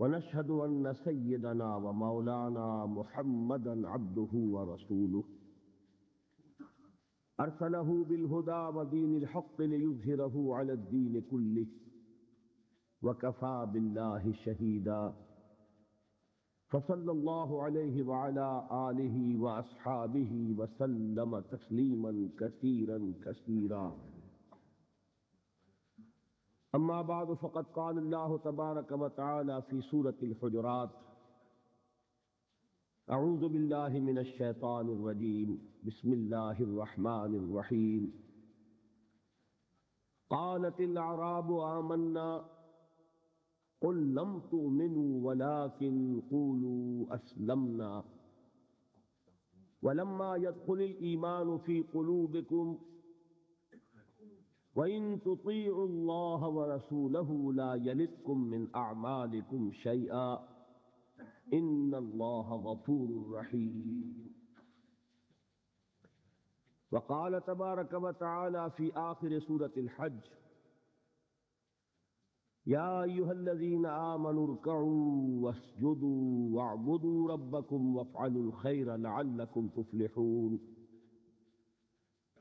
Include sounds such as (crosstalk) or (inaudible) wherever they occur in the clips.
ونشهد أن سيدنا ومولانا محمدا عبده ورسوله أرسله بالهدى ودين الحق ليظهره على الدين كله وكفى بالله شهيدا فصلى الله عليه وعلى آله وأصحابه وسلم تسليما كثيرا كثيرا أما بعد فقد قال الله تبارك وتعالى في سورة الحجرات أعوذ بالله من الشيطان الرجيم بسم الله الرحمن الرحيم قالت الأعراب آمنا قل لم تؤمنوا ولكن قولوا أسلمنا ولما يدخل الإيمان في قلوبكم وَإِن تُطِيعُوا اللَّهَ وَرَسُولَهُ لَا يَلِتْكُم مِّنْ أَعْمَالِكُمْ شَيْئًا إِنَّ اللَّهَ غَفُورٌ رَّحِيمٌ وقال تبارك وتعالى في آخر سورة الحج يا أيها الذين آمنوا اركعوا واسجدوا واعبدوا ربكم وافعلوا الخير لعلكم تفلحون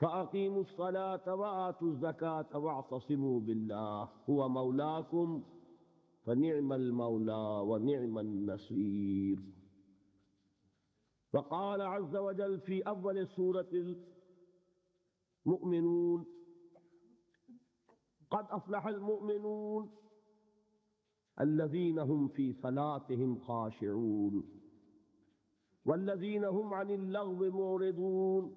فأقيموا الصلاة وآتوا الزكاة واعتصموا بالله هو مولاكم فنعم المولى ونعم النصير فقال عز وجل في أول سورة المؤمنون قد أفلح المؤمنون الذين هم في صلاتهم خاشعون والذين هم عن اللغو معرضون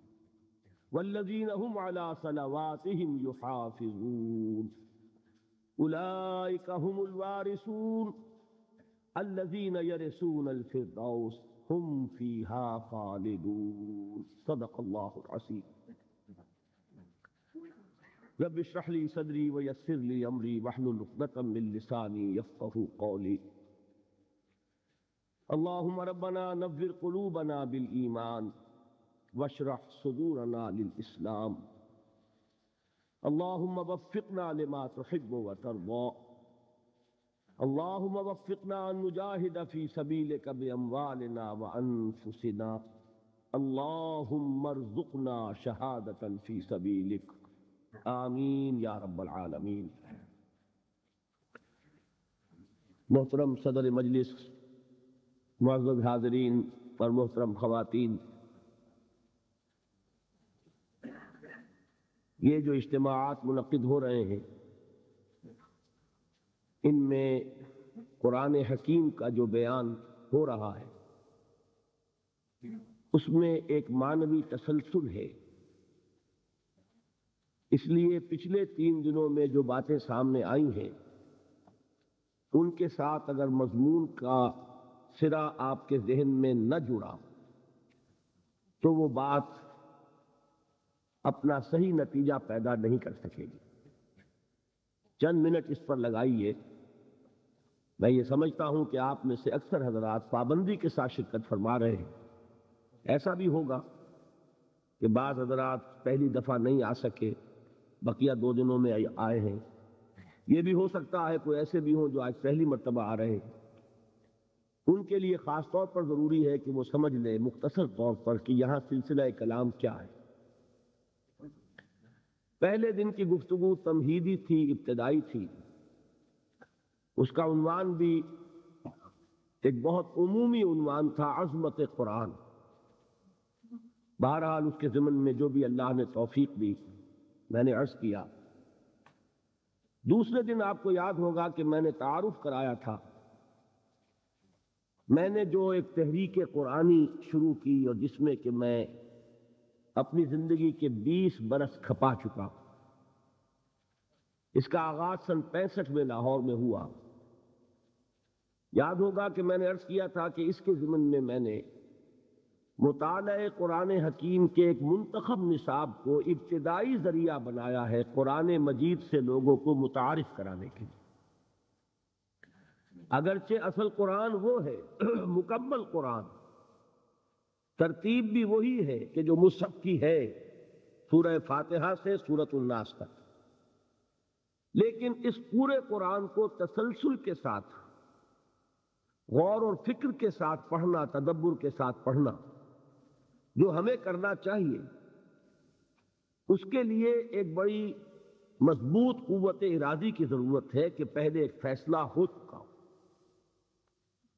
والذين هم على صلواتهم يحافظون أولئك هم الوارثون الذين يرثون الفردوس هم فيها خالدون صدق الله العظيم رب اشرح لي صدري ويسر لي امري واحلل عقدة من لساني يفقهوا قولي اللهم ربنا نبر قلوبنا بالإيمان वशरह सदूरना इस्लाम अल्लाम वफ़िकना लमा तहब व तरवा अल्लाम वफ़िकना मुजाहिद फ़ी सबील कब अम्वालना व अनफुसना अल्लामरजुकना शहादत फ़ी सबीलिक आमीन या रब्बालमीन मोहतरम सदर मजलिस मज़ब हाजरीन और मोहतरम ख़वातीन ये जो इज्तमात मनद हो रहे हैं इनमें कुरान हकीम का जो बयान हो रहा है उसमें एक मानवी तसलसल है इसलिए पिछले तीन दिनों में जो बातें सामने आई हैं उनके साथ अगर मजमून का सिरा आपके जहन में न जुड़ा तो वो बात अपना सही नतीजा पैदा नहीं कर सकेगी चंद मिनट इस पर लगाइए मैं ये समझता हूं कि आप में से अक्सर हजरात पाबंदी के साथ शिरकत फरमा रहे हैं ऐसा भी होगा कि बाज़ हजरात पहली दफ़ा नहीं आ सके बकिया दो दिनों में आए हैं ये भी हो सकता है कोई ऐसे भी हों जो आज पहली मरतबा आ रहे हैं उनके लिए ख़ास तौर पर ज़रूरी है कि वो समझ लें मुख्तसर तौर पर कि यहाँ सिलसिला कलाम क्या है पहले दिन की गुफ्तु तमहीदी थी इब्तदाई थी उसका उन्वान भी एक बहुत अमूमी उन्वान था अजमत कुरान बहरहाल उसके जमन में जो भी अल्लाह ने तोफीक दी मैंने अर्ज किया दूसरे दिन आपको याद होगा कि मैंने तारुफ कराया था मैंने जो एक तहरीक कुरानी शुरू की और जिसमें कि मैं अपनी जिंदगी के 20 बरस खपा चुका इसका आगाज सन पैंसठ में लाहौर में हुआ याद होगा कि मैंने अर्ज किया था कि इसके जुम्मन में मैंने मुताल कुरान हकीम के एक मुंतखब निसाब को इब्तदाई जरिया बनाया है कुरान मजीद से लोगों को मुतारफ कराने के लिए अगरचे असल कुरान वो है (clears throat) मुकम्मल कुरान तरतीब भी वही है कि जो मुसहफ की है सूरह फातिहा से सूरत उन्नास तक लेकिन इस पूरे कुरान को तसलसल के साथ गौर और फिक्र के साथ पढ़ना तदब्बर के साथ पढ़ना जो हमें करना चाहिए उसके लिए एक बड़ी मजबूत कुत इरादी की ज़रूरत है कि पहले एक फैसला हो चुका हो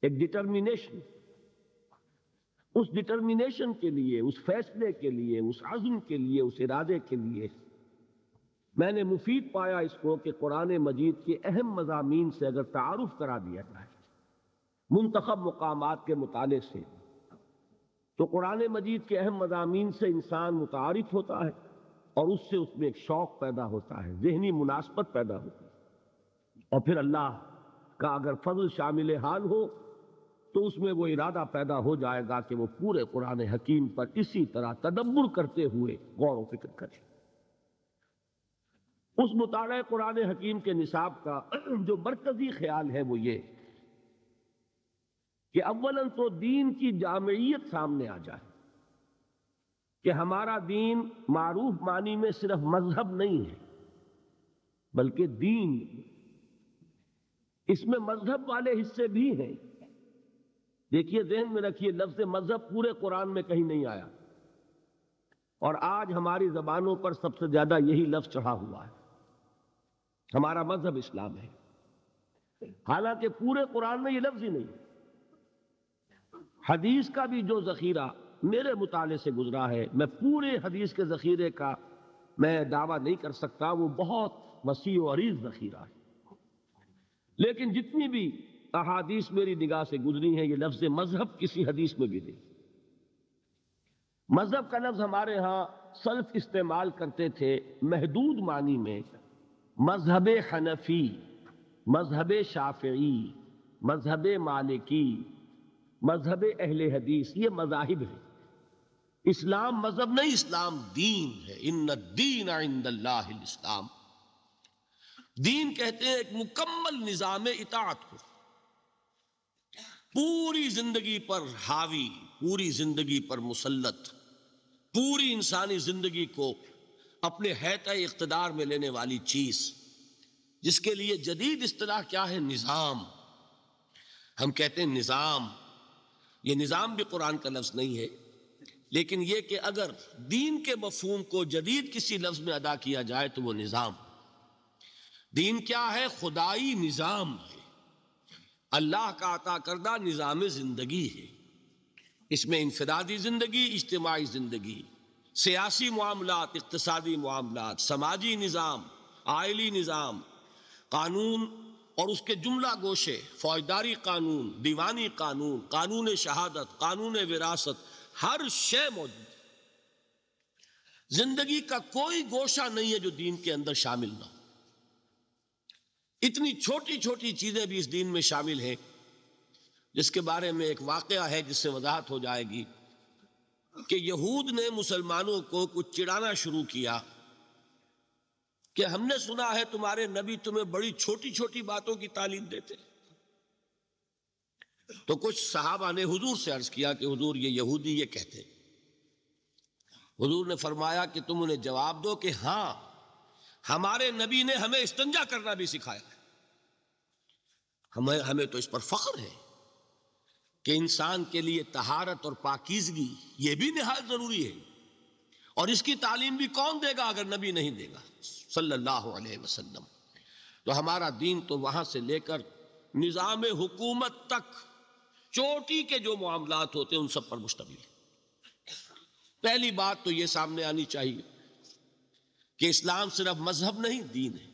एक डिटर्मिनेशन उस डिटर्मिनेशन के लिए उस फैसले के लिए उस आज़म के लिए उस इरादे के लिए मैंने मुफीद पाया इसको कि कुरान मजीद के अहम मजामी से अगर तारफ़ करा दिया जाए मंतखब मकाम के मुताल से तो कुरान मजीद के अहम मजामी से इंसान मुतारफ होता है और उससे उसमें एक शौक़ पैदा होता है जहनी मुनासबत पैदा होती है और फिर अल्लाह का अगर फजल शामिल हाल हो तो उसमें वो इरादा पैदा हो जाएगा कि वो पूरे कुरान हकीम पर इसी तरह तदब्बर करते हुए गौर व फिक्र करे उस मुताे कुरान हकीम के निसाब का (clears throat) जो मरकजी ख्याल है वो ये कि अव्वलन तो दीन की जामयियत सामने आ जाए कि हमारा दीन मारूफ मानी में सिर्फ मजहब नहीं है बल्कि दीन इसमें मजहब वाले हिस्से भी हैं देखिए जहन में रखिए लफ्ज मजहब पूरे कुरान में कहीं नहीं आया और आज हमारी जबानों पर सबसे ज्यादा यही लफ्ज चढ़ा हुआ है हमारा मजहब इस्लाम है हालांकि पूरे कुरान में ये लफ्ज ही नहीं हदीस का भी जो जखीरा मेरे मुताले से गुजरा है मैं पूरे हदीस के जखीरे का मैं दावा नहीं कर सकता वो बहुत वसी और अरीज जखीरा है लेकिन जितनी भी अहादीस मेरी निगाह से गुजरी है ये लफ्ज मजहब किसी हदीस में भी नहीं मजहब का लफ्ज हमारे यहां सल्फ इस्तेमाल करते थे महदूद मानी में मजहब हनफी मजहब शाफी मजहब मालिकी मजहब अहल हदीस ये मजाहब है इस्लाम मजहब नहीं इस्लाम दीन है इन दीन इस्लाम दीन कहते हैं एक मुकम्मल निज़ाम इतात को पूरी जिंदगी पर हावी पूरी जिंदगी पर मुसलत पूरी इंसानी जिंदगी को अपने हैत इकतदार में लेने वाली चीज जिसके लिए जदीद इतलाह क्या है निज़ाम हम कहते हैं निज़ाम ये निज़ाम भी कुरान का लफ्ज़ नहीं है लेकिन ये कि अगर दीन के मफहम को जदीद किसी लफ्ज़ में अदा किया जाए तो वो निज़ाम दीन क्या है खुदाई निज़ाम है अल्लाह का अता करदा निज़ाम ज़िंदगी है इसमें इनफरादी ज़िंदगी इज्तमाही ज़िंदगी सियासी मामला इकतसादी मामला समाजी निज़ाम आयली निज़ाम कानून और उसके जुमला गोशे फौजदारी कानून दीवानी कानून कानून शहादत कानून विरासत हर शे मौजूद जिंदगी का कोई गोशा नहीं है जो दीन के अंदर शामिल ना हो इतनी छोटी छोटी चीजें भी इस दिन में शामिल हैं जिसके बारे में एक वाक़ है जिससे वजाहत हो जाएगी कि यहूद ने मुसलमानों को कुछ चिड़ाना शुरू किया कि हमने सुना है तुम्हारे नबी तुम्हें बड़ी छोटी छोटी बातों की तालीम देते तो कुछ साहबा ने हुजूर से अर्ज किया कि हुजूर ये यहूदी ये कहते हुजूर ने फरमाया कि तुम उन्हें जवाब दो कि हाँ हमारे नबी ने हमें इस्तंजा करना भी सिखाया है हमें हमें तो इस पर फख्र है कि इंसान के लिए तहारत और पाकिजगी ये भी नहायत ज़रूरी है और इसकी तालीम भी कौन देगा अगर नबी नहीं देगा सल्लल्लाहु अलैहि वसल्लम तो हमारा दीन तो वहां से लेकर निज़ाम हुकूमत तक चोटी के जो मामला होते हैं उन सब पर मुश्तमिल पहली बात तो ये सामने आनी चाहिए कि इस्लाम सिर्फ मजहब नहीं दीन है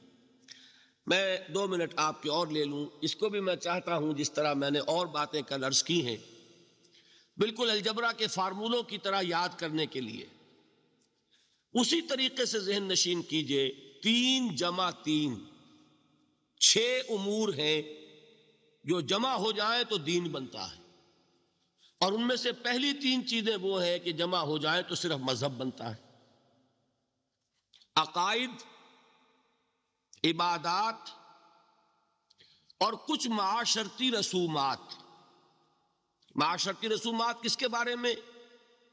मैं दो मिनट आपके और ले लूं इसको भी मैं चाहता हूं जिस तरह मैंने और बातें कल अर्ज की हैं बिल्कुल अलजबरा के फार्मूलों की तरह याद करने के लिए उसी तरीके से जहन नशीन कीजिए तीन जमा तीन छह उमूर हैं जो जमा हो जाए तो दीन बनता है और उनमें से पहली तीन चीज़ें वो है कि जमा हो जाए तो सिर्फ मज़हब बनता है अकायद इबादात और कुछ माशरती रसूमात माशरती रसूमात किसके बारे में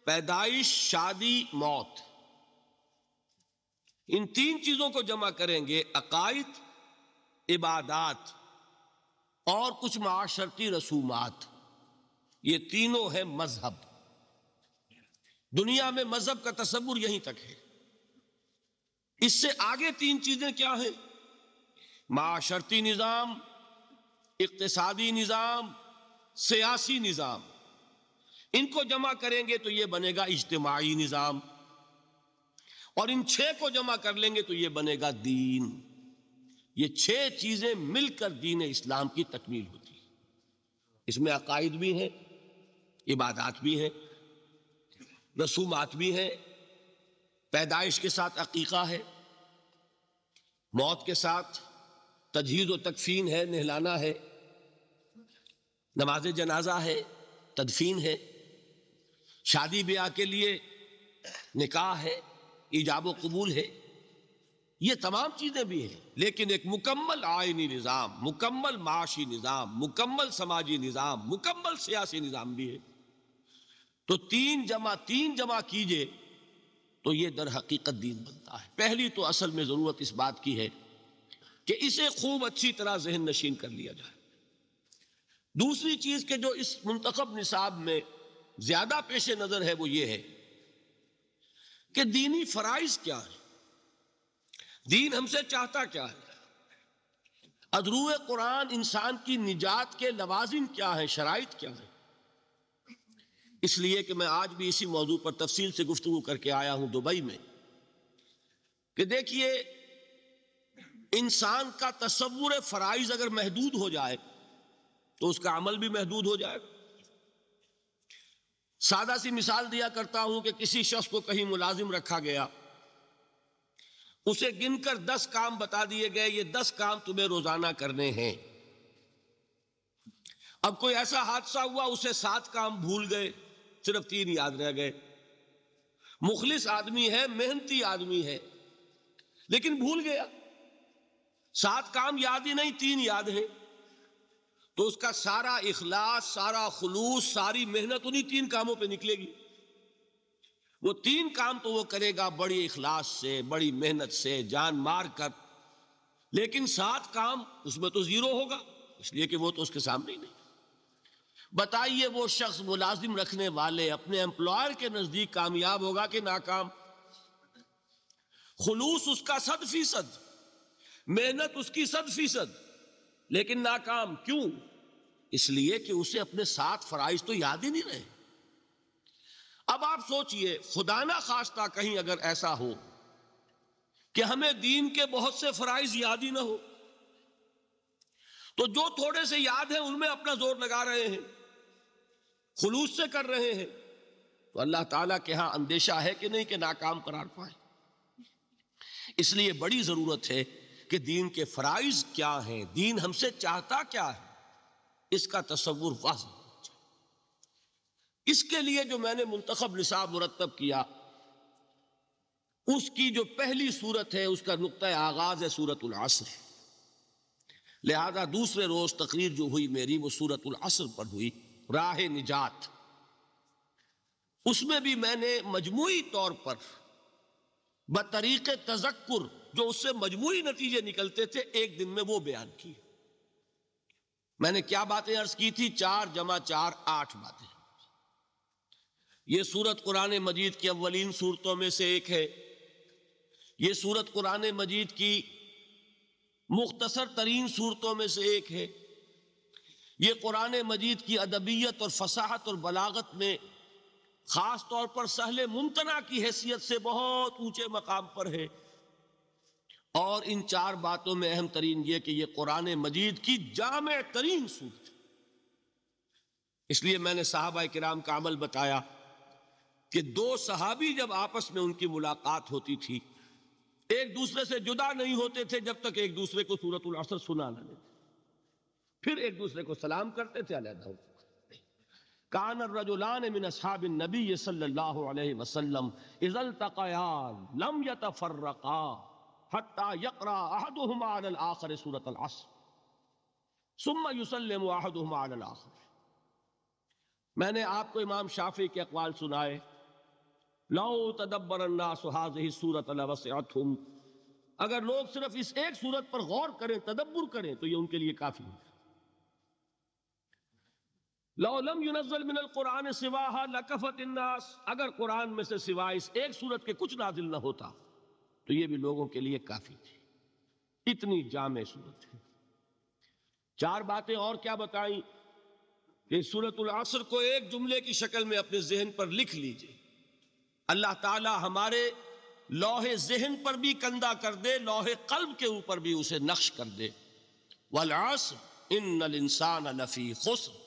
पैदाइश शादी मौत इन तीन चीजों को जमा करेंगे अकायद इबादात और कुछ माशरती रसूमात ये तीनों है मजहब दुनिया में मजहब का तस्वुर यहीं तक है इससे आगे तीन चीजें क्या हैं माशर्ती निज़ाम इकतसादी निज़ाम सियासी निज़ाम इनको जमा करेंगे तो यह बनेगा इज्तमाही निज़ाम और इन छह को जमा कर लेंगे तो यह बनेगा दीन ये छह चीजें मिलकर दीन इस्लाम की तकमील होती है इसमें अकायद भी हैं इबादत भी हैं रसूमात भी हैं पैदाइश के साथ अकीका है मौत के साथ तजहीद व तकफीन है नहलाना है नमाज जनाजा है तदफीन है शादी ब्याह के लिए निकाह है ईजाब कबूल है ये तमाम चीज़ें भी हैं लेकिन एक मुकम्मल आयनी निज़ाम मुकम्मल माशी निज़ाम मुकम्मल समाजी निज़ाम मुकम्मल सियासी निज़ाम भी है तो तीन जमा तीन जमा कीजिए तो ये दर हकीकत दीन बनता है पहली तो असल में ज़रूरत इस बात की है कि इसे खूब अच्छी तरह जहन नशीन कर लिया जाए दूसरी चीज़ के जो इस मंतखब निसाब में ज़्यादा पेश नज़र है वो ये है कि दीनी फ़राइज क्या है दीन हमसे चाहता क्या है अधरू कुरान इंसान की निजात के लवाजिम क्या है शराइ क्या है इसलिए कि मैं आज भी इसी मौजू पर तफसील से गुफ्तु करके आया हूं दुबई में कि देखिए इंसान का तस्वुर फ़राइज अगर महदूद हो जाए तो उसका अमल भी महदूद हो जाए सादा सी मिसाल दिया करता हूं कि किसी शख्स को कहीं मुलाजिम रखा गया उसे गिनकर दस काम बता दिए गए ये दस काम तुम्हें रोजाना करने हैं अब कोई ऐसा हादसा हुआ उसे सात काम भूल गए सिर्फ तीन याद रह गए मुखलिस आदमी है मेहनती आदमी है लेकिन भूल गया सात काम याद ही नहीं तीन याद है तो उसका सारा इखलास सारा खलूस सारी मेहनत उन्हीं तीन कामों पे निकलेगी वो तीन काम तो वो करेगा बड़ी इखलास से बड़ी मेहनत से जान मार कर लेकिन सात काम उसमें तो जीरो होगा इसलिए कि वो तो उसके सामने ही नहीं बताइए वो शख्स मुलाजिम रखने वाले अपने एम्प्लॉयर के नजदीक कामयाब होगा कि नाकाम खुलूस उसका सद फीसद मेहनत उसकी सद फीसद लेकिन नाकाम क्यों इसलिए कि उसे अपने साथ फराइज तो याद ही नहीं रहे अब आप सोचिए खुदा ना खास्ता कहीं अगर ऐसा हो कि हमें दीन के बहुत से फराइज याद ही ना हो तो जो थोड़े से याद हैं उनमें अपना जोर लगा रहे हैं खुलूस से कर रहे हैं तो अल्लाह ताला के यहाँ अंदेशा है कि नहीं कि नाकाम करार पाए इसलिए बड़ी ज़रूरत है कि दीन के फ़राइज़ क्या हैं दीन हमसे चाहता क्या है इसका तस्वुर वाज इसके लिए जो मैंने मंतखब निसाब मुरतब किया उसकी जो पहली सूरत है उसका नुकता आगाज़ है सूरत असर लिहाजा दूसरे रोज़ तकरीर जो हुई मेरी वो सूरत असर पर हुई राह निजात उसमें भी मैंने मजमू तौर पर बतरीक तजक्र जो उससे मजमुई नतीजे निकलते थे एक दिन में वो बयान किए मैंने क्या बातें अर्ज की थी चार जमा चार आठ बातें ये सूरत कुरान मजीद की अव्वलीन सूरतों में से एक है ये सूरत कुरान मजीद की मुख्तसर तरीन सूरतों में से एक है ये कुरान मजीद की अदबियत और फसाहत और बलागत में ख़ास तौर पर सहल मुमतना की हैसियत से बहुत ऊंचे मकाम पर है और इन चार बातों में अहम तरीन यह कि यह कुरान मजीद की जाम तरीन सूरत इसलिए मैंने साहबा कराम का अमल बताया कि दो सहाबी जब आपस में उनकी मुलाकात होती थी एक दूसरे से जुदा नहीं होते थे जब तक एक दूसरे को सूरत सुना न देते फिर एक दूसरे को सलाम करते थे अलहदा होते मैंने आपको इमाम शाफी के अकवाल सुनाए लो तदब्बर सुहाज सूरत अगर लोग सिर्फ इस एक सूरत पर गौर करें तदब्बर करें तो ये उनके लिए काफ़ी है लौलम यूनजल मिनल कुरान सिवाहा लकफत इन्नास अगर कुरान में से सिवाय इस एक सूरत के कुछ नाजिल न होता तो ये भी लोगों के लिए काफी थी इतनी जाम सूरत है चार बातें और क्या बताई कि सूरतुल असर को एक जुमले की शक्ल में अपने जहन पर लिख लीजिए अल्लाह ताला हमारे लोहे जहन पर भी कंधा कर दे लोहे कल्ब के ऊपर भी उसे नक्श कर दे वल आसर इन इंसान लफी खुस्र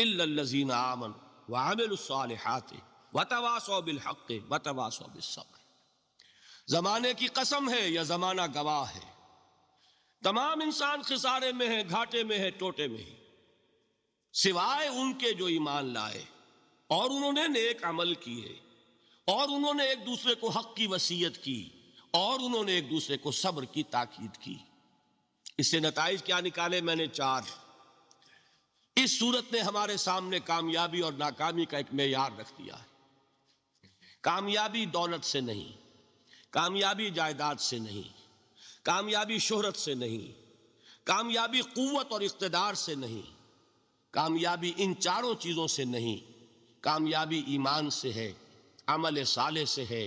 इल्लल्लजीन आमन व आमिलुस्सालिहात वतवासौ बिलहक वतवासौ बिस्सब्र जमाने की कसम है या जमाना गवाह है तमाम इंसान खिसारे में है घाटे में है टोटे में ही सिवाय उनके जो ईमान लाए और उन्होंने नेक अमल किए और उन्होंने एक दूसरे को हक की वसीयत की और उन्होंने एक दूसरे को सब्र की ताकीद की इससे नतज क्या निकाले मैंने चार इस सूरत ने हमारे सामने कामयाबी और नाकामी का एक मैार रख दिया है कामयाबी दौलत से नहीं कामयाबी जायदाद से नहीं कामयाबी शोहरत से नहीं कामयाबी क़वत और इकतदार से नहीं कामयाबी इन चारों चीज़ों से नहीं कामयाबी ईमान से है अमल साले से है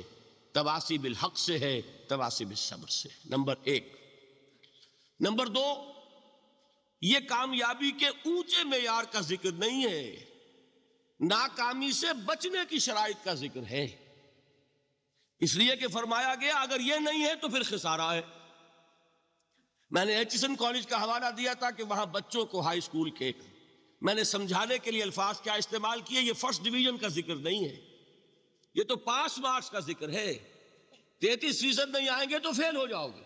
तवासी बिलहक से है तवासी बिल सब्र से नंबर एक नंबर दो ये कामयाबी के ऊंचे मैार का जिक्र नहीं है नाकामी से बचने की शराइ का जिक्र है इसलिए कि फरमाया गया अगर यह नहीं है तो फिर खिसारा है मैंने एचिसन कॉलेज का हवाला दिया था कि वहां बच्चों को हाई स्कूल के मैंने समझाने के लिए अल्फाज क्या इस्तेमाल किए ये फर्स्ट डिवीजन का जिक्र नहीं है ये तो पास मार्क्स का जिक्र है तैतीस फीसद नहीं आएंगे तो फेल हो जाओगे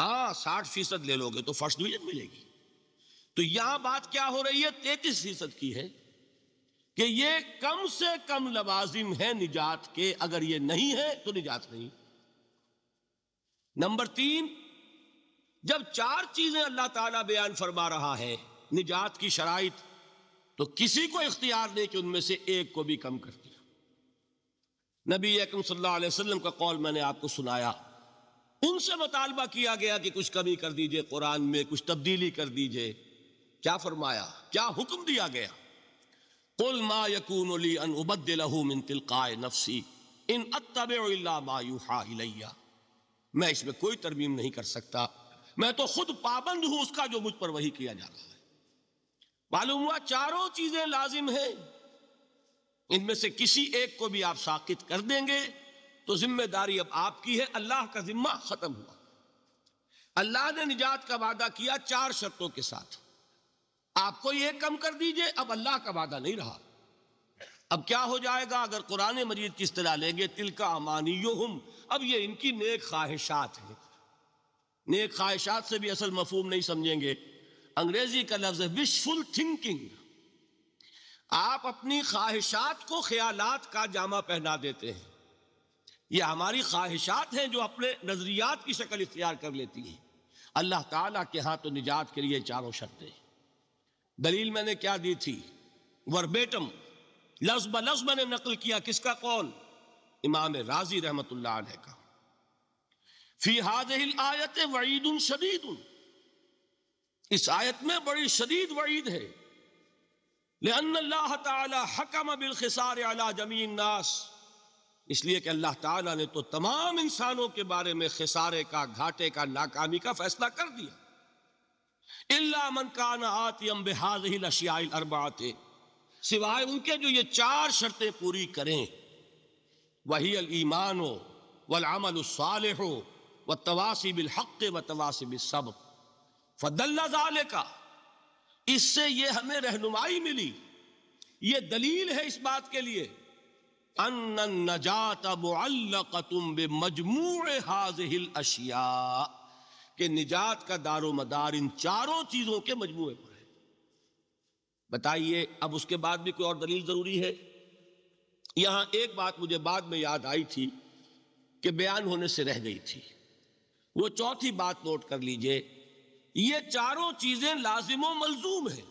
हाँ साठ फीसद ले लोगे तो फर्स्ट डिवीजन मिलेगी तो यहां बात क्या हो रही है तैतीस फीसद की है कि ये कम से कम लवाजिम है निजात के अगर ये नहीं है तो निजात नहीं नंबर तीन जब चार चीजें अल्लाह ताला बयान फरमा रहा है निजात की शराइत तो किसी को इख्तियार नहीं कि उनमें से एक को भी कम कर दिया नबी अकम सल्लल्लाहु अलैहि वसल्लम का कौल मैंने आपको सुनाया उनसे मुतालबा किया गया कि कुछ कमी कर दीजिए कुरान में कुछ तब्दीली कर दीजिए क्या फरमाया क्या हुक्म दिया गया कुल मा यकून ली अन उबद मिन तिलकाय नफसी इन अतब इलैया मैं इसमें कोई तरमीम नहीं कर सकता मैं तो खुद पाबंद हूं उसका जो मुझ पर वही किया जा रहा है मालूम हुआ चारों चीजें लाजिम हैं इनमें से किसी एक को भी आप साकित कर देंगे तो जिम्मेदारी अब आपकी है अल्लाह का जिम्मा खत्म हुआ अल्लाह ने निजात का वादा किया चार शर्तों के साथ आपको ये कम कर दीजिए अब अल्लाह का वादा नहीं रहा अब क्या हो जाएगा अगर कुरान मजीद की तरह लेंगे तिल का अमानी हम अब ये इनकी नेक ख्वाहिशात हैं नेक ख्वाहिशात से भी असल मफहम नहीं समझेंगे अंग्रेजी का लफ्ज है विशफुल थिंकिंग आप अपनी ख्वाहिशात को ख्यालात का जामा पहना देते हैं ये हमारी ख्वाहिशात हैं जो अपने नज़रियात की शक्ल इख्तियार कर लेती हैं अल्लाह ताला के हाथ तो निजात के लिए चारों शर्तें हैं दलील मैंने क्या दी थी वरबेटम लफ्ज ब लफ्ज मैंने नकल किया किसका कौल इमाम राजी रहमत का फी हाजिल आयत वईद उन शदीद उन इस आयत में बड़ी शदीद वईद है लेल्ला तकम बिलखसार अला जमीन नास इसलिए कि अल्लाह तो तमाम इंसानों के बारे में खिसारे का घाटे का नाकामी का फैसला कर दिया इलामन का बेहाज लशियाल अरबा थे सिवाय उनके जो ये चार शर्तें पूरी करें वही अल ईमान हो वमल हो व तवासी बिल हक व तवासी बिल सब फदल का इससे ये हमें रहनुमाई मिली ये दलील है इस बात के लिए अन्न नजात तुम बे मजमू हाजिल अशिया कि निजात का दारो मदार इन चारों चीजों के मजमू पर है बताइए अब उसके बाद भी कोई और दलील जरूरी है यहां एक बात मुझे बाद में याद आई थी कि बयान होने से रह गई थी वो चौथी बात नोट कर लीजिए ये चारों चीजें लाजिमो मलजूम है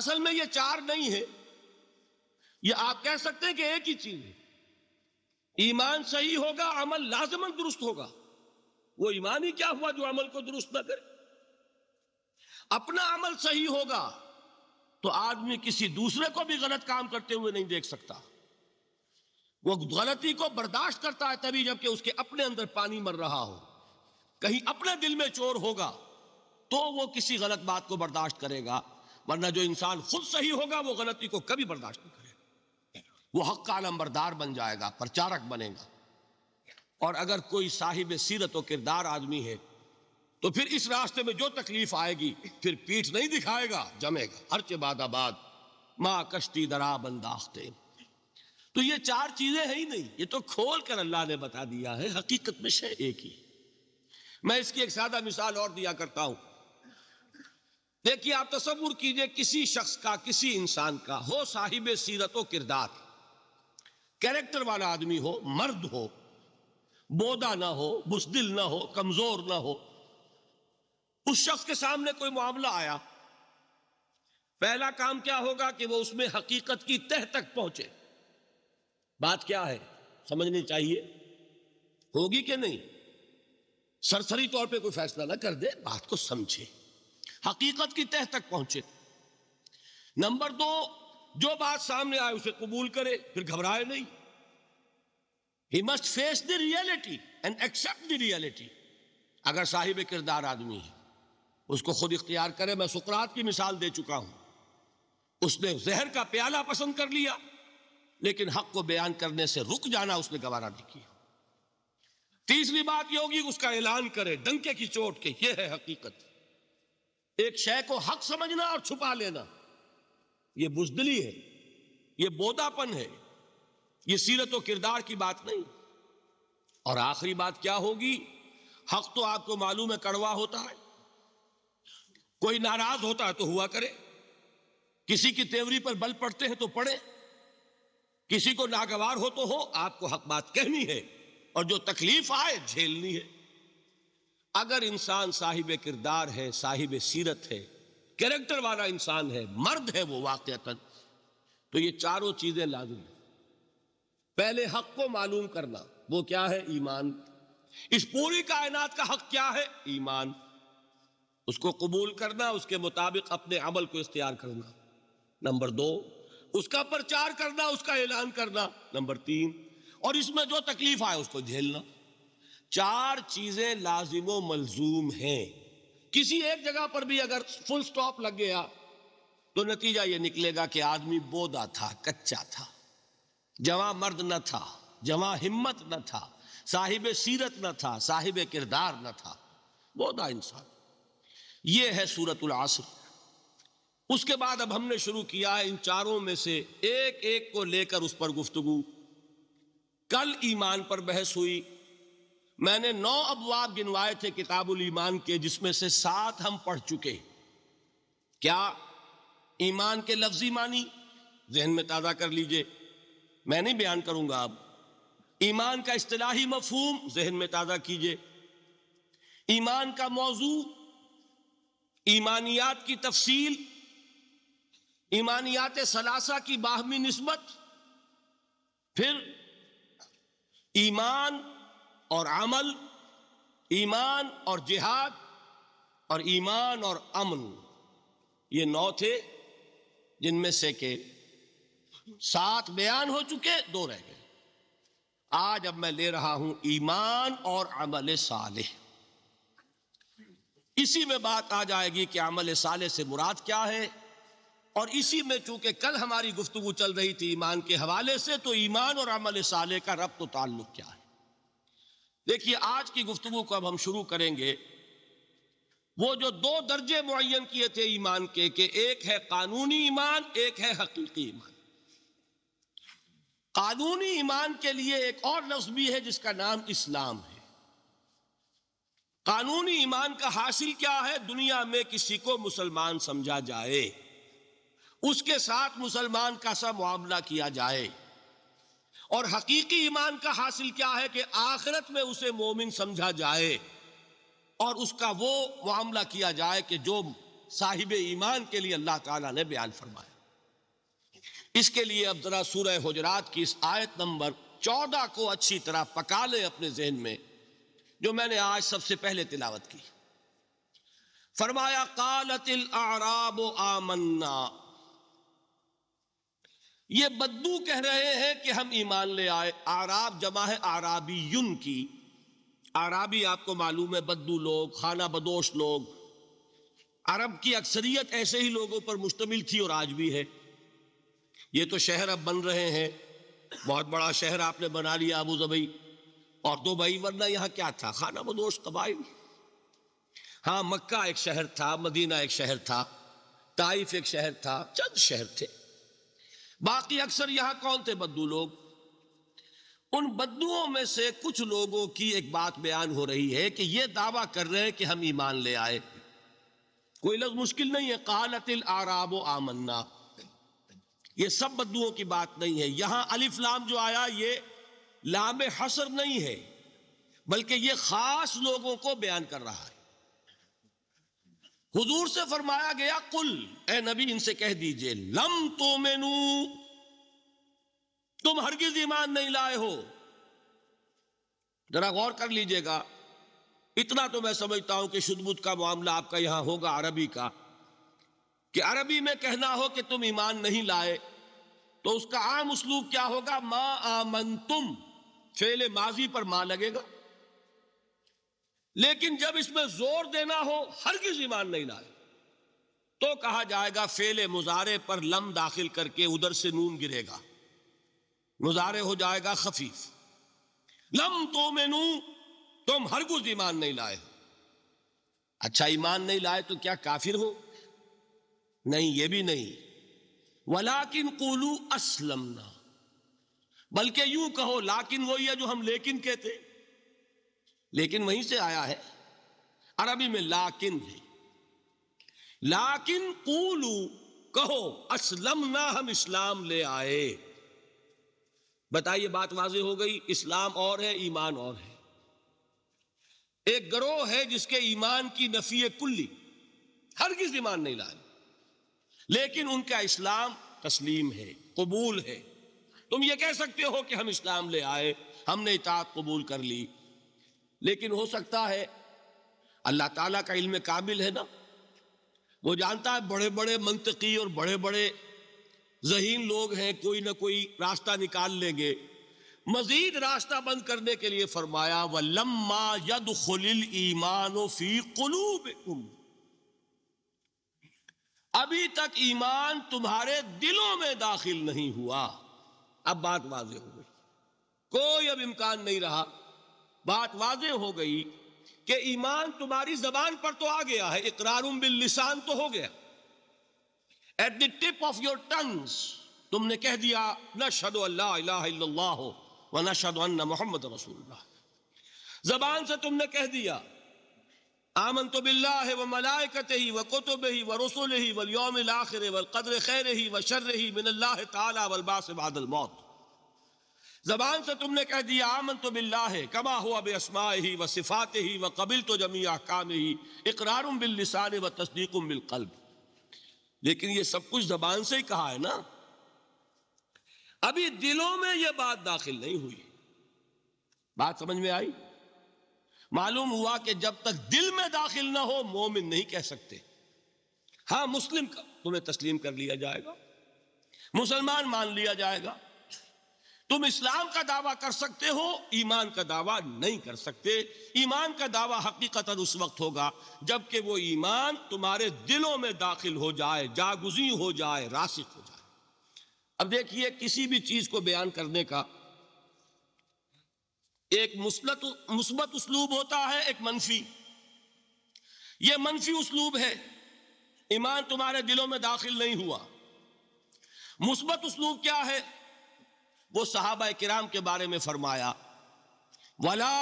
असल में ये चार नहीं है ये आप कह सकते हैं कि एक ही चीज है ईमान सही होगा अमल लाजमन दुरुस्त होगा वो ईमान ही क्या हुआ जो अमल को दुरुस्त ना करे अपना अमल सही होगा तो आदमी किसी दूसरे को भी गलत काम करते हुए नहीं देख सकता वो गलती को बर्दाश्त करता है तभी जबकि उसके अपने अंदर पानी मर रहा हो कहीं अपने दिल में चोर होगा तो वो किसी गलत बात को बर्दाश्त करेगा वरना जो इंसान खुद सही होगा वो गलती को कभी बर्दाश्त नहीं करेगा वो हक का आलम्बरदार बन जाएगा प्रचारक बनेगा और अगर कोई साहिब सीरत और किरदार आदमी है तो फिर इस रास्ते में जो तकलीफ आएगी फिर पीठ नहीं दिखाएगा जमेगा हर के बाद माँ कश्ती दरा बंदाखते तो ये चार चीजें है ही नहीं ये तो खोल कर अल्लाह ने बता दिया है हकीकत में शे एक ही मैं इसकी एक सादा मिसाल और दिया करता हूं देखिए आप तस्वुर कीजिए किसी शख्स का किसी इंसान का हो साहिब सीरत व किरदार कैरेक्टर वाला आदमी हो मर्द हो बोदा ना हो बुजदिल ना हो कमजोर ना हो उस शख्स के सामने कोई मामला आया पहला काम क्या होगा कि वो उसमें हकीकत की तह तक पहुंचे बात क्या है समझनी चाहिए होगी कि नहीं सरसरी तौर पे कोई फैसला ना कर दे बात को समझे हकीकत की तह तक पहुंचे नंबर दो जो बात सामने आए उसे कबूल करे फिर घबराए नहीं he must face the reality and accept the reality अगर साहिब किरदार आदमी है उसको खुद इख्तियार करे मैं सुकरात की मिसाल दे चुका हूं उसने जहर का प्याला पसंद कर लिया लेकिन हक को बयान करने से रुक जाना उसने गवारा नहीं किया तीसरी बात यह होगी उसका ऐलान करे डंके की चोट के ये है हकीकत एक शय को हक समझना और छुपा लेना यह बुजदली है यह बोदापन है ये सीरत और किरदार की बात नहीं और आखिरी बात क्या होगी हक तो आपको मालूम है कड़वा होता है कोई नाराज होता है तो हुआ करे किसी की तेवरी पर बल पड़ते हैं तो पड़े किसी को नागवार हो तो हो आपको हक बात कहनी है और जो तकलीफ आए झेलनी है अगर इंसान साहिब किरदार है साहिब सीरत है कैरेक्टर वाला इंसान है मर्द है वो वाकता तो ये चारों चीजें लाजमी है पहले हक को मालूम करना वो क्या है ईमान इस पूरी कायनात का हक क्या है ईमान उसको कबूल करना उसके मुताबिक अपने अमल को इख्तियार करना नंबर दो उसका प्रचार करना उसका ऐलान करना नंबर तीन और इसमें जो तकलीफ आए उसको झेलना चार चीजें लाजिम मलजूम हैं किसी एक जगह पर भी अगर फुल स्टॉप लग गया तो नतीजा ये निकलेगा कि आदमी बोदा था कच्चा था जवां मर्द न था जवां हिम्मत न था साहिब सीरत न था साहिब किरदार न था बोधा इंसान ये है सूरत आसर उसके बाद अब हमने शुरू किया है इन चारों में से एक एक को लेकर उस पर गुफ्तगु कल ईमान पर बहस हुई मैंने नौ अबवाब गिनवाए थे किताबुल ईमान के जिसमें से सात हम पढ़ चुके क्या ईमान के लफ्जी मानी जहन में ताज़ा कर लीजिए मैं नहीं बयान करूंगा अब ईमान का इस्तलाही मफहूम जहन में ताज़ा कीजिए ईमान का मौजू ईमानियात की तफसील ईमानियात सलासा की बाहमी नस्बत फिर ईमान और अमल ईमान और जिहाद और ईमान और अमन ये नौ थे जिनमें से के सात बयान हो चुके दो रह गए आज अब मैं ले रहा हूं ईमान और अमल साले इसी में बात आ जाएगी कि अमल साले से मुराद क्या है और इसी में चूंकि कल हमारी गुफ्तु चल रही थी ईमान के हवाले से तो ईमान और अमल साले का रब तो ताल्लुक क्या है देखिए आज की गुफ्तु को अब हम शुरू करेंगे वो जो दो दर्जे मुन किए थे ईमान के के एक है कानूनी ईमान एक है हकीकी ईमान कानूनी ईमान के लिए एक और लफ्ज भी है जिसका नाम इस्लाम है कानूनी ईमान का हासिल क्या है दुनिया में किसी को मुसलमान समझा जाए उसके साथ मुसलमान का सा मामला किया जाए और हकीकी ईमान का हासिल क्या है कि आखिरत में उसे मोमिन समझा जाए और उसका वो मामला किया जाए कि जो साहिब ईमान के लिए अल्लाह ताला ने बयान फरमाया इसके लिए अब जरा सूरह हजरात की इस आयत नंबर चौदह को अच्छी तरह पका लें अपने जहन में जो मैंने आज सबसे पहले तिलावत की फरमाया कालतिल आराब आमन्ना ये बद्दू कह रहे हैं कि हम ईमान ले आए आराब जमा है आराबी युन की आराबी आपको मालूम है बद्दू लोग खाना बदोश लोग अरब की अक्सरियत ऐसे ही लोगों पर मुश्तमिल थी और आज भी है ये तो शहर अब बन रहे हैं बहुत बड़ा शहर आपने बना लिया अबू जबई और दो भाई वरना यहाँ क्या था खाना बदोश कबाइल हाँ मक्का एक शहर था मदीना एक शहर था ताइफ एक शहर था चंद शहर थे बाकी अक्सर यहां कौन थे बद्दू लोग उन बद्दुओं में से कुछ लोगों की एक बात बयान हो रही है कि ये दावा कर रहे हैं कि हम ईमान ले आए कोई लफ्ज मुश्किल नहीं है कालतिल आराब आमन्ना ये सब बदुओं की बात नहीं है यहां अलिफ लाम जो आया ये लाम हसर नहीं है बल्कि ये खास लोगों को बयान कर रहा है हुजूर से फरमाया गया कुल ए नबी इनसे कह दीजिए लम तो मेनू तुम हरगिज ईमान नहीं लाए हो जरा गौर कर लीजिएगा इतना तो मैं समझता हूं कि बुद्ध का मामला आपका यहां होगा अरबी का कि अरबी में कहना हो कि तुम ईमान नहीं लाए तो उसका आम उसलूब क्या होगा मा आमन तुम फेले माजी पर मां लगेगा लेकिन जब इसमें जोर देना हो हर किस ईमान नहीं लाए तो कहा जाएगा फेले मुजारे पर लम दाखिल करके उधर से नून गिरेगा मुजारे हो जाएगा खफीफ लम तो नू तुम हर कुछ ईमान नहीं लाए अच्छा ईमान नहीं लाए तो क्या काफिर हो नहीं ये भी नहीं वलाकिन कोलू असलमना बल्कि यूं कहो लाकिन वही है जो हम लेकिन कहते लेकिन वहीं से आया है अरबी में लाकिन है लाकिन कोलू कहो असलमना हम इस्लाम ले आए बताइए बात वाजे हो गई इस्लाम और है ईमान और है एक गरोह है जिसके ईमान की नफी कुल्ली हर किस ईमान नहीं लाए लेकिन उनका इस्लाम तस्लीम है कबूल है तुम ये कह सकते हो कि हम इस्लाम ले आए हमने इतात कबूल कर ली लेकिन हो सकता है अल्लाह ताला का इल्म काबिल है ना वो जानता है बड़े बड़े मंतकी और बड़े बड़े जहीन लोग हैं कोई ना कोई रास्ता निकाल लेंगे मजीद रास्ता बंद करने के लिए फरमाया व लम्मा यद खुल ईमान फी कलूब अभी तक ईमान तुम्हारे दिलों में दाखिल नहीं हुआ अब बात वाजे हो गई कोई अब इम्कान नहीं रहा बात वाजे हो गई कि ईमान तुम्हारी जबान पर तो आ गया है इकरारुम बिल लिसान तो हो गया at the tip of your tongues तुमने कह दिया न शदो अल्लाह व न अन्ना मोहम्मद रसूल जबान से तुमने कह दिया आमन तो बिल्ला है वह मलायकत ही वह कुतुब ही व रसुल ही वल योम आखिर वल कदर खैर ही व शर ही मिनल्ला ताला वलबास बादल मौत जबान से तुमने कह दिया आमन तो बिल्ला है कमा हुआ बे असमा ही व सिफात ही व कबिल तो जमी अहकाम ही इकरारुम बिल लिसान व तस्दीकुम बिल कल्ब लेकिन ये सब कुछ जबान से ही कहा है ना अभी दिलों में यह बात दाखिल नहीं हुई बात समझ में आई मालूम हुआ कि जब तक दिल में दाखिल ना हो मोमिन नहीं कह सकते हाँ मुस्लिम का तुम्हें तस्लीम कर लिया जाएगा मुसलमान मान लिया जाएगा तुम इस्लाम का दावा कर सकते हो ईमान का दावा नहीं कर सकते ईमान का दावा हकीकत उस वक्त होगा जबकि वो ईमान तुम्हारे दिलों में दाखिल हो जाए जागुजी हो जाए रासिक हो जाए अब देखिए किसी भी चीज को बयान करने का एक मुस्बत मुस्बत उसलूब होता है एक मनफी यह मनफी उसलूब है ईमान तुम्हारे दिलों में दाखिल नहीं हुआ मुस्बत उसलूब क्या है वो सहाबा किराम के बारे में फरमाया वला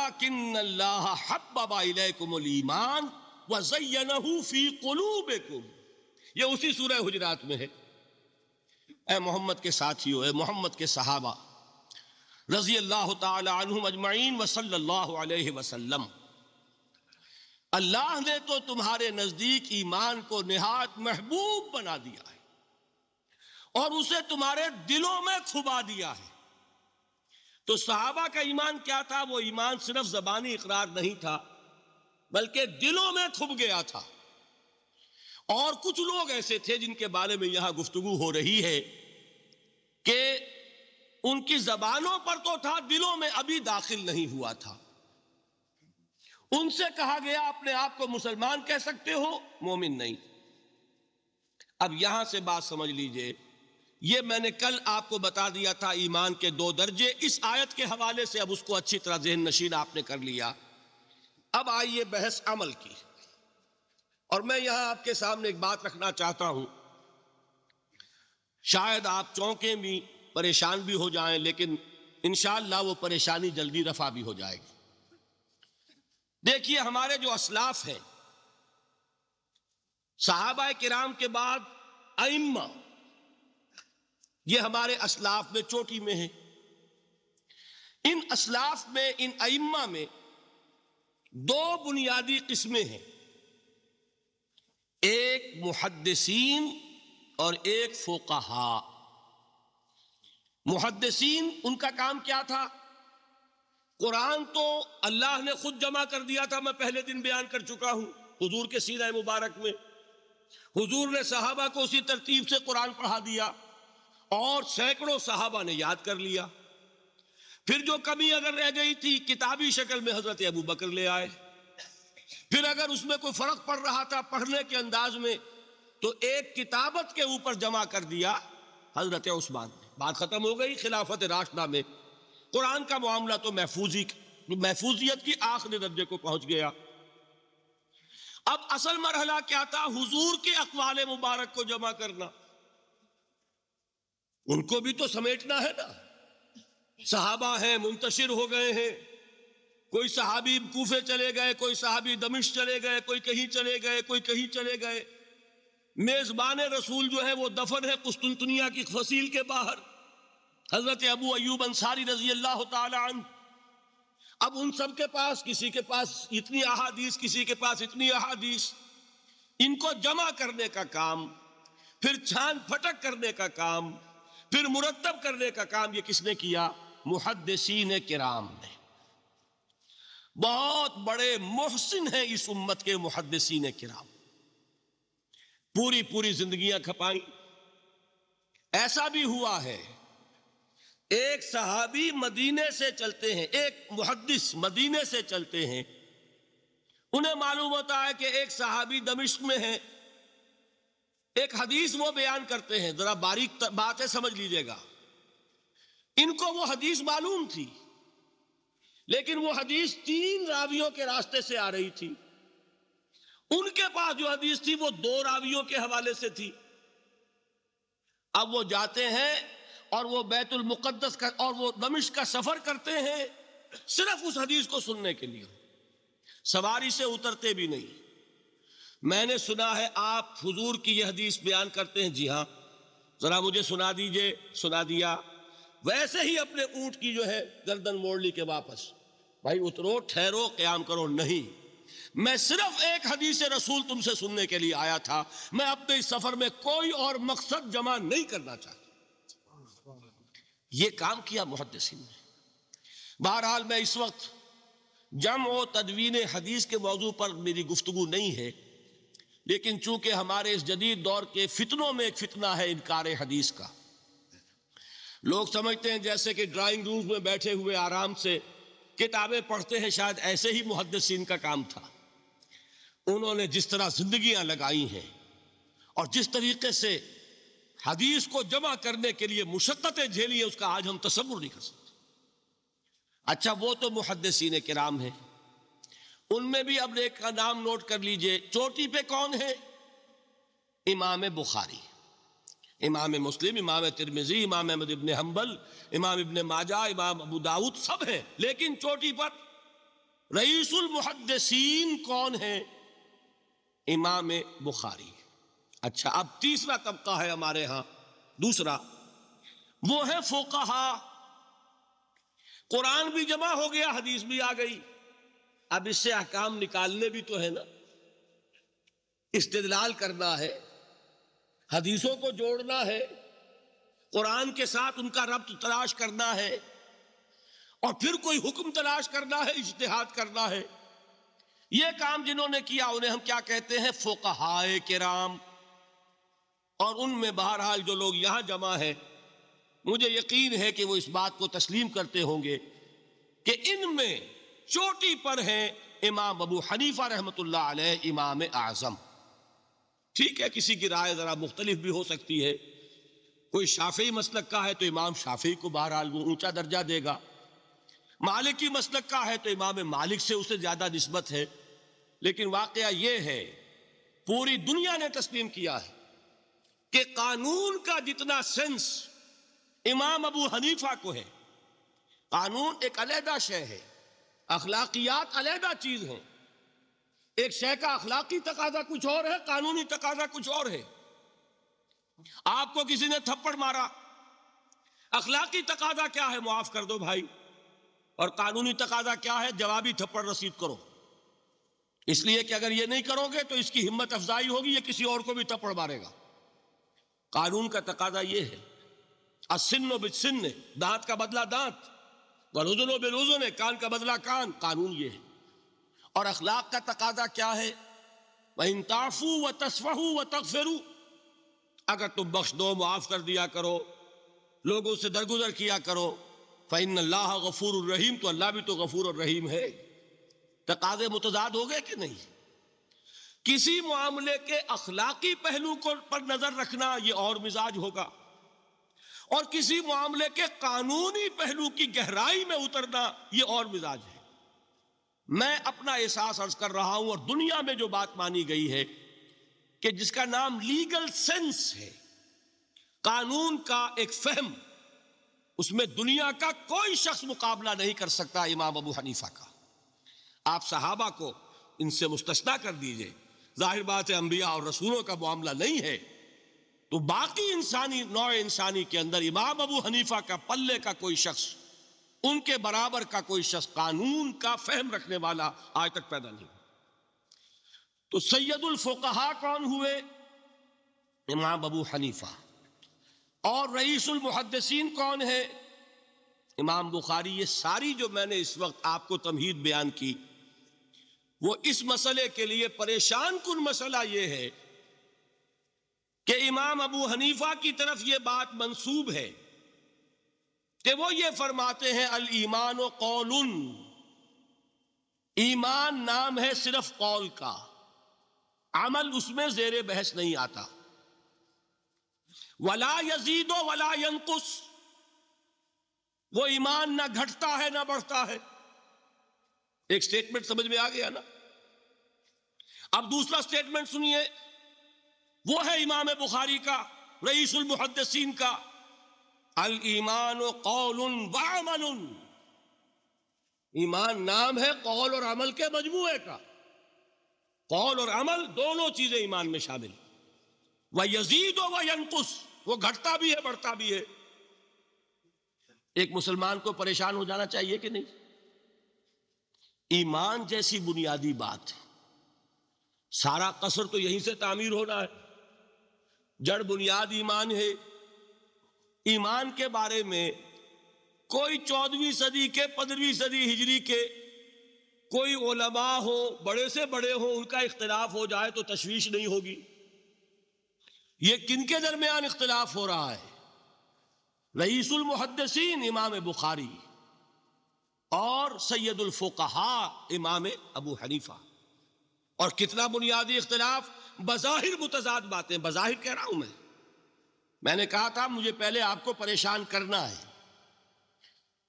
उसी सूरह हुजरात में है मोहम्मद के साथियों मोहम्मद के सहाबा रजी अल्लाह तुम अजमाइन वसल्ह अल्लाह ने तो तुम्हारे नज़दीक ईमान को निहात महबूब बना दिया है और उसे तुम्हारे दिलों में खुबा दिया है तो सहाबा का ईमान क्या था वो ईमान सिर्फ जबानी इकरार नहीं था बल्कि दिलों में खुब गया था और कुछ लोग ऐसे थे जिनके बारे में यहां गुफ्तगु हो रही है कि उनकी जबानों पर तो था दिलों में अभी दाखिल नहीं हुआ था उनसे कहा गया अपने आप को मुसलमान कह सकते हो मोमिन नहीं अब यहां से बात समझ लीजिए यह मैंने कल आपको बता दिया था ईमान के दो दर्जे इस आयत के हवाले से अब उसको अच्छी तरह जहन नशीन आपने कर लिया अब आइए बहस अमल की और मैं यहां आपके सामने एक बात रखना चाहता हूं शायद आप चौंके भी परेशान भी हो जाएं लेकिन इंशाला वो परेशानी जल्दी रफा भी हो जाएगी देखिए हमारे जो असलाफ हैं साहबा कराम के बाद अइम्मा ये हमारे असलाफ में चोटी में है इन असलाफ में इन अइम्मा में दो बुनियादी किस्में हैं एक मुहदसिन और एक फोकहा मुहदसिन उनका काम क्या था कुरान तो अल्लाह ने खुद जमा कर दिया था मैं पहले दिन बयान कर चुका हूं हजूर के सीना मुबारक में हजूर ने साहबा को उसी तरतीब से कुरान पढ़ा दिया और सैकड़ों साहबा ने याद कर लिया फिर जो कमी अगर रह गई थी किताबी शक्ल में हजरत अबू बकर ले आए फिर अगर उसमें कोई फर्क पड़ रहा था पढ़ने के अंदाज में तो एक किताबत के ऊपर जमा कर दिया हजरत उस्मान ने बात ख़त्म हो गई खिलाफत राशना में कुरान का मामला तो महफूजी महफूजियत की आखिरी दर्जे को पहुंच गया अब असल मरहला क्या था हुजूर के अकवाल मुबारक को जमा करना उनको भी तो समेटना है ना साहबा हैं मुंतशिर हो गए हैं कोई साहबी कूफे चले गए कोई साहबी दमिश चले गए कोई कहीं चले गए कोई कहीं चले गए मेजबान रसूल जो है वो दफन है कुस्तुनतनिया की फसील के बाहर हजरत अबू अयूब अंसारी रजी अल्लाह तन अब उन सब के पास किसी के पास इतनी अहादीस किसी के पास इतनी अहादीस इनको जमा करने का काम फिर छान फटक करने का काम फिर मुरतब करने का काम ये किसने किया मुहदसिन किराम ने बहुत बड़े मोहसिन हैं इस उम्मत के मुहदसिन किराम पूरी पूरी जिंदगियां खपाई ऐसा भी हुआ है एक सहाबी मदीने से चलते हैं एक मुहदस मदीने से चलते हैं उन्हें मालूम होता है कि एक सहाबी दमिश्क में है एक हदीस वो बयान करते हैं जरा बारीक बातें समझ लीजिएगा इनको वो हदीस मालूम थी लेकिन वो हदीस तीन रावियों के रास्ते से आ रही थी उनके पास जो हदीस थी वो दो रावियों के हवाले से थी अब वो जाते हैं और वो बैतुल मुकद्दस का और वो दमिश का सफर करते हैं सिर्फ उस हदीस को सुनने के लिए सवारी से उतरते भी नहीं मैंने सुना है आप हुजूर की यह हदीस बयान करते हैं जी हां जरा मुझे सुना दीजिए सुना दिया वैसे ही अपने ऊंट की जो है गर्दन मोड़ ली के वापस भाई उतरो ठहरो क्याम करो नहीं मैं सिर्फ एक हदीस रसूल तुमसे सुनने के लिए आया था मैं अपने इस सफर में कोई और मकसद जमा नहीं करना चाहता यह काम किया मुहदसिन ने बहरहाल मैं इस वक्त जम व तदवीन हदीस के मौजू पर मेरी गुफ्तु नहीं है लेकिन चूंकि हमारे इस जदीद दौर के फितनों में एक फितना है इनकार हदीस का लोग समझते हैं जैसे कि ड्राइंग रूम में बैठे हुए आराम से किताबें पढ़ते हैं शायद ऐसे ही मुहदसिन का काम था उन्होंने जिस तरह जिंदगियां लगाई हैं और जिस तरीके से हदीस को जमा करने के लिए मुशक्तें झेली है उसका आज हम तस्वुर नहीं कर सकते अच्छा वो तो मुहदसिन कराम है उनमें भी अब एक का नाम नोट कर लीजिए चोटी पे कौन है इमाम बुखारी इमाम मुस्लिम इमाम तिरमिजी इमाम अहमद इबन हम्बल इमाम इबन माजा इमाम अबू दाऊद सब हैं लेकिन चोटी पर रईसुल मुहदसिन कौन है इमाम बुखारी अच्छा अब तीसरा तबका है हमारे यहां दूसरा वो है फोकहा कुरान भी जमा हो गया हदीस भी आ गई अब इससे अहकाम निकालने भी तो है ना इस्तेदलाल करना है हदीसों को जोड़ना है कुरान के साथ उनका रब्त तलाश करना है और फिर कोई हुक्म तलाश करना है इश्तहाद करना है ये काम जिन्होंने किया उन्हें हम क्या कहते हैं फोकहाय के राम और उनमें बहरहाल जो लोग यहां जमा है मुझे यकीन है कि वो इस बात को तस्लीम करते होंगे कि इनमें चोटी पर है इमाम अबू हनीफा रहमतुल्ला इमाम आजम ठीक है किसी की राय ज़रा मुख्तलिफ भी हो सकती है कोई शाफी मसलक का है तो इमाम शाफी को बहरहाल वो ऊंचा दर्जा देगा मालिक की मसलक का है तो इमाम मालिक से उसे ज़्यादा नस्बत है लेकिन वाकया यह है पूरी दुनिया ने तस्लीम किया है कि कानून का जितना सेंस इमाम अबू हनीफा को है कानून एक अलहदा शय है अखलाकियात अलहदा चीज़ है एक शय का अखलाकी तकाजा कुछ और है कानूनी तकाजा कुछ और है आपको किसी ने थप्पड़ मारा अखलाकी तकाजा क्या है मुआफ कर दो भाई और कानूनी तकाजा क्या है जवाबी थप्पड़ रसीद करो इसलिए कि अगर ये नहीं करोगे तो इसकी हिम्मत अफजाई होगी ये किसी और को भी तपड़ मारेगा कानून का तकाजा ये है असिन्न बिसिन्न दांत का बदला दांत वरुजनो बेरुजन ने कान का बदला कान कानून ये है और अखलाक का तकाजा क्या है वह इंताफू व तस्फहू व तकफेरू अगर तुम बख्श दो माफ़ कर दिया करो लोगों से दरगुजर किया करो फ़ैन अल्लाह गफूर रहीम तो अल्लाह भी तो गफूर और रहीम है तकाजे मुतजाद हो गए कि नहीं किसी मामले के अखलाकी पहलू को पर नजर रखना यह और मिजाज होगा और किसी मामले के कानूनी पहलू की गहराई में उतरना यह और मिजाज है मैं अपना एहसास अर्ज कर रहा हूं और दुनिया में जो बात मानी गई है कि जिसका नाम लीगल सेंस है कानून का एक फहम उसमें दुनिया का कोई शख्स मुकाबला नहीं कर सकता इमाम अबू हनीफा का आप सहाबा को इनसे मुस्तना कर दीजिए जाहिर बात है अम्बिया और रसूलों का मामला नहीं है तो बाकी इंसानी नौ इंसानी के अंदर इमाम अबू हनीफा का पल्ले का कोई शख्स उनके बराबर का कोई शख्स कानून का फहम रखने वाला आज तक पैदा नहीं तो सैयदुल फोकहा कौन हुए इमाम अबू हनीफा और रईसुल मुहदसिन कौन है इमाम बुखारी ये सारी जो मैंने इस वक्त आपको तमहीद बयान की वो इस मसले के लिए परेशान कुल मसला ये है कि इमाम अबू हनीफा की तरफ ये बात मंसूब है कि वो ये फरमाते हैं अल ईमान कौल ईमान नाम है सिर्फ कौल का अमल उसमें जेर बहस नहीं आता वला यजीदो वला यंकुस वो ईमान ना घटता है ना बढ़ता है एक स्टेटमेंट समझ में आ गया ना अब दूसरा स्टेटमेंट सुनिए वो है इमाम बुखारी का रईसुल मुहदसिन का अल ईमान कौल उन ईमान नाम है कौल और अमल के मजमुए का कौल और अमल दोनों चीजें ईमान में शामिल वह यजीद व यनकुस वो घटता भी है बढ़ता भी है एक मुसलमान को परेशान हो जाना चाहिए कि नहीं ईमान जैसी बुनियादी बात है सारा कसर तो यहीं से तामीर हो रहा है जड़ बुनियाद ईमान है ईमान के बारे में कोई चौदहवीं सदी के पंद्रहवीं सदी हिजरी के कोई ओलमा हो बड़े से बड़े हो उनका इख्तलाफ हो जाए तो तशवीश नहीं होगी ये के दरमियान इख्तलाफ हो रहा है रईसुल मुहदसिन इमाम बुखारी और सैदुल्फोकहा इमाम अबू हनीफा और कितना बुनियादी इख्तलाफ बज़ाहिर मुतजाद बातें बज़ाहिर कह रहा हूं मैं मैंने कहा था मुझे पहले आपको परेशान करना है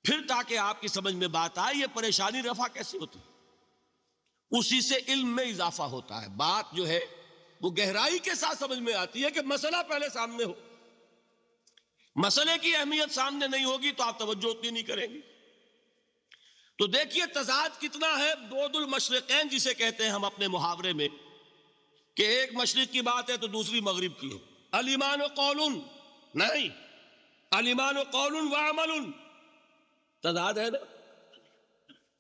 फिर ताकि आपकी समझ में बात आए ये परेशानी रफा कैसे होती उसी से इल्म में इजाफा होता है बात जो है वो गहराई के साथ समझ में आती है कि मसला पहले सामने हो मसले की अहमियत सामने नहीं होगी तो आप तवज्जो उतनी नहीं करेंगे तो देखिए तजाद कितना है बोदुल मशरकैन जिसे कहते हैं हम अपने मुहावरे में कि एक मशरक की बात है तो दूसरी मगरब की है अलीमान कौल नहीं अलीमान कौल व अमल तजाद है ना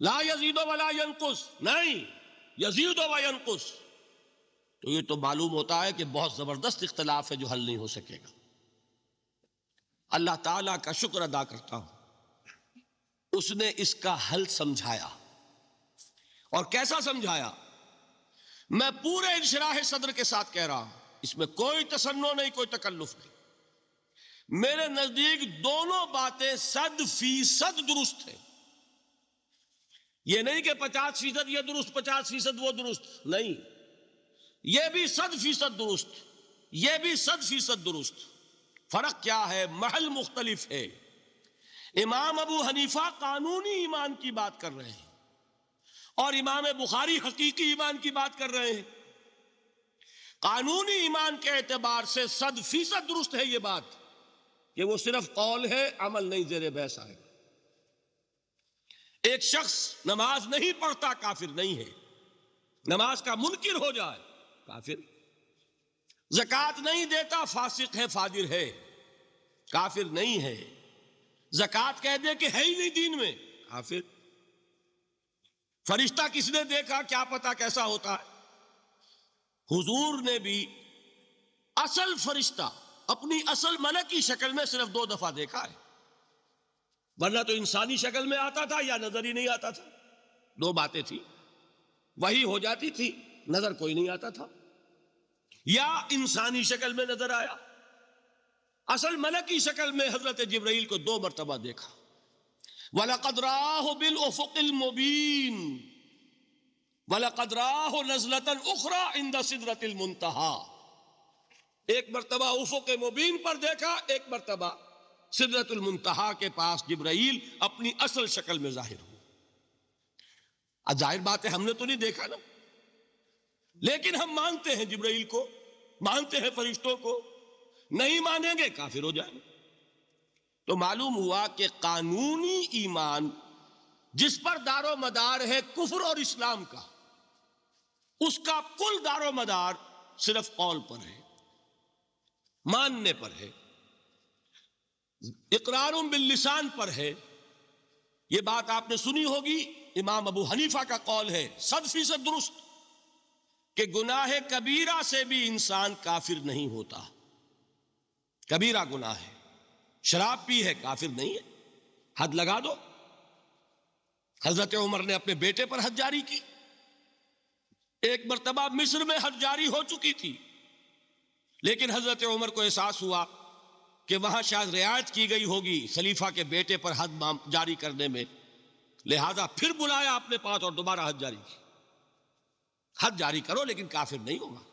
ला यजीदो वाला यंकुश नहीं यजीदो वंकुश तो ये तो मालूम होता है कि बहुत ज़बरदस्त इख्तलाफ है जो हल नहीं हो सकेगा अल्लाह ताला का शुक्र अदा करता हूं उसने इसका हल समझाया और कैसा समझाया मैं पूरे इंशराह सदर के साथ कह रहा हूं इसमें कोई तसन्नो नहीं कोई तकल्लुफ नहीं मेरे नजदीक दोनों बातें सद फीसद दुरुस्त है यह नहीं कि पचास फीसद यह दुरुस्त पचास फीसद वो दुरुस्त नहीं यह भी सद फीसद दुरुस्त यह भी सद फीसद दुरुस्त फर्क क्या है महल मुख्तलिफ है इमाम अबू हनीफा कानूनी ईमान की बात कर रहे हैं और इमाम बुखारी हकीकी ईमान की बात कर रहे हैं कानूनी ईमान के एतबार से सद फीसद दुरुस्त है ये बात कि वो सिर्फ कौल है अमल नहीं जेर बहस आएगा एक शख्स नमाज नहीं पढ़ता काफिर नहीं है नमाज का मुनकिर हो जाए काफिर जक़ात नहीं देता फासिक है फादिर है काफिर नहीं है जकत कह दे कि है ही नहीं दीन में हाफिज फरिश्ता किसने देखा क्या पता कैसा होता है हुजूर ने भी असल फरिश्ता अपनी असल मलक की शक्ल में सिर्फ दो दफा देखा है वरना तो इंसानी शक्ल में आता था या नजर ही नहीं आता था दो बातें थी वही हो जाती थी नजर कोई नहीं आता था या इंसानी शक्ल में नजर आया असल मलक की शक्ल में हजरत जबरील को दो मरतबा देखा वलकदराह बिल उफुकिल मुबीन वलकदराह नजलतन उखरा इंद सिदरतिल मुंतहा एक मरतबा उफुक मुबीन पर देखा एक मरतबा सिदरतुल मुंतहा के पास जबराइल अपनी असल शक्ल में जाहिर हुआ जाहिर बात है हमने तो नहीं देखा ना लेकिन हम मानते हैं जबराइल को मानते हैं फरिश्तों को नहीं मानेंगे काफिर हो जाएंगे तो मालूम हुआ कि कानूनी ईमान जिस पर दारो मदार है कुफर और इस्लाम का उसका कुल दारो मदार सिर्फ कौल पर है मानने पर है इकरार बिल्लिसान पर है यह बात आपने सुनी होगी इमाम अबू हनीफा का कौल है सद फीसद दुरुस्त कि गुनाह कबीरा से भी इंसान काफिर नहीं होता कबीरा गुनाह है शराब पी है काफिर नहीं है हद लगा दो हजरत उमर ने अपने बेटे पर हद जारी की एक मरतबा मिस्र में हद जारी हो चुकी थी लेकिन हजरत उमर को एहसास हुआ कि वहां शायद रियायत की गई होगी खलीफा के बेटे पर हद जारी करने में लिहाजा फिर बुलाया अपने पास और दोबारा हद जारी की हद जारी करो लेकिन काफिर नहीं होगा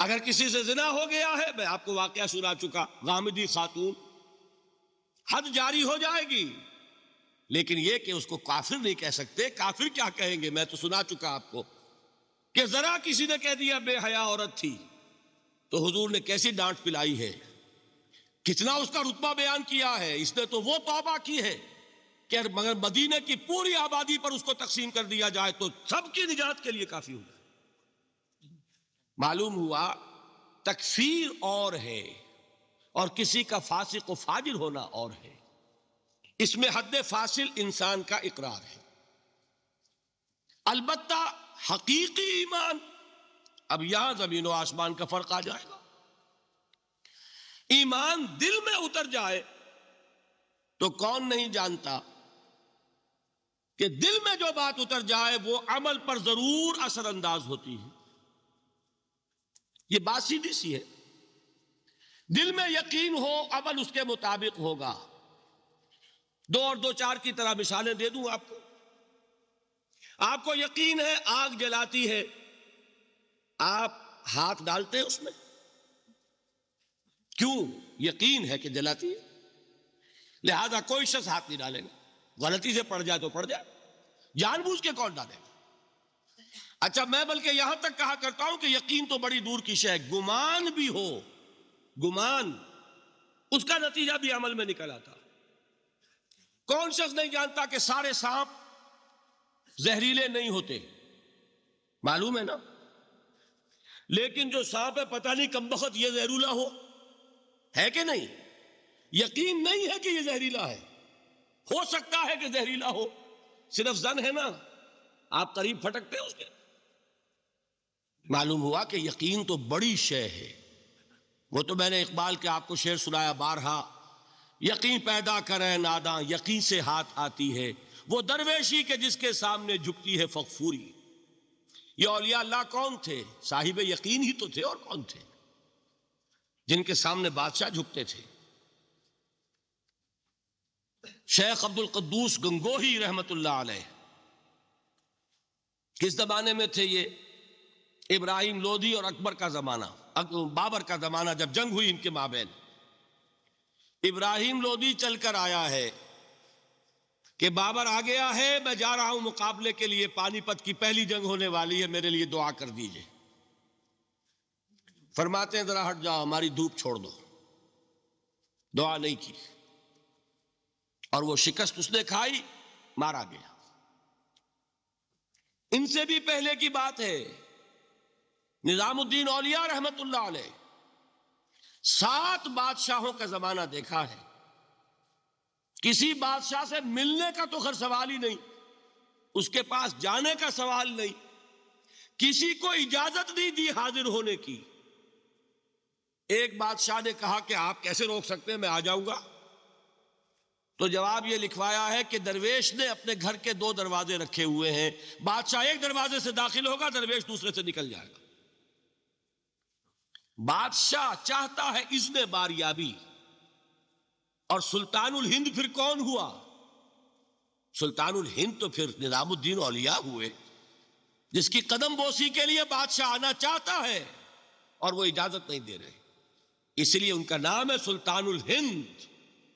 अगर किसी से जिना हो गया है मैं आपको वाक्य सुना चुका गामिदी खातून हद जारी हो जाएगी लेकिन यह कि उसको काफिर नहीं कह सकते काफिर क्या कहेंगे मैं तो सुना चुका आपको कि जरा किसी ने कह दिया बेहया औरत थी तो हुजूर ने कैसी डांट पिलाई है कितना उसका रुतबा बयान किया है इसने तो वो तौबा की है कि मगर मदीने की पूरी आबादी पर उसको तकसीम कर दिया जाए तो सबकी निजात के लिए काफी होगा मालूम हुआ तकफीर और है और किसी का फासिक व फाजिल होना और है इसमें हद फासिल इंसान का इकरार है अलबत्ता हकीकी ईमान अब यहां जमीन आसमान का फर्क आ जाएगा ईमान दिल में उतर जाए तो कौन नहीं जानता कि दिल में जो बात उतर जाए वो अमल पर जरूर असरअंदाज होती है ये बात सीधी सी है दिल में यकीन हो अमल उसके मुताबिक होगा दो और दो चार की तरह मिसालें दे दूं आपको आपको यकीन है आग जलाती है आप हाथ डालते हैं उसमें क्यों यकीन है कि जलाती है लिहाजा कोई शख्स हाथ नहीं डालेगा गलती से पड़ जाए तो पड़ जाए जानबूझ के कौन डालेगा अच्छा मैं बल्कि यहां तक कहा करता हूं कि यकीन तो बड़ी दूर की शय गुमान भी हो गुमान उसका नतीजा भी अमल में निकल आता कौन शख्स नहीं जानता कि सारे सांप जहरीले नहीं होते मालूम है ना लेकिन जो सांप है पता नहीं कम बखत यह जहरीला हो है कि नहीं यकीन नहीं है कि यह जहरीला है हो सकता है कि जहरीला हो सिर्फ जन है ना आप करीब फटकते हो उसके मालूम हुआ कि यकीन तो बड़ी शय है वो तो मैंने इकबाल के आपको शेर सुनाया बारहा यकीन पैदा करें नादा यकीन से हाथ आती है वो दरवेशी के जिसके सामने झुकती है फकफूरी ये औलिया अल्लाह कौन थे साहिब यकीन ही तो थे और कौन थे जिनके सामने बादशाह झुकते थे शेख अब्दुल कद्दूस गंगोही रहमतुल्लाह अलैह किस जमाने में थे ये इब्राहिम लोधी और अकबर का जमाना बाबर का जमाना जब जंग हुई इनके माबेन इब्राहिम लोधी चलकर आया है कि बाबर आ गया है मैं जा रहा हूं मुकाबले के लिए पानीपत की पहली जंग होने वाली है मेरे लिए दुआ कर दीजिए फरमाते हैं जरा हट जाओ हमारी धूप छोड़ दो दुआ नहीं की और वो शिकस्त उसने खाई मारा गया इनसे भी पहले की बात है निजामुद्दीन औलिया रहमत सात बादशाहों का जमाना देखा है किसी बादशाह से मिलने का तो खर सवाल ही नहीं उसके पास जाने का सवाल नहीं किसी को इजाजत नहीं दी हाजिर होने की एक बादशाह ने कहा कि आप कैसे रोक सकते हैं मैं आ जाऊंगा तो जवाब यह लिखवाया है कि दरवेश ने अपने घर के दो दरवाजे रखे हुए हैं बादशाह एक दरवाजे से दाखिल होगा दरवेश दूसरे से निकल जाएगा बादशाह चाहता है इसमें बारियाबी और सुल्तानुल हिंद फिर कौन हुआ सुल्तानुल हिंद तो फिर निजामुद्दीन औलिया हुए जिसकी कदम बोसी के लिए बादशाह आना चाहता है और वो इजाजत नहीं दे रहे इसलिए उनका नाम है सुल्तानुल हिंद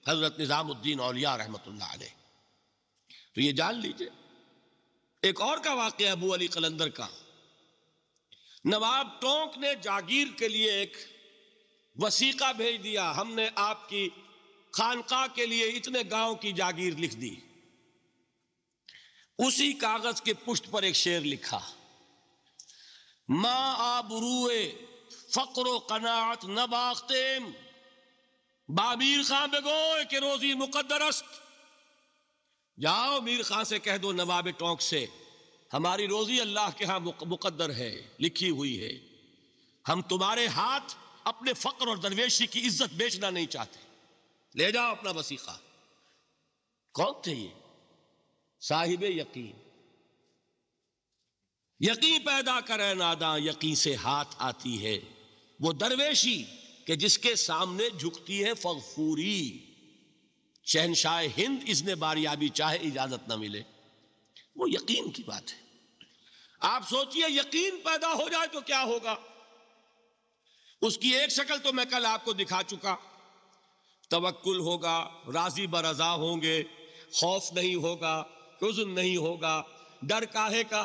हजरत निजामुद्दीन औलिया रहमत अलैह तो ये जान लीजिए एक और का वाक्य अबू अली कलंदर का नवाब टोंक ने जागीर के लिए एक वसीका भेज दिया हमने आपकी खानका के लिए इतने गांव की जागीर लिख दी उसी कागज के पुष्ट पर एक शेर लिखा माँ आब रूए फक्र कनात न बाखते बाबीर खां बेगोए के रोजी मुकदरस्त जाओ मीर खां से कह दो नवाब टोंक से हमारी रोजी अल्लाह के यहां मुकद्दर है लिखी हुई है हम तुम्हारे हाथ अपने फक्र और दरवेशी की इज्जत बेचना नहीं चाहते ले जाओ अपना वसीखा कौन थे ये साहिब यकीन यकीन पैदा करे नादा यकीन से हाथ आती है वो दरवेशी के जिसके सामने झुकती है फगफूरी शहनशाह हिंद इसने बारियाबी चाहे इजाजत ना मिले वो यकीन की बात है आप सोचिए यकीन पैदा हो जाए तो क्या होगा उसकी एक शक्ल तो मैं कल आपको दिखा चुका तवक्ल होगा राजी बरजा होंगे खौफ नहीं होगा रुजन नहीं होगा डर काहे का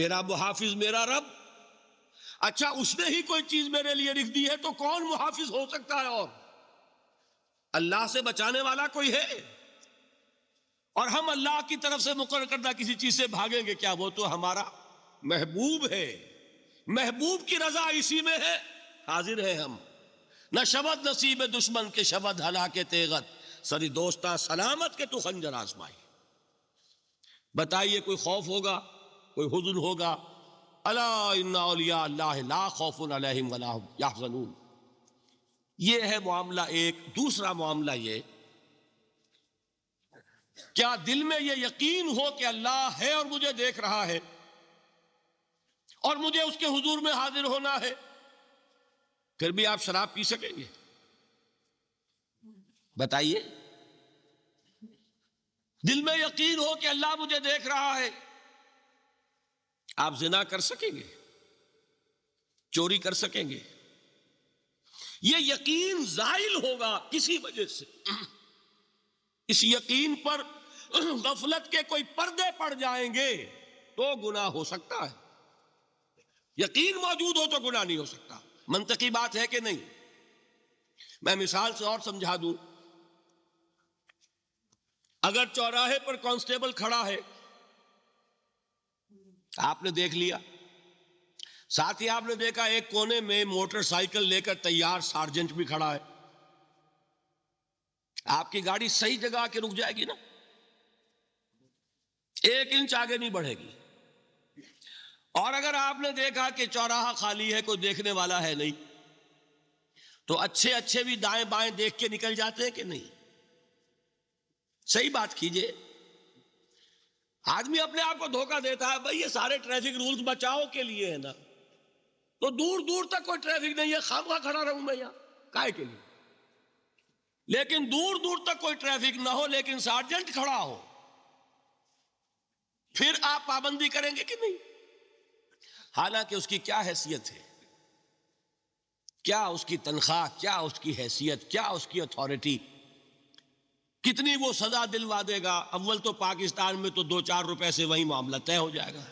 मेरा मुहाफिज मेरा रब अच्छा उसने ही कोई चीज मेरे लिए लिख दी है तो कौन मुहाफिज हो सकता है और अल्लाह से बचाने वाला कोई है और हम अल्लाह की तरफ से मुकर करदा किसी चीज से भागेंगे क्या वो तो हमारा महबूब है महबूब की रजा इसी में है हाजिर है हम न शबद नसीब दुश्मन के शबद हला के तेगत सरी दोस्ता सलामत के तू खंजर आजमाई बताइए कोई खौफ होगा कोई हुजन होगा अला खौफ ये है मामला एक दूसरा मामला ये क्या दिल में यह यकीन हो कि अल्लाह है और मुझे देख रहा है और मुझे उसके हुजूर में हाजिर होना है फिर भी आप शराब पी सकेंगे बताइए दिल में यकीन हो कि अल्लाह मुझे देख रहा है आप जिना कर सकेंगे चोरी कर सकेंगे यह यकीन जाहिल होगा किसी वजह से इस यकीन पर (clears throat) गफलत के कोई पर्दे पड़ जाएंगे तो गुना हो सकता है यकीन मौजूद हो तो गुना नहीं हो सकता मंतकी बात है कि नहीं मैं मिसाल से और समझा दूं अगर चौराहे पर कांस्टेबल खड़ा है आपने देख लिया साथ ही आपने देखा एक कोने में मोटरसाइकिल लेकर तैयार सार्जेंट भी खड़ा है आपकी गाड़ी सही जगह आके रुक जाएगी ना एक इंच आगे नहीं बढ़ेगी और अगर आपने देखा कि चौराहा खाली है कोई देखने वाला है नहीं तो अच्छे अच्छे भी दाएं बाएं देख के निकल जाते हैं कि नहीं सही बात कीजिए आदमी अपने आप को धोखा देता है भाई ये सारे ट्रैफिक रूल्स बचाओ के लिए है ना तो दूर दूर तक कोई ट्रैफिक नहीं है खामखा खड़ा रहूं मैं यहां काय के लिए लेकिन दूर दूर तक कोई ट्रैफिक ना हो लेकिन सार्जेंट खड़ा हो फिर आप पाबंदी करेंगे कि नहीं हालांकि उसकी क्या हैसियत है क्या उसकी तनख्वाह क्या उसकी हैसियत क्या उसकी अथॉरिटी कितनी वो सजा दिलवा देगा अव्वल तो पाकिस्तान में तो दो चार रुपए से वही मामला तय हो जाएगा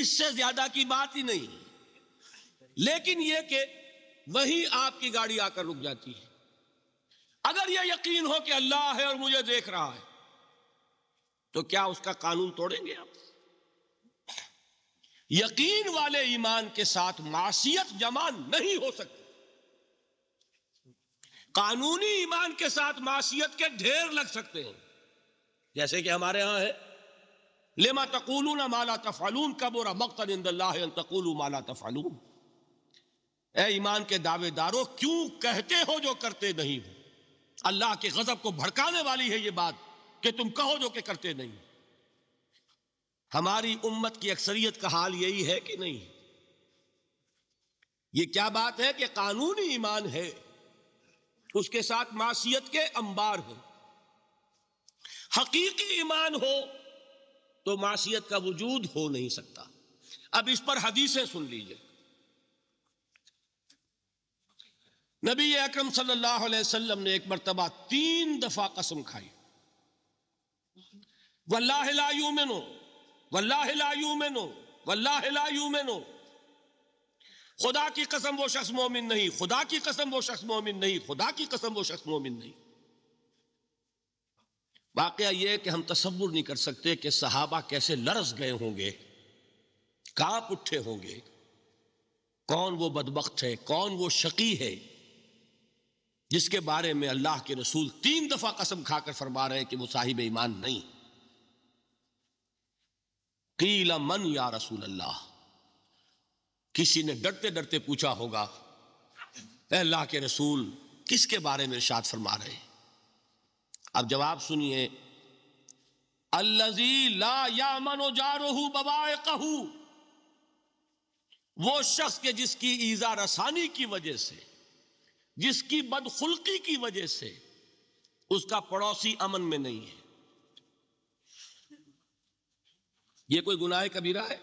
इससे ज्यादा की बात ही नहीं लेकिन यह कि वही आपकी गाड़ी आकर रुक जाती है अगर यह यकीन हो कि अल्लाह है और मुझे देख रहा है तो क्या उसका कानून तोड़ेंगे आप यकीन वाले ईमान के साथ मासीत जमा नहीं हो सकती कानूनी ईमान के साथ मासीत के ढेर लग सकते हैं जैसे कि हमारे यहां है लेमा तकुलू ना माला तफालून कबोरा मख्तर तकूलू माला तफालून ए ईमान के दावेदारों क्यों कहते हो जो करते नहीं हो अल्लाह के गजब को भड़काने वाली है ये बात कि तुम कहो जो कि करते नहीं हमारी उम्मत की अक्सरियत का हाल यही है कि नहीं ये क्या बात है कि कानूनी ईमान है उसके साथ मासीत के अंबार है हकीकी ईमान हो तो मासीत का वजूद हो नहीं सकता अब इस पर हदीसें सुन लीजिए नबी अकरम सल्लल्लाहु अलैहि वसल्लम ने एक मरतबा तीन दफा कसम खाई वल्लायू मेनो वल्लायू नो वल्लायू नो खुदा की कसम वो शख्स मोमिन नहीं खुदा की कसम वो शख्स मोमिन नहीं खुदा की कसम वो शख्स मोमिन नहीं वाक़ यह कि हम तस्वुर नहीं कर सकते कि सहाबा कैसे लरस गए होंगे कांप उठे होंगे कौन वो बदबक है कौन वो शकी है जिसके बारे में अल्लाह के रसूल तीन दफा कसम खाकर फरमा रहे हैं कि वो साहिब ईमान नहीं कीला मन या रसूल अल्लाह किसी ने डरते डरते पूछा होगा अल्लाह के रसूल किसके बारे में इर्शाद फरमा रहे हैं अब जवाब सुनिए अल्लाजी ला या मनो जारोहू बबाए कहू वो शख्स के जिसकी ईजा रसानी की वजह से जिसकी बदखुल्की की वजह से उसका पड़ोसी अमन में नहीं है यह कोई गुनाह कबीरा है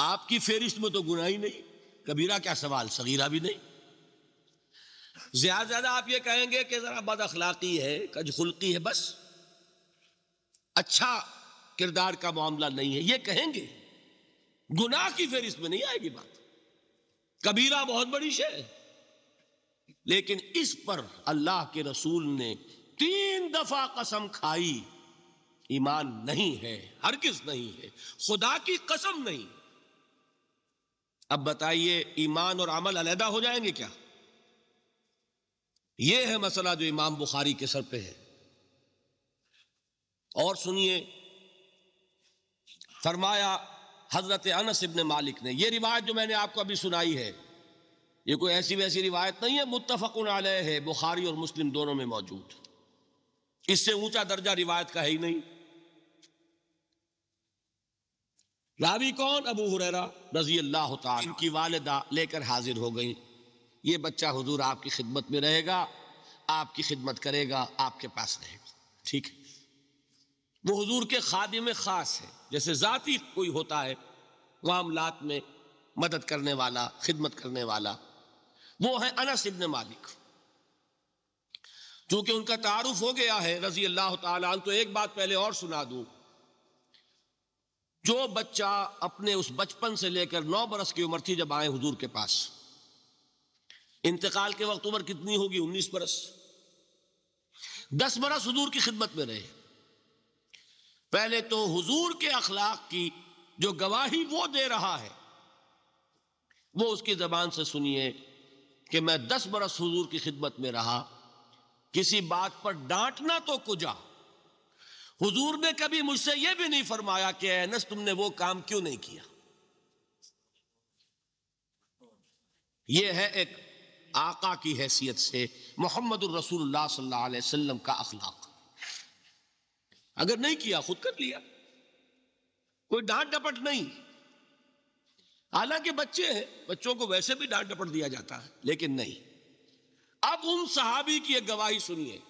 आपकी फेरिस्त में तो गुनाह ही नहीं कबीरा क्या सवाल सगीरा भी नहीं ज्यादा ज्यादा आप ये कहेंगे कि जरा बद अखलाकी है कजखुल्की है बस अच्छा किरदार का मामला नहीं है ये कहेंगे गुनाह की फेरिस्त में नहीं आएगी बात कबीरा बहुत बड़ी शे लेकिन इस पर अल्लाह के रसूल ने तीन दफा कसम खाई ईमान नहीं है हर किस नहीं है खुदा की कसम नहीं अब बताइए ईमान और अमल अलहदा हो जाएंगे क्या यह है मसला जो इमाम बुखारी के सर पे है और सुनिए फरमाया हज़रत अनस इबन मालिक ने यह रिवायत जो मैंने आपको अभी सुनाई है ये कोई ऐसी वैसी रिवायत नहीं है मुतफ़न आलय है बुखारी और मुस्लिम दोनों में मौजूद इससे ऊंचा दर्जा रिवायत का है ही नहीं रावी कौन अबू हुररा रजी अल्लाह की वालदा लेकर हाजिर हो गई ये बच्चा हुजूर आपकी खिदमत में रहेगा आपकी खिदमत करेगा आपके पास रहेगा ठीक है वो हुजूर के खादिम खास है जैसे ज़ाती कोई होता है मामलात में मदद करने वाला खिदमत करने वाला वो है अनस इबन मालिक चूंकि उनका तारुफ हो गया है रजी अल्लाह तन तो एक बात पहले और सुना दूं जो बच्चा अपने उस बचपन से लेकर नौ बरस की उम्र थी जब आए हुजूर के पास इंतकाल के वक्त उम्र कितनी होगी उन्नीस बरस दस बरस हुजूर की खिदमत में रहे पहले तो हुजूर के अखलाक की जो गवाही वो दे रहा है वो उसकी जबान से सुनिए कि मैं दस बरस हुजूर की खिदमत में रहा किसी बात पर डांटना तो कुजा हुजूर ने कभी मुझसे यह भी नहीं फरमाया कि एनस तुमने वो काम क्यों नहीं किया यह है एक आका की हैसियत से मोहम्मद रसूलुल्लाह सल्लल्लाहु अलैहि वसल्लम का अखलाक अगर नहीं किया खुद कर लिया कोई डांट डपट नहीं हालांकि बच्चे हैं बच्चों को वैसे भी डांट डपट दिया जाता है लेकिन नहीं अब उन सहाबी की एक गवाही सुनिए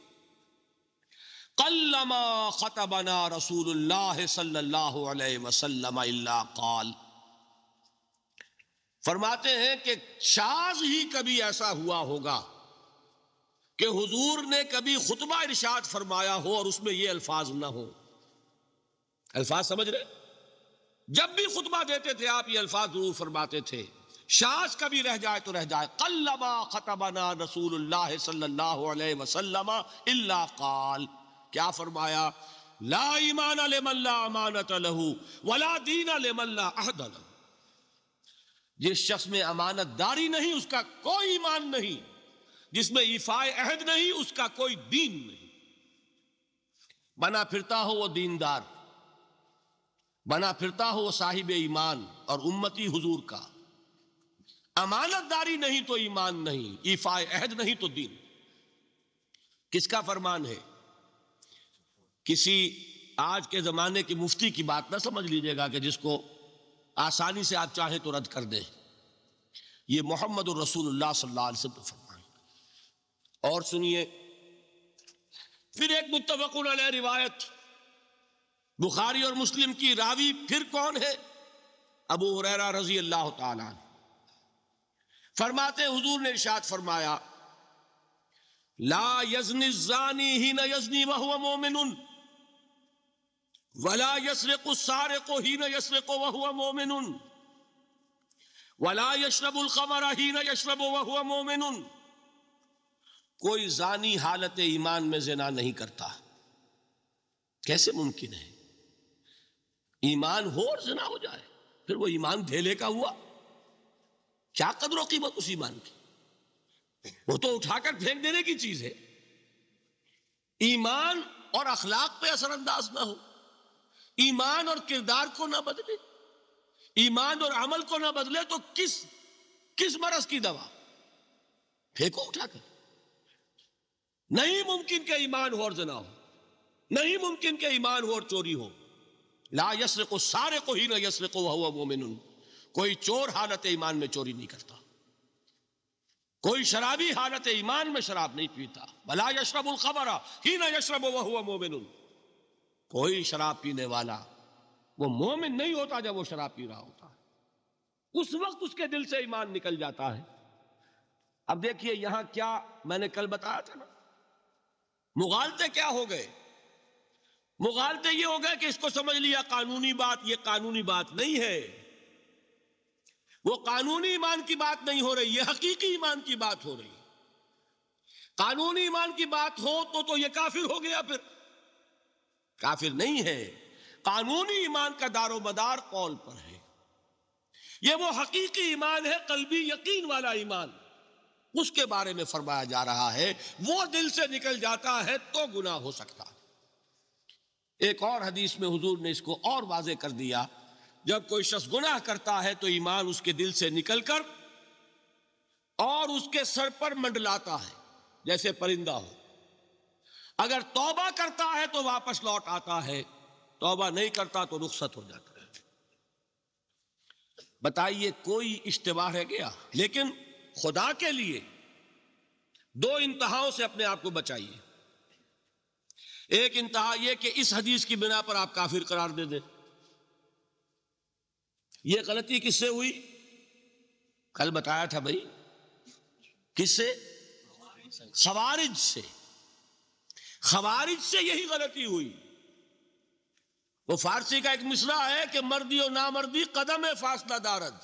कल्लमा खतबना रसूलुल्लाह सल्लल्लाहु अलैहि वसल्लम इल्ला काल फरमाते हैं कि शाज ही कभी ऐसा हुआ होगा कि हुजूर ने कभी खुतबा इरशाद फरमाया हो और उसमें ये अल्फाज ना हो अल्फाज समझ रहे जब भी खुतबा देते थे आप ये अल्फाज जरूर फरमाते थे शास कभी रह जाए तो रह जाए कल्लमा खतबना रसूलुल्लाह सल्लल्लाहु अलैहि वसल्लम इल्ला काल क्या फरमाया ला ईमान लेमल्ला अमानत लहू वला दीन लेमल्ला अहद जिस शख्स में अमानत दारी नहीं उसका कोई ईमान नहीं जिसमें इफाए अहद नहीं उसका कोई दीन नहीं बना फिरता हो वो दीनदार बना फिरता हो वो साहिब ईमान और उम्मती हुजूर का अमानतदारी नहीं तो ईमान नहीं इफाए अहद नहीं तो दीन किसका फरमान है किसी आज के ज़माने की मुफ्ती की बात ना समझ लीजिएगा कि जिसको आसानी से आप चाहें तो रद्द कर दें ये मोहम्मद रसूलुल्लाह सल्लल्लाहु अलैहि वसल्लम और सुनिए फिर एक मुतफकुन रिवायत बुखारी और मुस्लिम की रावी फिर कौन है अबू हुरैरा रजी अल्लाह ताला फरमाते हुजूर ने इशाद फरमाया ला यजनी जानी ही न यजनी वह मोमिन वला यसरे को सारे को ही न यसरे को वह मोमिन वला यशरबुल खमरा ही न यशरब वह मोमिन कोई जानी हालत ईमान में जना नहीं करता कैसे मुमकिन है ईमान हो और जना हो जाए फिर वो ईमान धेले का हुआ क्या कदरों कीमत उस ईमान की वो तो उठाकर फेंक देने की चीज है ईमान और अखलाक पे असरअंदाज ना हो ईमान और किरदार को ना बदले ईमान और अमल को ना बदले तो किस किस मरज की दवा फेंको उठाकर नहीं मुमकिन के ईमान हो और जना हो नहीं मुमकिन के ईमान हो और चोरी हो ला यसर को सारे को ही ना यसर को हुआ मोमिन कोई चोर हालत ईमान में चोरी नहीं करता कोई शराबी हालत ईमान में शराब नहीं पीता भला यशरब खबर ही ना यशरब वह हुआ मोमिन कोई शराब पीने वाला वो मोमिन नहीं होता जब वो शराब पी रहा होता है उस वक्त उसके दिल से ईमान निकल जाता है अब देखिए यहां क्या मैंने कल बताया था ना मुगालते क्या हो गए मुगालते ये हो गए कि इसको समझ लिया कानूनी बात ये कानूनी बात नहीं है वो कानूनी ईमान की बात नहीं हो रही ये हकीकी ईमान की बात हो रही कानूनी ईमान की बात हो तो तो ये काफिर हो गया फिर काफिर नहीं है कानूनी ईमान का दारो मदार कौन पर है ये वो हकीकी ईमान है कल्बी यकीन वाला ईमान उसके बारे में फरमाया जा रहा है वो दिल से निकल जाता है तो गुना हो सकता है एक और हदीस में हुजूर ने इसको और वाजे कर दिया जब कोई शख्स गुनाह करता है तो ईमान उसके दिल से निकलकर और उसके सर पर मंडलाता है जैसे परिंदा हो अगर तौबा करता है तो वापस लौट आता है तौबा नहीं करता तो रुखसत हो जाता है बताइए कोई इश्तबाह है गया लेकिन खुदा के लिए दो इंतहाओं से अपने आप को बचाइए एक इंतहा यह कि इस हदीस की बिना पर आप काफिर करार दे दें यह गलती किससे हुई कल बताया था भाई किससे खवारिज से खवारिज से यही गलती हुई वो फारसी का एक मिसरा है कि मर्दी और नामर्दी कदम है फासला दारद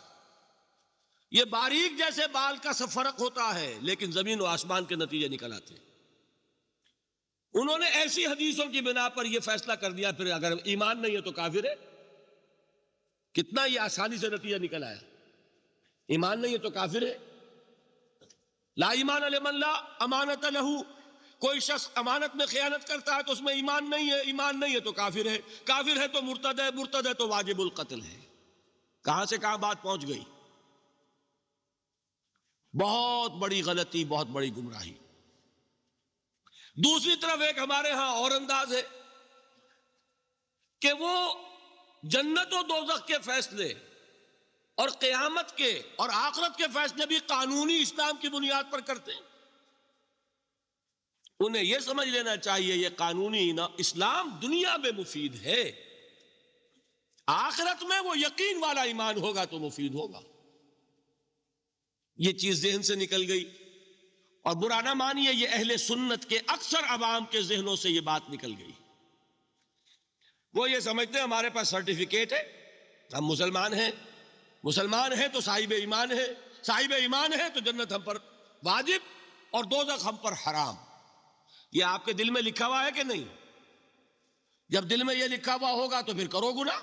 ये बारीक जैसे बाल का सब फर्क होता है लेकिन जमीन और आसमान के नतीजे निकल आते उन्होंने ऐसी हदीसों की बिना पर यह फैसला कर दिया फिर अगर ईमान नहीं है तो काफिर है कितना ये आसानी से नतीजा निकल आया ईमान नहीं है तो काफिर है ला ईमान अलमल्ला अमानत लहू कोई शख्स अमानत में खयानत करता है तो उसमें ईमान नहीं है ईमान नहीं है तो काफिर है काफिर है तो मुर्तद है मुर्तद है तो वाजिबुल कत्ल है कहां से कहां बात पहुंच गई बहुत बड़ी गलती बहुत बड़ी गुमराही दूसरी तरफ एक हमारे यहां और अंदाज है कि वो जन्नत और दोजख के फैसले और कयामत के और आखरत के फैसले भी कानूनी इस्लाम की बुनियाद पर करते हैं उन्हें यह समझ लेना चाहिए यह कानूनी इस्लाम दुनिया में मुफीद है आखरत में वो यकीन वाला ईमान होगा तो मुफीद होगा ये चीज जहन से निकल गई और बुरा ना मानिए ये अहले सुन्नत के अक्सर आवाम के जहनों से ये बात निकल गई वो ये समझते हैं हमारे पास सर्टिफिकेट है हम मुसलमान हैं मुसलमान हैं तो साहिब ईमान है साहिब ईमान है तो जन्नत हम पर वाजिब और दोजक हम पर हराम ये आपके दिल में लिखा हुआ है कि नहीं जब दिल में ये लिखा हुआ होगा तो फिर करो गुना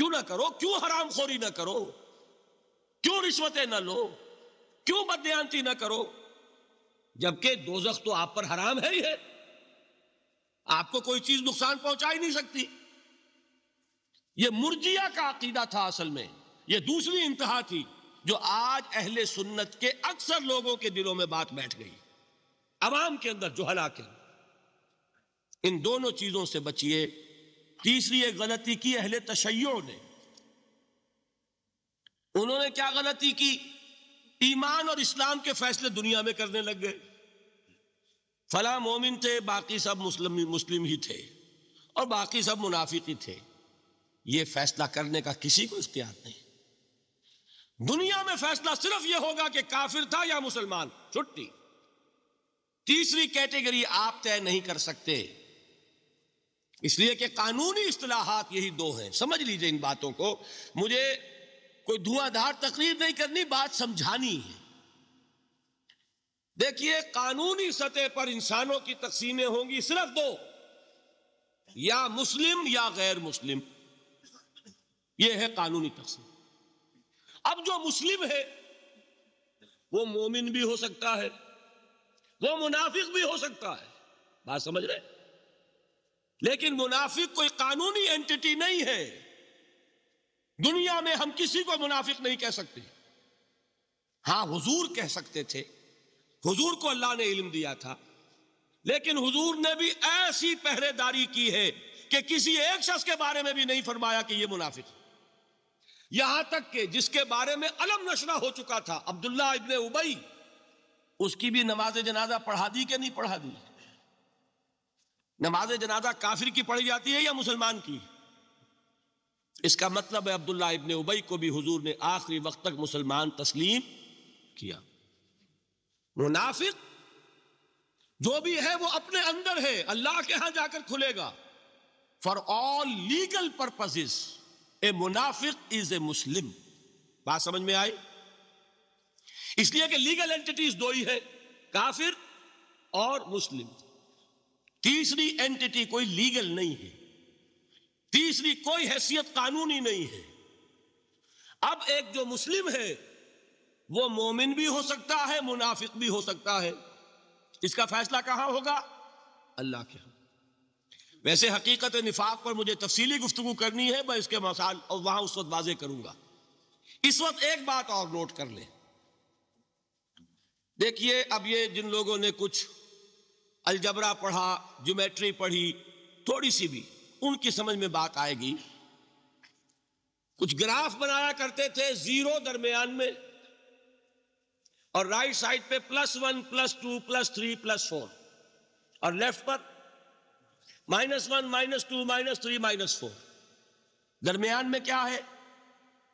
क्यों ना करो क्यों हराम खोरी ना करो क्यों रिश्वतें ना लो क्यों बदयांती ना करो जबकि दोजख तो आप पर हराम है ही है आपको कोई चीज नुकसान पहुंचा ही नहीं सकती यह मुर्जिया का अकीदा था असल में यह दूसरी इंतहा थी जो आज अहले सुन्नत के अक्सर लोगों के दिलों में बात बैठ गई अवाम के अंदर जोहला के इन दोनों चीजों से बचिए तीसरी एक गलती की अहले तशैयों ने उन्होंने क्या गलती की ईमान और इस्लाम के फैसले दुनिया में करने लग गए फला मोमिन थे बाकी सब मुस्लिम मुस्लिम ही थे और बाकी सब मुनाफिक ही थे ये फैसला करने का किसी को इख्तियार नहीं दुनिया में फैसला सिर्फ यह होगा कि काफिर था या मुसलमान छुट्टी तीसरी कैटेगरी आप तय नहीं कर सकते इसलिए कि कानूनी असलाहत यही दो हैं समझ लीजिए इन बातों को मुझे कोई धुआंधार तकरीर नहीं करनी बात समझानी है देखिए कानूनी सतह पर इंसानों की तकसीमें होंगी सिर्फ दो या मुस्लिम या गैर मुस्लिम यह है कानूनी तकसीम अब जो मुस्लिम है वो मोमिन भी हो सकता है वो मुनाफिक भी हो सकता है बात समझ रहे लेकिन मुनाफिक कोई कानूनी एंटिटी नहीं है दुनिया में हम किसी को मुनाफिक नहीं कह सकते हाँ हुजूर कह सकते थे हुजूर को अल्लाह ने इल्म दिया था लेकिन हुजूर ने भी ऐसी पहरेदारी की है कि किसी एक शख्स के बारे में भी नहीं फरमाया कि यह मुनाफिक यहां तक के जिसके बारे में अलम नशरा हो चुका था अब्दुल्ला इबन उबई उसकी भी नमाज जनाजा पढ़ा दी कि नहीं पढ़ा दी नमाज जनाजा काफिर की पढ़ी जाती है या मुसलमान की है इसका मतलब है अब्दुल्ला इबन उबई को भी हुजूर ने आखिरी वक्त तक मुसलमान तस्लीम किया मुनाफिक जो भी है वो अपने अंदर है अल्लाह के यहां जाकर खुलेगा for all legal purposes a मुनाफिक इज ए मुस्लिम बात समझ में आई इसलिए कि लीगल एंटिटीज दो ही है काफिर और मुस्लिम तीसरी एंटिटी कोई लीगल नहीं है तीसरी कोई हैसियत कानूनी नहीं है अब एक जो मुस्लिम है वो मोमिन भी हो सकता है मुनाफिक भी हो सकता है इसका फैसला कहां होगा अल्लाह के वैसे हकीकत निफाक पर मुझे तफसीली गुफ्तु करनी है मैं इसके मसाल और वहां उस वक्त वाजे करूंगा इस वक्त एक बात और नोट कर ले देखिए अब ये जिन लोगों ने कुछ अलजबरा पढ़ा ज्योमेट्री पढ़ी थोड़ी सी भी उनकी समझ में बात आएगी कुछ ग्राफ बनाया करते थे जीरो दरमियान में और राइट साइड पे plus one plus two plus three plus four और लेफ्ट पर minus one minus two minus three minus four दरमियान में क्या है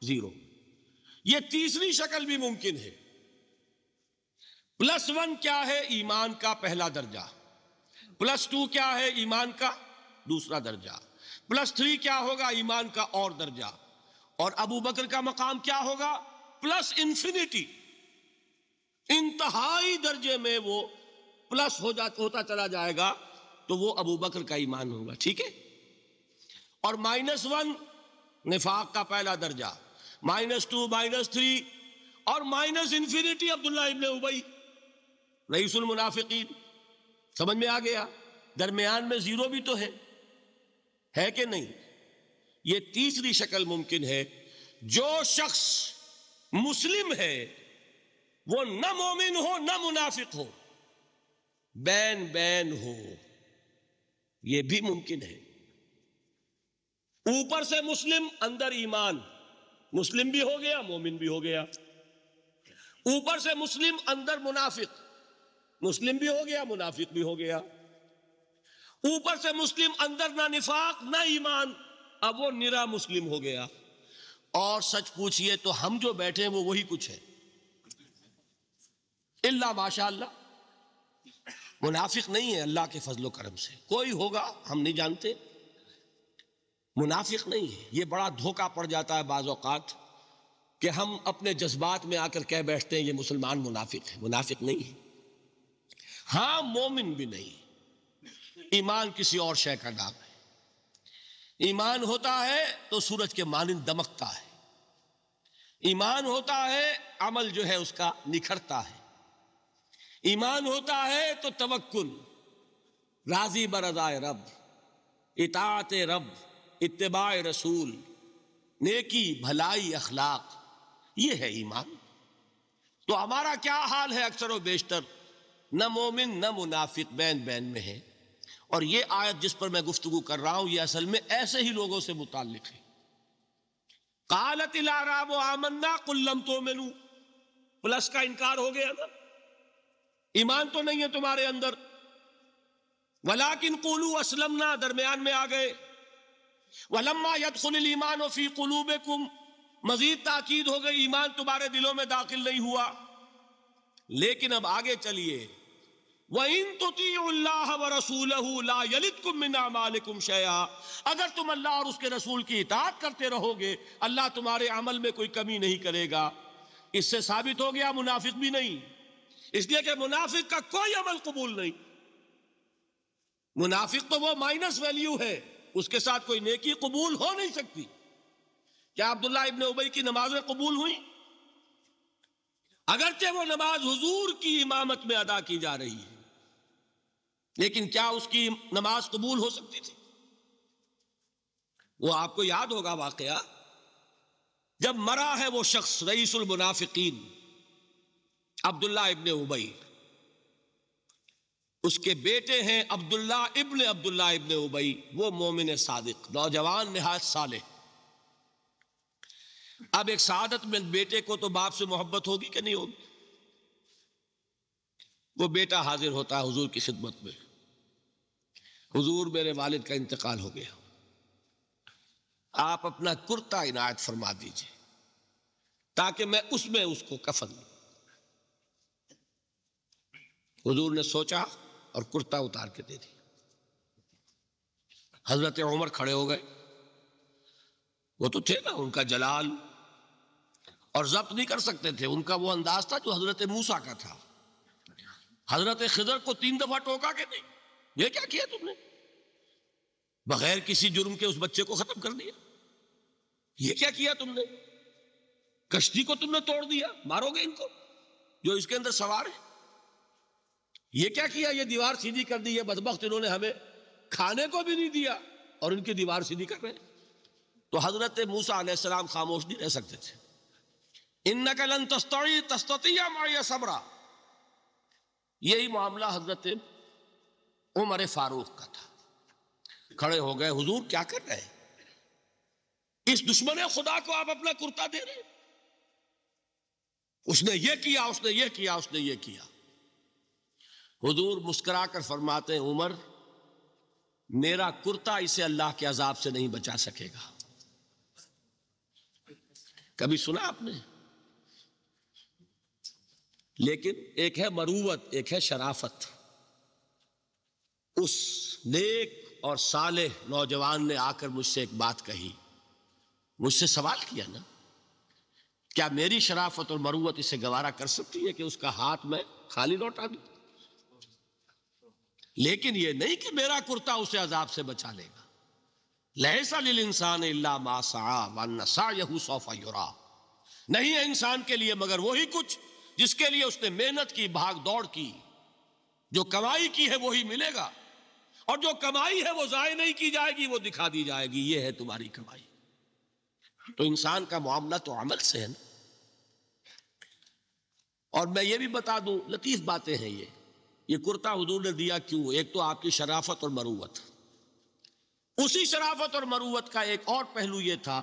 जीरो ये तीसरी शक्ल भी मुमकिन है प्लस वन क्या है ईमान का पहला दर्जा प्लस टू क्या है ईमान का दूसरा दर्जा प्लस थ्री क्या होगा ईमान का और दर्जा और अबू बकर का मकाम क्या होगा प्लस इंफिनिटी इंतहाई दर्जे में वो प्लस हो जा होता चला जाएगा तो वो अबू बकर का ईमान होगा ठीक है और माइनस वन निफाक का पहला दर्जा माइनस टू माइनस थ्री और minus infinity Abdullah ibn Ubayy रईसुल मुनाफिकीन समझ में आ गया दरमियान में जीरो भी तो है है कि नहीं ये तीसरी शक्ल मुमकिन है जो शख्स मुस्लिम है वो न मोमिन हो न मुनाफिक हो बैन बैन हो ये भी मुमकिन है ऊपर से मुस्लिम अंदर ईमान मुस्लिम भी हो गया मोमिन भी हो गया ऊपर से मुस्लिम अंदर मुनाफिक मुस्लिम भी हो गया मुनाफिक भी हो गया ऊपर से मुस्लिम अंदर ना निफाक ना ईमान अब वो निरा मुस्लिम हो गया और सच पूछिए तो हम जो बैठे हैं वो वही कुछ है इल्ला माशा मुनाफिक नहीं है अल्लाह के फजलो करम से कोई होगा हम नहीं जानते मुनाफिक नहीं है ये बड़ा धोखा पड़ जाता है बाज़ात कि हम अपने जज्बात में आकर कह बैठते हैं ये मुसलमान मुनाफिक है मुनाफिक नहीं है हाँ मोमिन भी नहीं ईमान किसी और शय का नाम है ईमान होता है तो सूरज के मानंद दमकता है ईमान होता है अमल जो है उसका निखरता है ईमान होता है तो तवक्ल राजी बरदाय रब इतात रब इतबा रसूल नेकी भलाई अखलाक ये है ईमान तो हमारा क्या हाल है अक्सर व बेशतर न मोमिन न मुनाफिक बैन बैन में है और ये आयत जिस पर मैं गुफ्तु कर रहा हूं ये असल में ऐसे ही लोगों से मुताल है कालत आमन्ना कुल्लम तो मेनू प्लस का इनकार हो गया ना ईमान तो नहीं है तुम्हारे अंदर वलाकिन कुलू ना दरमियान में आ गए वलम्मा खुल ईमान वफी कुलूब कुम मजीद ताकीद हो गई ईमान तुम्हारे दिलों में दाखिल नहीं हुआ लेकिन अब आगे चलिए अगर तुम अल्लाह और उसके रसूल की इतात करते रहोगे अल्लाह तुम्हारे अमल में कोई कमी नहीं करेगा इससे साबित हो गया मुनाफिक भी नहीं इसलिए कि मुनाफिक का कोई अमल कबूल नहीं मुनाफिक तो वो माइनस वैल्यू है उसके साथ कोई नेकी कबूल हो नहीं सकती क्या अब्दुल्ला इबन उबई की नमाजें कबूल हुई अगरचे वो नमाज हुजूर की इमामत में अदा की जा रही है लेकिन क्या उसकी नमाज कबूल हो सकती थी वो आपको याद होगा वाकया जब मरा है वो शख्स रईसुल मुनाफिकीन अब्दुल्ला इबन उबई उसके बेटे हैं अब्दुल्ला इबन अब्दुल्ला इबन उबई वो मोमिन सादिक नौजवान नहाज साले अब एक सादत में बेटे को तो बाप से मोहब्बत होगी कि नहीं होगी वो बेटा हाजिर होता है हुजूर की खिदमत में हुजूर मेरे वालिद का इंतकाल हो गया आप अपना कुर्ता इनायत फरमा दीजिए ताकि मैं उसमें उसको कफन दूं हुजूर ने सोचा और कुर्ता उतार के दे दिया हजरत उमर खड़े हो गए वो तो थे ना उनका जलाल और जब्त नहीं कर सकते थे उनका वो अंदाज था जो हजरत मूसा का था हजरत खिजर को तीन दफा टोका के नहीं ये क्या किया तुमने बगैर किसी जुर्म के उस बच्चे को खत्म कर दिया ये क्या किया तुमने कश्ती को तुमने तोड़ दिया मारोगे इनको जो इसके अंदर सवार है ये क्या किया ये दीवार सीधी कर दी ये बदबख्त इन्होंने हमें खाने को भी नहीं दिया और इनकी दीवार सीधी कर रहे तो हजरत मूसा सलाम खामोश नहीं रह सकते थे इन नकलन तस्तौड़ी तस्तौतिया सबरा यही मामला हजरत उमर फारूक का था खड़े हो गए हुजूर क्या कर रहे इस दुश्मन खुदा को आप अपना कुर्ता दे रहे उसने ये किया उसने ये किया उसने ये किया हुजूर मुस्कुराकर फरमाते उमर मेरा कुर्ता इसे अल्लाह के अजाब से नहीं बचा सकेगा कभी सुना आपने लेकिन एक है मरूवत एक है शराफत उस नेक और साले नौजवान ने आकर मुझसे एक बात कही मुझसे सवाल किया ना क्या मेरी शराफत और मरुवत इसे गवारा कर सकती है कि उसका हाथ मैं खाली लौटा दू लेकिन यह नहीं कि मेरा कुर्ता उसे अजाब से बचा लेगा लहसा लिल इंसान युरा नहीं है इंसान के लिए मगर वही कुछ जिसके लिए उसने मेहनत की भाग दौड़ की जो कमाई की है वही मिलेगा और जो कमाई है वो जाय नहीं की जाएगी वो दिखा दी जाएगी ये है तुम्हारी कमाई तो इंसान का मामला तो अमल से है ना और मैं ये भी बता दूं लतीफ बातें हैं ये ये कुर्ता हजूर ने दिया क्यों एक तो आपकी शराफत और मरूवत उसी शराफत और मरूवत का एक और पहलू ये था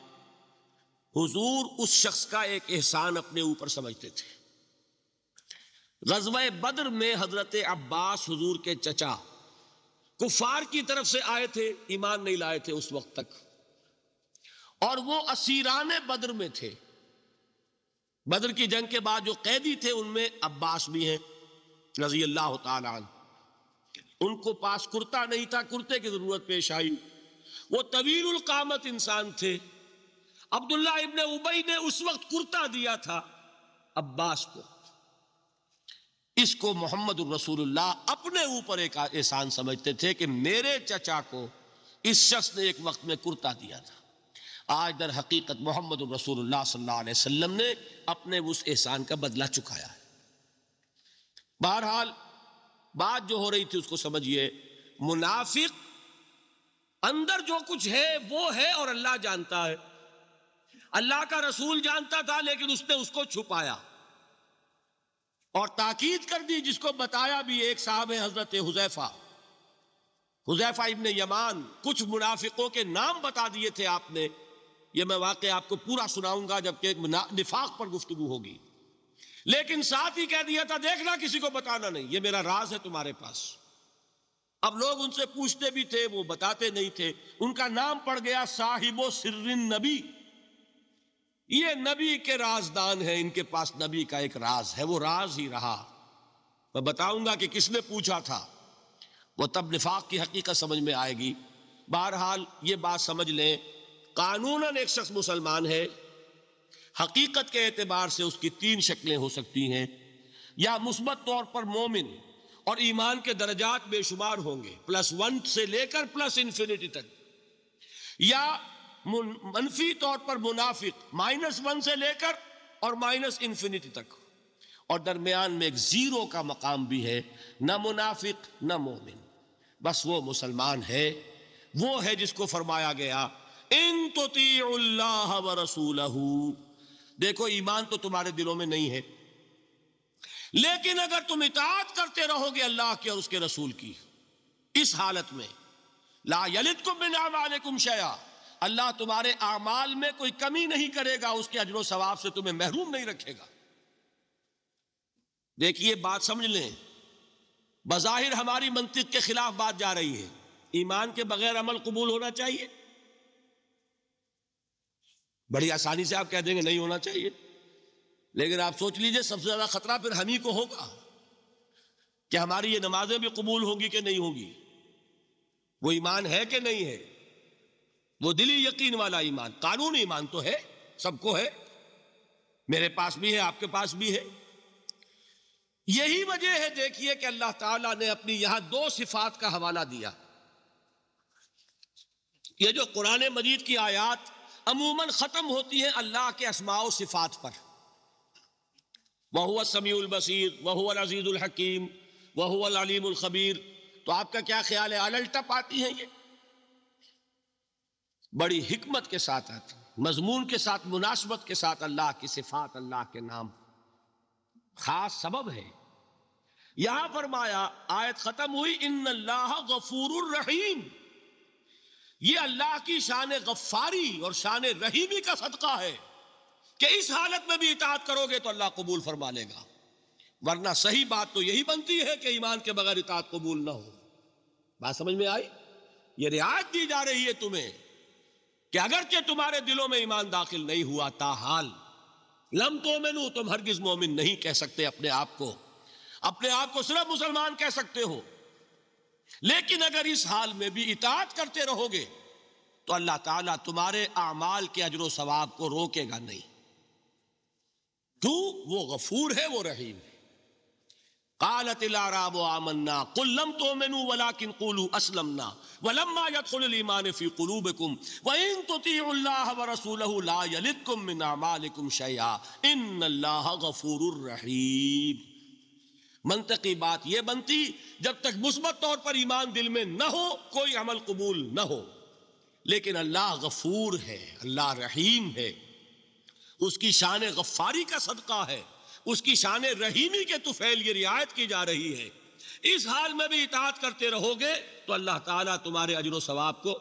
हुजूर उस शख्स का एक एहसान अपने ऊपर समझते थे गजब बद्र में हजरत अब्बास हुजूर के चचा कुफार की तरफ से आए थे ईमान नहीं लाए थे उस वक्त तक और वो असीरान बद्र में थे बद्र की जंग के बाद जो कैदी थे उनमें अब्बास भी हैं रजी अल्लाह उनको पास कुर्ता नहीं था कुर्ते की जरूरत पेश आई वो तवील कामत इंसान थे अब्दुल्ला इबन उबई ने उस वक्त कुर्ता दिया था अब्बास को इसको मोहम्मद रसूलुल्लाह अपने ऊपर एक एहसान समझते थे कि मेरे चचा को इस शख्स ने एक वक्त में कुर्ता दिया था आज दर हकीकत मोहम्मद रसूलुल्लाह सल्लल्लाहु अलैहि वसल्लम ने अपने उस एहसान का बदला चुकाया है बहरहाल बात जो हो रही थी उसको समझिए मुनाफिक अंदर जो कुछ है वो है और अल्लाह जानता है अल्लाह का रसूल जानता था लेकिन उसने उसको छुपाया और ताकीद कर दी जिसको बताया भी एक साहब है हजरत हुजैफा हुजैफा इबन यमान कुछ मुनाफिकों के नाम बता दिए थे आपने ये मैं वाकई आपको पूरा सुनाऊंगा जबकि निफाक पर गुफ्तु होगी लेकिन साथ ही कह दिया था देखना किसी को बताना नहीं ये मेरा राज है तुम्हारे पास अब लोग उनसे पूछते भी थे वो बताते नहीं थे उनका नाम पड़ गया साहिबो सिर्रिन नबी ये नबी के राजदान है इनके पास नबी का एक राज है वो राज ही रहा मैं बताऊंगा कि किसने पूछा था वो तब निफाक की हकीकत समझ में आएगी बहरहाल ये बात समझ लें कानूनन एक शख्स मुसलमान है हकीकत के एतबार से उसकी तीन शक्लें हो सकती हैं या मुस्बत तौर पर मोमिन और ईमान के दर्जात बेशुमार होंगे प्लस वन से लेकर प्लस इंफिनिटी तक या मनफी तौर पर मुनाफिक माइनस वन से लेकर और माइनस इंफिनिटी तक और दरमियान में एक जीरो का मकाम भी है ना मुनाफिक ना मोमिन बस वो मुसलमान है वो है जिसको फरमाया गया इन तो रसूल देखो ईमान तो तुम्हारे दिलों में नहीं है लेकिन अगर तुम इतात करते रहोगे अल्लाह के और उसके रसूल की इस हालत में ला यलित कुम बिना वाले कुम शया अल्लाह तुम्हारे अमाल में कोई कमी नहीं करेगा उसके अजरों सवाब से तुम्हें महरूम नहीं रखेगा देखिए बात समझ लें बज़ाहिर हमारी मंतिक के खिलाफ बात जा रही है ईमान के बगैर अमल कबूल होना चाहिए बड़ी आसानी से आप कह देंगे नहीं होना चाहिए लेकिन आप सोच लीजिए सबसे ज्यादा खतरा फिर हम ही को होगा कि हमारी ये नमाजें भी कबूल होंगी कि नहीं होंगी वो ईमान है कि नहीं है वो दिली यकीन वाला ईमान कानून ईमान तो है सबको है मेरे पास भी है आपके पास भी है यही वजह है देखिए कि अल्लाह ताला ने अपनी यहां दो सिफात का हवाला दिया ये जो कुरान मजीद की आयात अमूमन ख़त्म होती है अल्लाह के असमाओ सिफात पर वह समीउल बसीर वह अजीज़ुल हकीम वह अलीमुल खबीर तो आपका क्या ख्याल है अलल्टा आती है ये बड़ी हमत के साथ आती मजमून के साथ मुनासबत के साथ अल्लाह की सिफात अल्लाह के नाम खास सबब है यहां फरमाया आयत खत्म हुई इन अल्लाह गफूर रहीम ये अल्लाह की शान गफ्फारी और शान रहीमी का सदका है कि इस हालत में भी इतात करोगे तो अल्लाह कबूल फरमा लेगा वरना सही बात तो यही बनती है कि ईमान के बगैर इतात कबूल ना हो बात समझ में आई ये रियायत दी जा रही है तुम्हें कि अगरचे तुम्हारे दिलों में ईमान दाखिल नहीं हुआ था हाल लम तो मेनू तुम हरगिज मोमिन नहीं कह सकते अपने आप को अपने आप को सिर्फ मुसलमान कह सकते हो लेकिन अगर इस हाल में भी इतात करते रहोगे तो अल्लाह ताला तुम्हारे अमाल के अजर सवाब को रोकेगा नहीं क्यों वो गफूर है वो रहीम है कालत आराब आमन्ना कुल्लम तो मेनू वला किन कुलू असलमना वलम्मा यदमान फ़ी कुलूब कुम वन तो रसूल ला यलित कुम मिना मालिकुम शया इन अल्लाह गफूररहीम मनतकी बात यह बनती जब तक मुस्बत तौर पर ईमान दिल में न हो कोई अमल कबूल न हो लेकिन अल्लाह गफूर है अल्लाह रहीम है उसकी शान गफ्फारी का सदका है उसकी शान रहीमी के तुफेल ये रियायत की जा रही है इस हाल में भी इतात करते रहोगे तो अल्लाह ताला तुम्हारे अजर सवाब को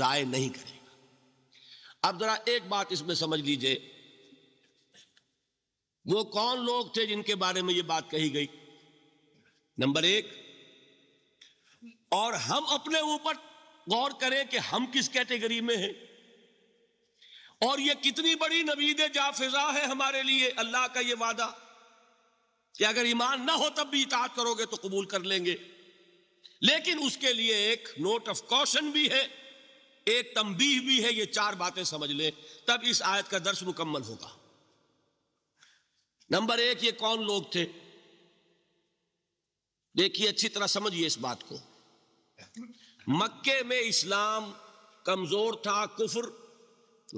ज़ाय नहीं करेगा अब जरा एक बात इसमें समझ लीजिए वो कौन लोग थे जिनके बारे में ये बात कही गई नंबर एक और हम अपने ऊपर गौर करें कि हम किस कैटेगरी में हैं और ये कितनी बड़ी नबीद जाफिजा है हमारे लिए अल्लाह का ये वादा कि अगर ईमान ना हो तब भी इतात करोगे तो कबूल कर लेंगे लेकिन उसके लिए एक नोट ऑफ कॉशन भी है एक तमबीह भी है ये चार बातें समझ लें तब इस आयत का दर्श मुकम्मल होगा नंबर एक ये कौन लोग थे देखिए अच्छी तरह समझिए इस बात को मक्के में इस्लाम कमजोर था कुफर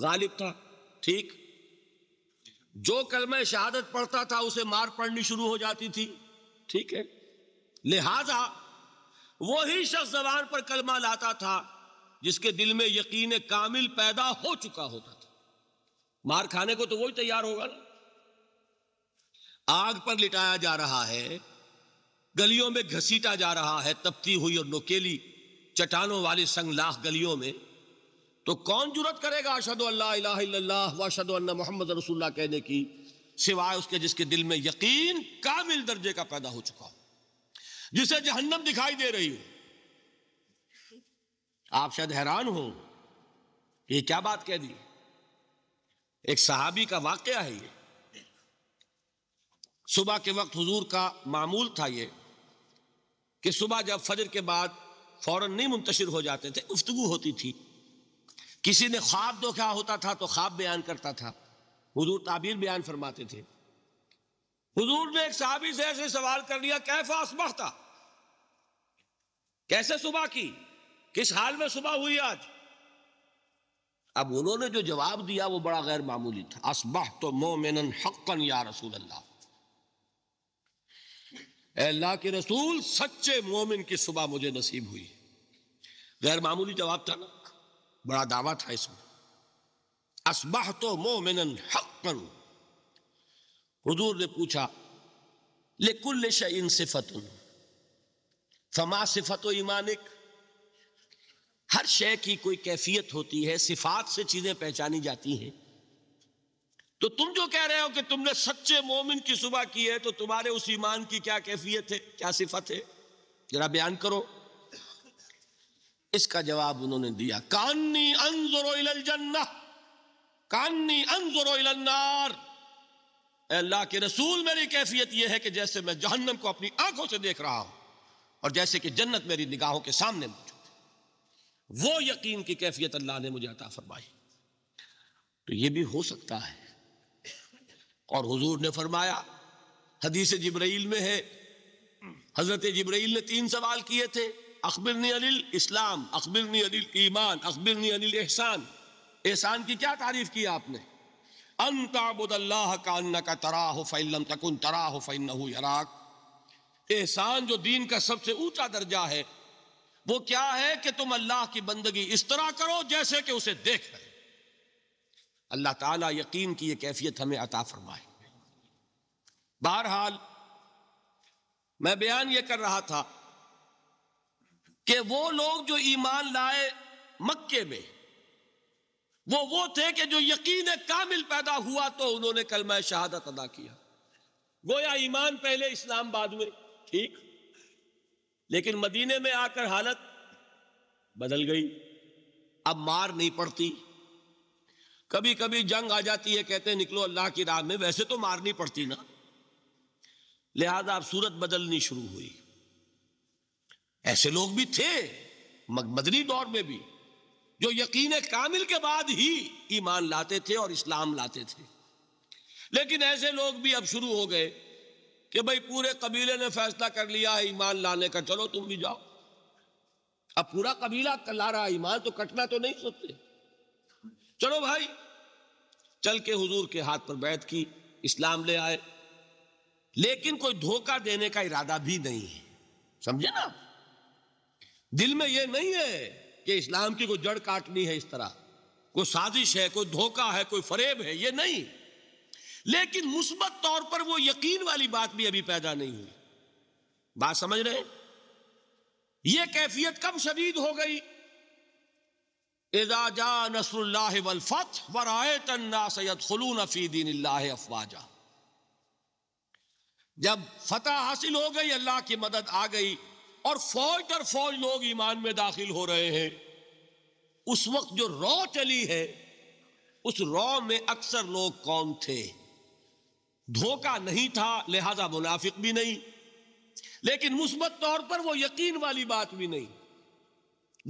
गालिब था ठीक जो कलम शहादत पढ़ता था उसे मार पड़नी शुरू हो जाती थी ठीक है लिहाजा वो ही शख्स जबान पर कलमा लाता था जिसके दिल में यकीन कामिल पैदा हो चुका होता था मार खाने को तो वही तैयार होगा ना आग पर लिटाया जा रहा है गलियों में घसीटा जा रहा है तपती हुई और नोकेली चटानों वाली संगलाख गलियों में तो कौन जरूरत करेगा अशद अल्लाह मोहम्मद रसुल्ला कहने की सिवाय उसके जिसके दिल में यकीन कामिल दर्जे का पैदा हो चुका हो जिसे जहन्नम दिखाई दे रही हो आप शायद हैरान हो ये क्या बात कह दी एक सहाबी का वाक्य है ये सुबह के वक्त हुजूर का मामूल था ये कि सुबह जब फजर के बाद फौरन नहीं मुंतशिर हो जाते थे गुफ्तगु होती थी किसी ने ख्वाब क्या होता था तो ख्वाब बयान करता था हजूर ताबीर बयान फरमाते थे हजूर ने एक साहबी से ऐसे सवाल कर लिया कैफा था कैसे सुबह की किस हाल में सुबह हुई आज अब उन्होंने जो जवाब दिया वो बड़ा गैर मामूली था असबह तो मोमिन हक्कन या रसूल अल्लाह अल्लाह के रसूल सच्चे मोमिन की सुबह मुझे नसीब हुई गैर मामूली जवाब था ना बड़ा दावा था इसमें असबाह तो मोमिन हक हजूर ने पूछा कुल शन सिफत समा सिफत ईमानिक हर शय की कोई कैफियत होती है सिफात से चीजें पहचानी जाती हैं तो तुम जो कह रहे हो कि तुमने सच्चे मोमिन की सुबह की है तो तुम्हारे उस ईमान की क्या कैफियत है क्या सिफत है जरा बयान करो इसका जवाब उन्होंने दिया कानी अनजोरो जन्ना कानी अनजोरो अल्लाह के रसूल मेरी कैफियत यह है कि जैसे मैं जहन्नम को अपनी आंखों से देख रहा हूं और जैसे कि जन्नत मेरी निगाहों के सामने मौजूद है वो यकीन की कैफियत अल्लाह ने मुझे अता फरमाई तो यह भी हो सकता है और हुजूर ने फरमाया हदीस जबरील में है हजरत जबरील ने तीन सवाल किए थे अकबरनी अनिल इस्लाम अकबरनी अनिल ईमान अकबरनी अनिल एहसान एहसान की क्या तारीफ की आपने का तरा एहसान जो दीन का सबसे ऊंचा दर्जा है वो क्या है कि तुम अल्लाह की बंदगी इस तरह करो जैसे कि उसे देख रहे अल्लाह ताला यकीन की ये कैफियत हमें अता फरमाए बहरहाल मैं बयान ये कर रहा था कि वो लोग जो ईमान लाए मक्के में वो वो थे कि जो यकीन कामिल पैदा हुआ तो उन्होंने कल कलमा शहादत अदा किया गोया ईमान पहले इस्लाम बाद में ठीक लेकिन मदीने में आकर हालत बदल गई अब मार नहीं पड़ती कभी कभी जंग आ जाती है कहते निकलो अल्लाह की राह में वैसे तो मारनी पड़ती ना लिहाजा अब सूरत बदलनी शुरू हुई ऐसे लोग भी थे मदनी दौर में भी जो यकीन कामिल के बाद ही ईमान लाते थे और इस्लाम लाते थे लेकिन ऐसे लोग भी अब शुरू हो गए कि भाई पूरे कबीले ने फैसला कर लिया है ईमान लाने का चलो तुम भी जाओ अब पूरा कबीला ला रहा है ईमान तो कटना तो नहीं सोचते चलो भाई चल के हुजूर के हाथ पर बैठ की इस्लाम ले आए लेकिन कोई धोखा देने का इरादा भी नहीं है समझे ना दिल में यह नहीं है कि इस्लाम की कोई जड़ काटनी है इस तरह कोई साजिश है कोई धोखा है कोई फरेब है यह नहीं लेकिन मुस्बत तौर पर वो यकीन वाली बात भी अभी पैदा नहीं हुई बात समझ रहे यह ये कैफियत कब शदीद हो गई एजाजा नसरुल्लाह वलफत वराय तन्ना अफवाजा जब फतह हासिल हो गई अल्लाह की मदद आ गई और फौज दर फौज लोग ईमान में दाखिल हो रहे हैं उस वक्त जो रॉ चली है उस रॉ में अक्सर लोग कौन थे धोखा नहीं था लिहाजा मुनाफिक भी नहीं लेकिन मुस्बत तौर पर वो यकीन वाली बात भी नहीं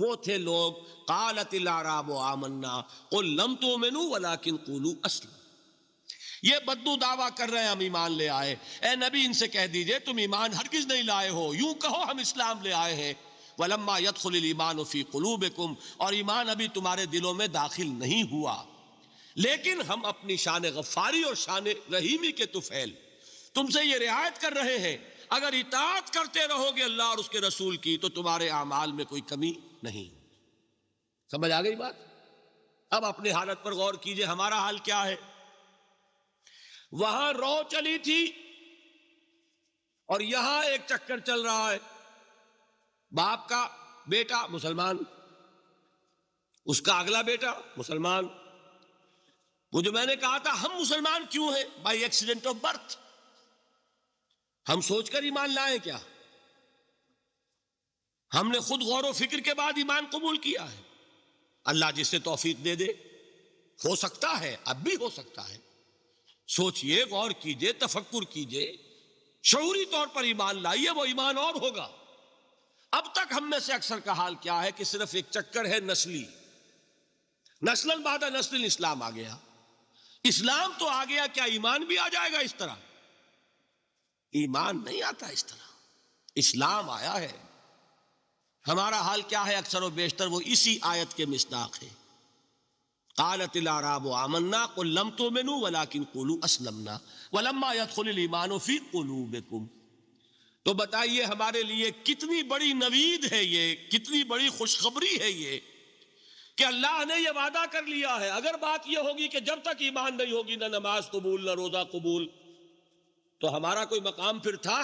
वो थे लोग कालत आमन्ना को लम तो मेनू किन कुलू असलम ये बद्दू दावा कर रहे हैं हम ईमान ले आए ए नबी इनसे कह दीजिए तुम ईमान हरगिज नहीं लाए हो यूं कहो हम इस्लाम ले आए हैं वलम्मा ईमान फ़ी कलूब और ईमान अभी तुम्हारे दिलों में दाखिल नहीं हुआ लेकिन हम अपनी शान गफारी और शान रहीमी के तुफैल तुमसे ये रियायत कर रहे हैं अगर इतात करते रहोगे अल्लाह और उसके रसूल की तो तुम्हारे अमाल में कोई कमी नहीं समझ आ गई बात अब अपनी हालत पर गौर कीजिए हमारा हाल क्या है वहां रौ चली थी और यहां एक चक्कर चल रहा है बाप का बेटा मुसलमान उसका अगला बेटा मुसलमान वो जो मैंने कहा था हम मुसलमान क्यों हैं बाय एक्सीडेंट ऑफ बर्थ हम सोचकर ईमान लाए क्या हमने खुद गौर व फिक्र के बाद ईमान कबूल किया है अल्लाह जिसे तोफीक दे दे हो सकता है अब भी हो सकता है सोचिए गौर कीजिए तफक्कुर कीजिए शौरी तौर पर ईमान लाइए वो ईमान और होगा अब तक हम में से अक्सर का हाल क्या है कि सिर्फ एक चक्कर है नस्ली नस्लन बाद नस्ल इस्लाम आ गया इस्लाम तो आ गया क्या ईमान भी आ जाएगा इस तरह ईमान नहीं आता इस तरह इस्लाम आया है हमारा हाल क्या है अक्सर व बेशतर वो इसी आयत के मिस्ताक है कालत आराब आमन्ना को लम तो मेनू वलाकिन कोलू असलमना वलम्मा यदीमान फ़ी कोलू तो बताइए हमारे लिए कितनी बड़ी नवीद है ये कितनी बड़ी खुशखबरी है ये कि अल्लाह ने यह वादा कर लिया है अगर बात यह होगी कि जब तक ईमान नहीं होगी ना नमाज कबूल ना रोजा कबूल तो हमारा कोई मकाम फिर था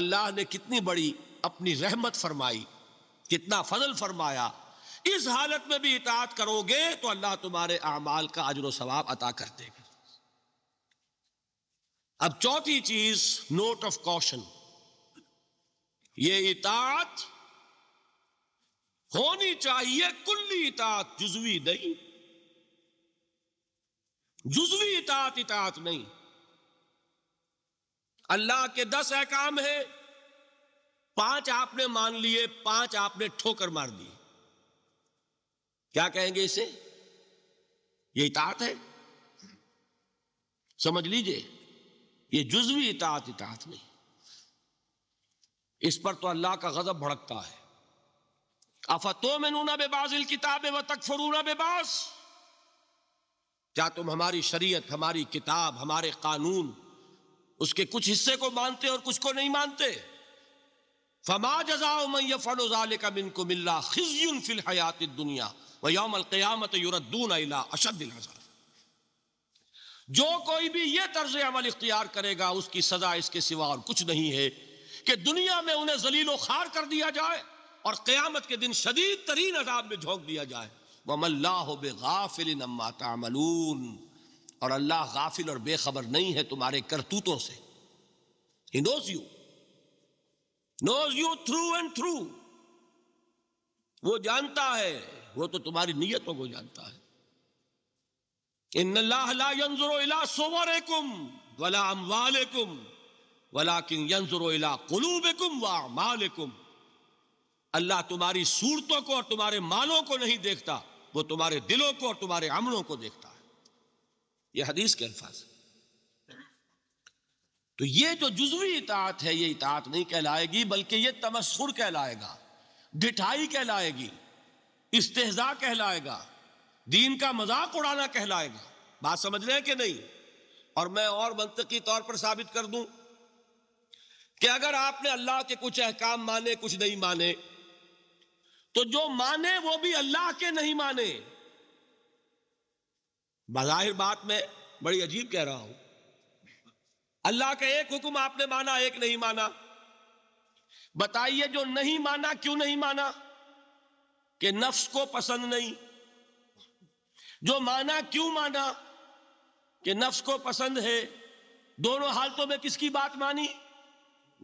अल्लाह ने कितनी बड़ी अपनी रहमत फरमाई कितना फजल फरमाया इस हालत में भी इतात करोगे तो अल्लाह तुम्हारे अमाल का अजर सवाब अता कर देगा अब चौथी चीज नोट ऑफ कॉशन ये इतात होनी चाहिए कुल्ली इतात जुजवी नहीं जुजवी इतात इतात नहीं अल्लाह के दस अहकाम हैं पांच आपने मान लिए पांच आपने ठोकर मार दिए क्या कहेंगे इसे ये इतात है समझ लीजिए ये जुजवी इतात इतात नहीं इस पर तो अल्लाह का गजब भड़कता है अफतो में नूना बेबाजिल किताब व तकफरूना बेबाज क्या तुम हमारी शरीयत हमारी किताब हमारे कानून उसके कुछ हिस्से को मानते और कुछ को नहीं मानते फमा जजाओ मैं फलोजाल का मिन को मिल्ला खिजुन फिल हयात दुनिया वयोम यूरदून अला अशद जो कोई भी यह तर्ज अमल इख्तियार करेगा उसकी सजा इसके सिवा और कुछ नहीं है कि दुनिया में उन्हें जलीलो खार कर दिया जाए और क्यामत के दिन शदीद तरीन अजाब में झोंक दिया जाए वमल्लाह और अल्लाह गाफिल और बेखबर नहीं है तुम्हारे करतूतों से ही knows you knows you through and through वो जानता है वो तो तुम्हारी नीयतों को जानता है वला अमवालकुम वला अल्लाह तुम्हारी सूरतों को और तुम्हारे मालों को नहीं देखता वो तुम्हारे दिलों को और तुम्हारे अमलों को देखता है यह हदीस के अल्फाज तो ये जो जुजवी इतात है ये इतात नहीं कहलाएगी बल्कि ये तमस्खुर कहलाएगा डिठाई कहलाएगी इस्तेजा कहलाएगा दीन का मजाक उड़ाना कहलाएगा बात समझ रहे हैं कि नहीं और मैं और मंतकी तौर पर साबित कर दूं कि अगर आपने अल्लाह के कुछ अहकाम माने कुछ नहीं माने तो जो माने वो भी अल्लाह के नहीं माने बाहिर बात में बड़ी अजीब कह रहा हूं अल्लाह का एक हुक्म आपने माना एक नहीं माना बताइए जो नहीं माना क्यों नहीं माना कि नफ्स को पसंद नहीं जो माना क्यों माना कि नफ्स को पसंद है दोनों हालतों में किसकी बात मानी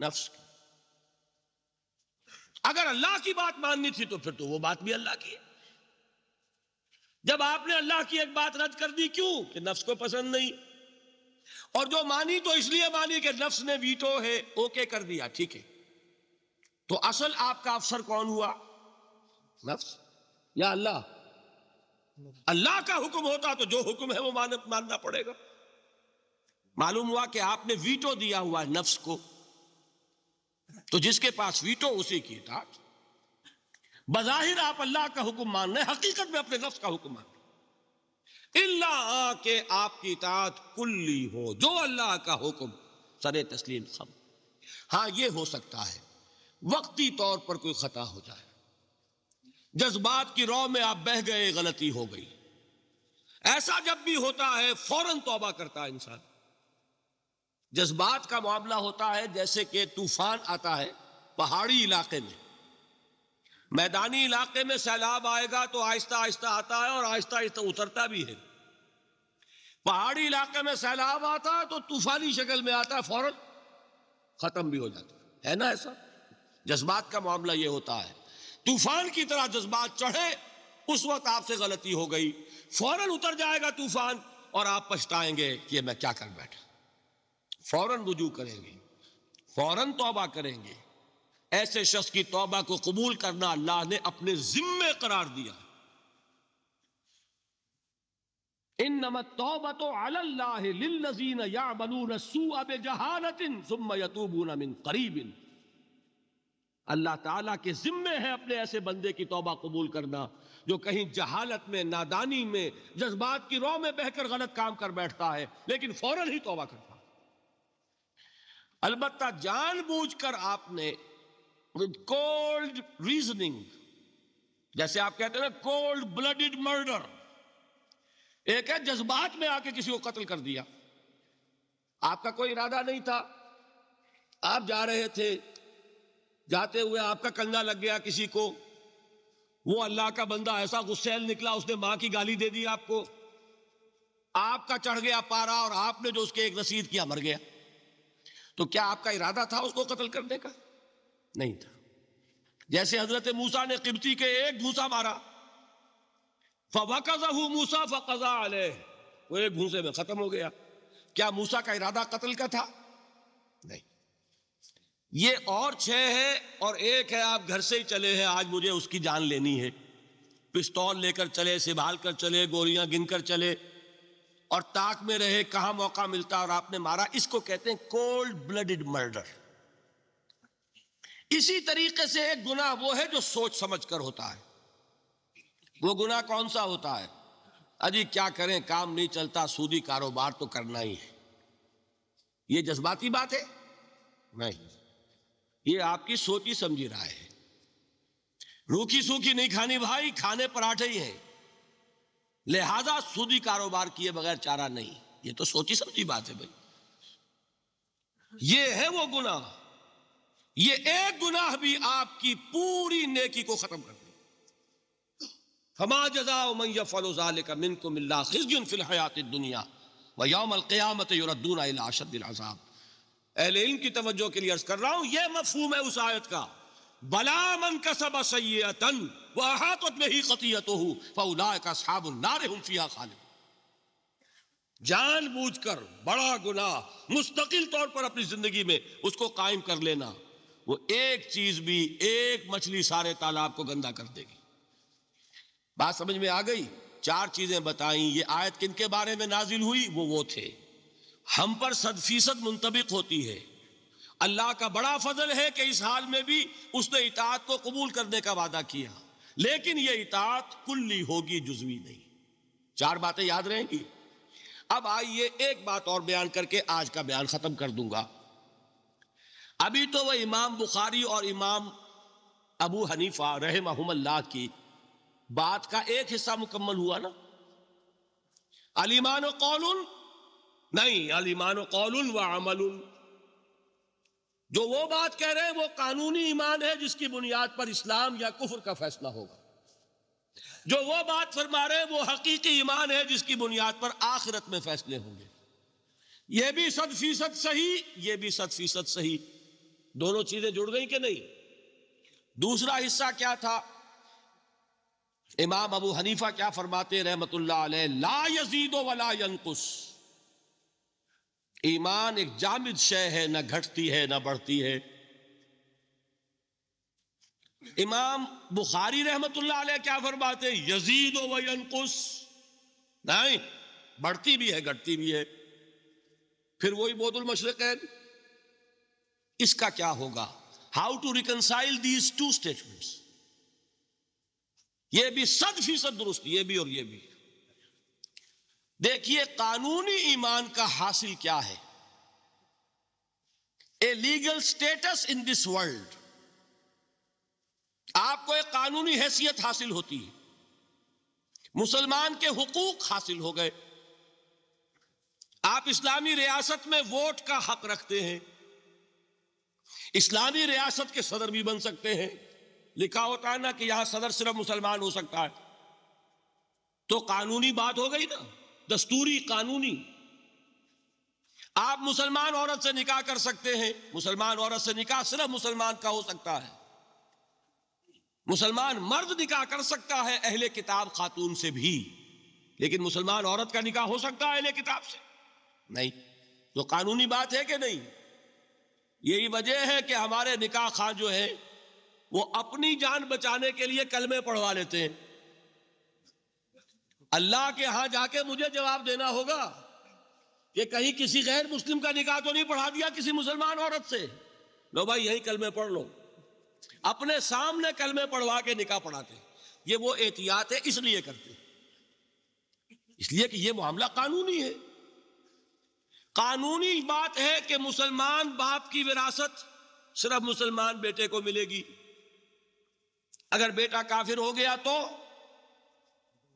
नफ्स की अगर अल्लाह की बात माननी थी तो फिर तो वो बात भी अल्लाह की है जब आपने अल्लाह की एक बात रद्द कर दी क्यों कि नफ्स को पसंद नहीं और जो मानी तो इसलिए मानी कि नफ्स ने वीटो है ओके कर दिया ठीक है तो असल आपका अफसर कौन हुआ नफ्स या अल्लाह अल्लाह का हुक्म होता तो जो हुक्म है वो मान मानना पड़ेगा मालूम हुआ कि आपने वीटो दिया हुआ है नफ्स को तो जिसके पास वीटो उसी की इतात बजाहिर आप अल्लाह का हुक्म मान रहे हकीकत में अपने नफ्स का हुक्म मान रहे इल्ला के आपकी इतात कुल्ली हो जो अल्लाह का हुक्म सरे तस्लीम सब हाँ ये हो सकता है वक्ती तौर पर कोई खता हो जाए जज्बात की रौ में आप बह गए गलती हो गई ऐसा जब भी होता है फौरन तोबा करता है इंसान जज्बात का मामला होता है जैसे कि तूफान आता है पहाड़ी इलाके में मैदानी इलाके में सैलाब आएगा तो आहिस्ता आहिस्ता आता है और आहिस्ता आहिस्ता उतरता भी है पहाड़ी इलाके में सैलाब आता है तो तूफानी शक्ल में आता है फौरन खत्म भी हो जाता है, है ना ऐसा जज्बात का मामला यह होता है तूफान की तरह जज्बात चढ़े उस वक्त आपसे गलती हो गई फौरन उतर जाएगा तूफान और आप पछताएंगे कि मैं क्या कर बैठा फौरन रुजू करेंगे फौरन तोबा करेंगे ऐसे शख्स की तोबा को कबूल करना अल्लाह ने अपने जिम्मे करार दिया इन नमत तो अल्लाह या अब करीबिन अल्लाह ताला के जिम्मे है अपने ऐसे बंदे की तौबा कबूल करना जो कहीं जहालत में नादानी में जज्बात की रौ में बहकर गलत काम कर बैठता है लेकिन फौरन ही तौबा करता है अलबत् कर आपने विद कोल्ड रीजनिंग जैसे आप कहते हैं ना कोल्ड ब्लडेड मर्डर एक है जज्बात में आके किसी को कत्ल कर दिया आपका कोई इरादा नहीं था आप जा रहे थे जाते हुए आपका कंधा लग गया किसी को वो अल्लाह का बंदा ऐसा गुस्सेल निकला उसने मां की गाली दे दी आपको आपका चढ़ गया पारा और आपने जो उसके एक रसीद किया मर गया तो क्या आपका इरादा था उसको कत्ल करने का नहीं था जैसे हजरत मूसा ने किबती के एक घूसा मारा फवाकजा मूसा फकजा वो एक घूसे में खत्म हो गया क्या मूसा का इरादा कत्ल का था नहीं ये और छह है और एक है आप घर से ही चले हैं आज मुझे उसकी जान लेनी है पिस्तौल लेकर चले संभाल कर चले गोलियां गिनकर चले और ताक में रहे कहा मौका मिलता और आपने मारा इसको कहते हैं कोल्ड ब्लडेड मर्डर इसी तरीके से एक गुना वो है जो सोच समझ कर होता है वो गुना कौन सा होता है अजी क्या करें काम नहीं चलता सूदी कारोबार तो करना ही है ये जज्बाती बात है नहीं ये आपकी सोची समझी राय है रूखी सूखी नहीं खानी भाई खाने पराठे ही हैं लिहाजा सूदी कारोबार किए बगैर चारा नहीं ये तो सोची समझी बात है भाई ये है वो गुनाह ये एक गुनाह भी आपकी पूरी नेकी को खत्म कर दे फमा जजा मैया फलोजाल का मिन को मिल्ला खिजुन दुनिया व यौम कयामत युरदून अला अजाब अहले इल्म की तवज्जो के लिए अर्ज कर रहा हूं यह मफहूम है उस आयत का बला मन का सब सैतन वह हाथत में ही कतियत हो फला का साबुन नारे हम फिया खालिद जानबूझकर बड़ा गुनाह मुस्तकिल तौर पर अपनी जिंदगी में उसको कायम कर लेना वो एक चीज भी एक मछली सारे तालाब को गंदा कर देगी बात समझ में आ गई चार चीजें बताई ये आयत किन के बारे में नाजिल हुई वो वो थे हम पर सद फीसद मुंतबिक होती है अल्लाह का बड़ा फजल है कि इस हाल में भी उसने इतात को कबूल करने का वादा किया लेकिन यह इतात कुल्ली होगी जुजवी नहीं चार बातें याद रहेंगी अब आइए एक बात और बयान करके आज का बयान खत्म कर दूंगा अभी तो वह इमाम बुखारी और इमाम अबू हनीफा रहे महमल्ला की बात का एक हिस्सा मुकम्मल हुआ ना अलीमान कौल नहीं अलीमान कौल व अमल जो वो बात कह रहे हैं वो कानूनी ईमान है जिसकी बुनियाद पर इस्लाम या कुफर का फैसला होगा जो वो बात फरमा रहे हैं वो हकीकी ईमान है जिसकी बुनियाद पर आखिरत में फैसले होंगे यह भी सद फीसद सही यह भी सद फीसद सही दोनों चीजें जुड़ गई कि नहीं दूसरा हिस्सा क्या था इमाम अबू हनीफा क्या फरमाते रहमत ला यजीदो वला यनकुस ईमान एक जामिद शय है ना घटती है ना बढ़ती है इमाम बुखारी रहमत क्या फरमाते यजीद वनकुस नहीं बढ़ती भी है घटती भी है फिर वही बोदुल मशरक है इसका क्या होगा how to reconcile these two statements ये भी सद फीसद दुरुस्त ये भी और ये भी देखिए कानूनी ईमान का हासिल क्या है a legal status in this world आपको एक कानूनी हैसियत हासिल होती है मुसलमान के हुकूक हासिल हो गए आप इस्लामी रियासत में वोट का हक रखते हैं इस्लामी रियासत के सदर भी बन सकते हैं लिखा होता है ना कि यहां सदर सिर्फ मुसलमान हो सकता है तो कानूनी बात हो गई ना दस्तूरी कानूनी आप मुसलमान औरत से निकाह कर सकते हैं मुसलमान औरत से निकाह सिर्फ मुसलमान का हो सकता है मुसलमान मर्द निकाह कर सकता है अहले किताब खातून से भी लेकिन मुसलमान औरत का निकाह हो सकता है अहले किताब से नहीं तो कानूनी बात है कि नहीं यही वजह है कि हमारे निकाह खां जो है वो अपनी जान बचाने के लिए कलमे पढ़वा लेते हैं अल्लाह के यहां जाके मुझे जवाब देना होगा कि कहीं किसी गैर मुस्लिम का निकाह तो नहीं पढ़ा दिया किसी मुसलमान औरत से लो भाई यही कलमे पढ़ लो अपने सामने कलमे पढ़वा के निकाह पढ़ाते ये वो एहतियात है इसलिए करते इसलिए कि ये मामला कानूनी है कानूनी बात है कि मुसलमान बाप की विरासत सिर्फ मुसलमान बेटे को मिलेगी अगर बेटा काफिर हो गया तो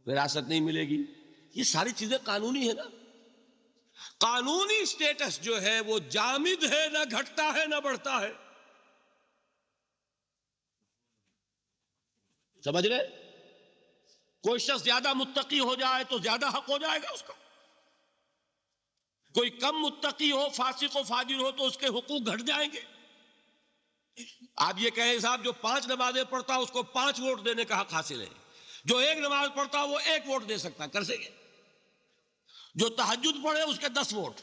विरासत नहीं मिलेगी ये सारी चीजें कानूनी है ना कानूनी स्टेटस जो है वो जामिद है ना घटता है ना बढ़ता है समझ रहे कोई शख्स ज्यादा मुत्तकी हो जाए तो ज्यादा हक हो जाएगा उसका कोई कम मुत्तकी हो फासिक को फाजिर हो तो उसके हुकूक घट जाएंगे आप ये कहें साहब जो पांच नमाजें पढ़ता है उसको पांच वोट देने का हक हासिल है जो एक नमाज पढ़ता वो एक वोट दे सकता कर सके जो तहजद पढ़े उसके दस वोट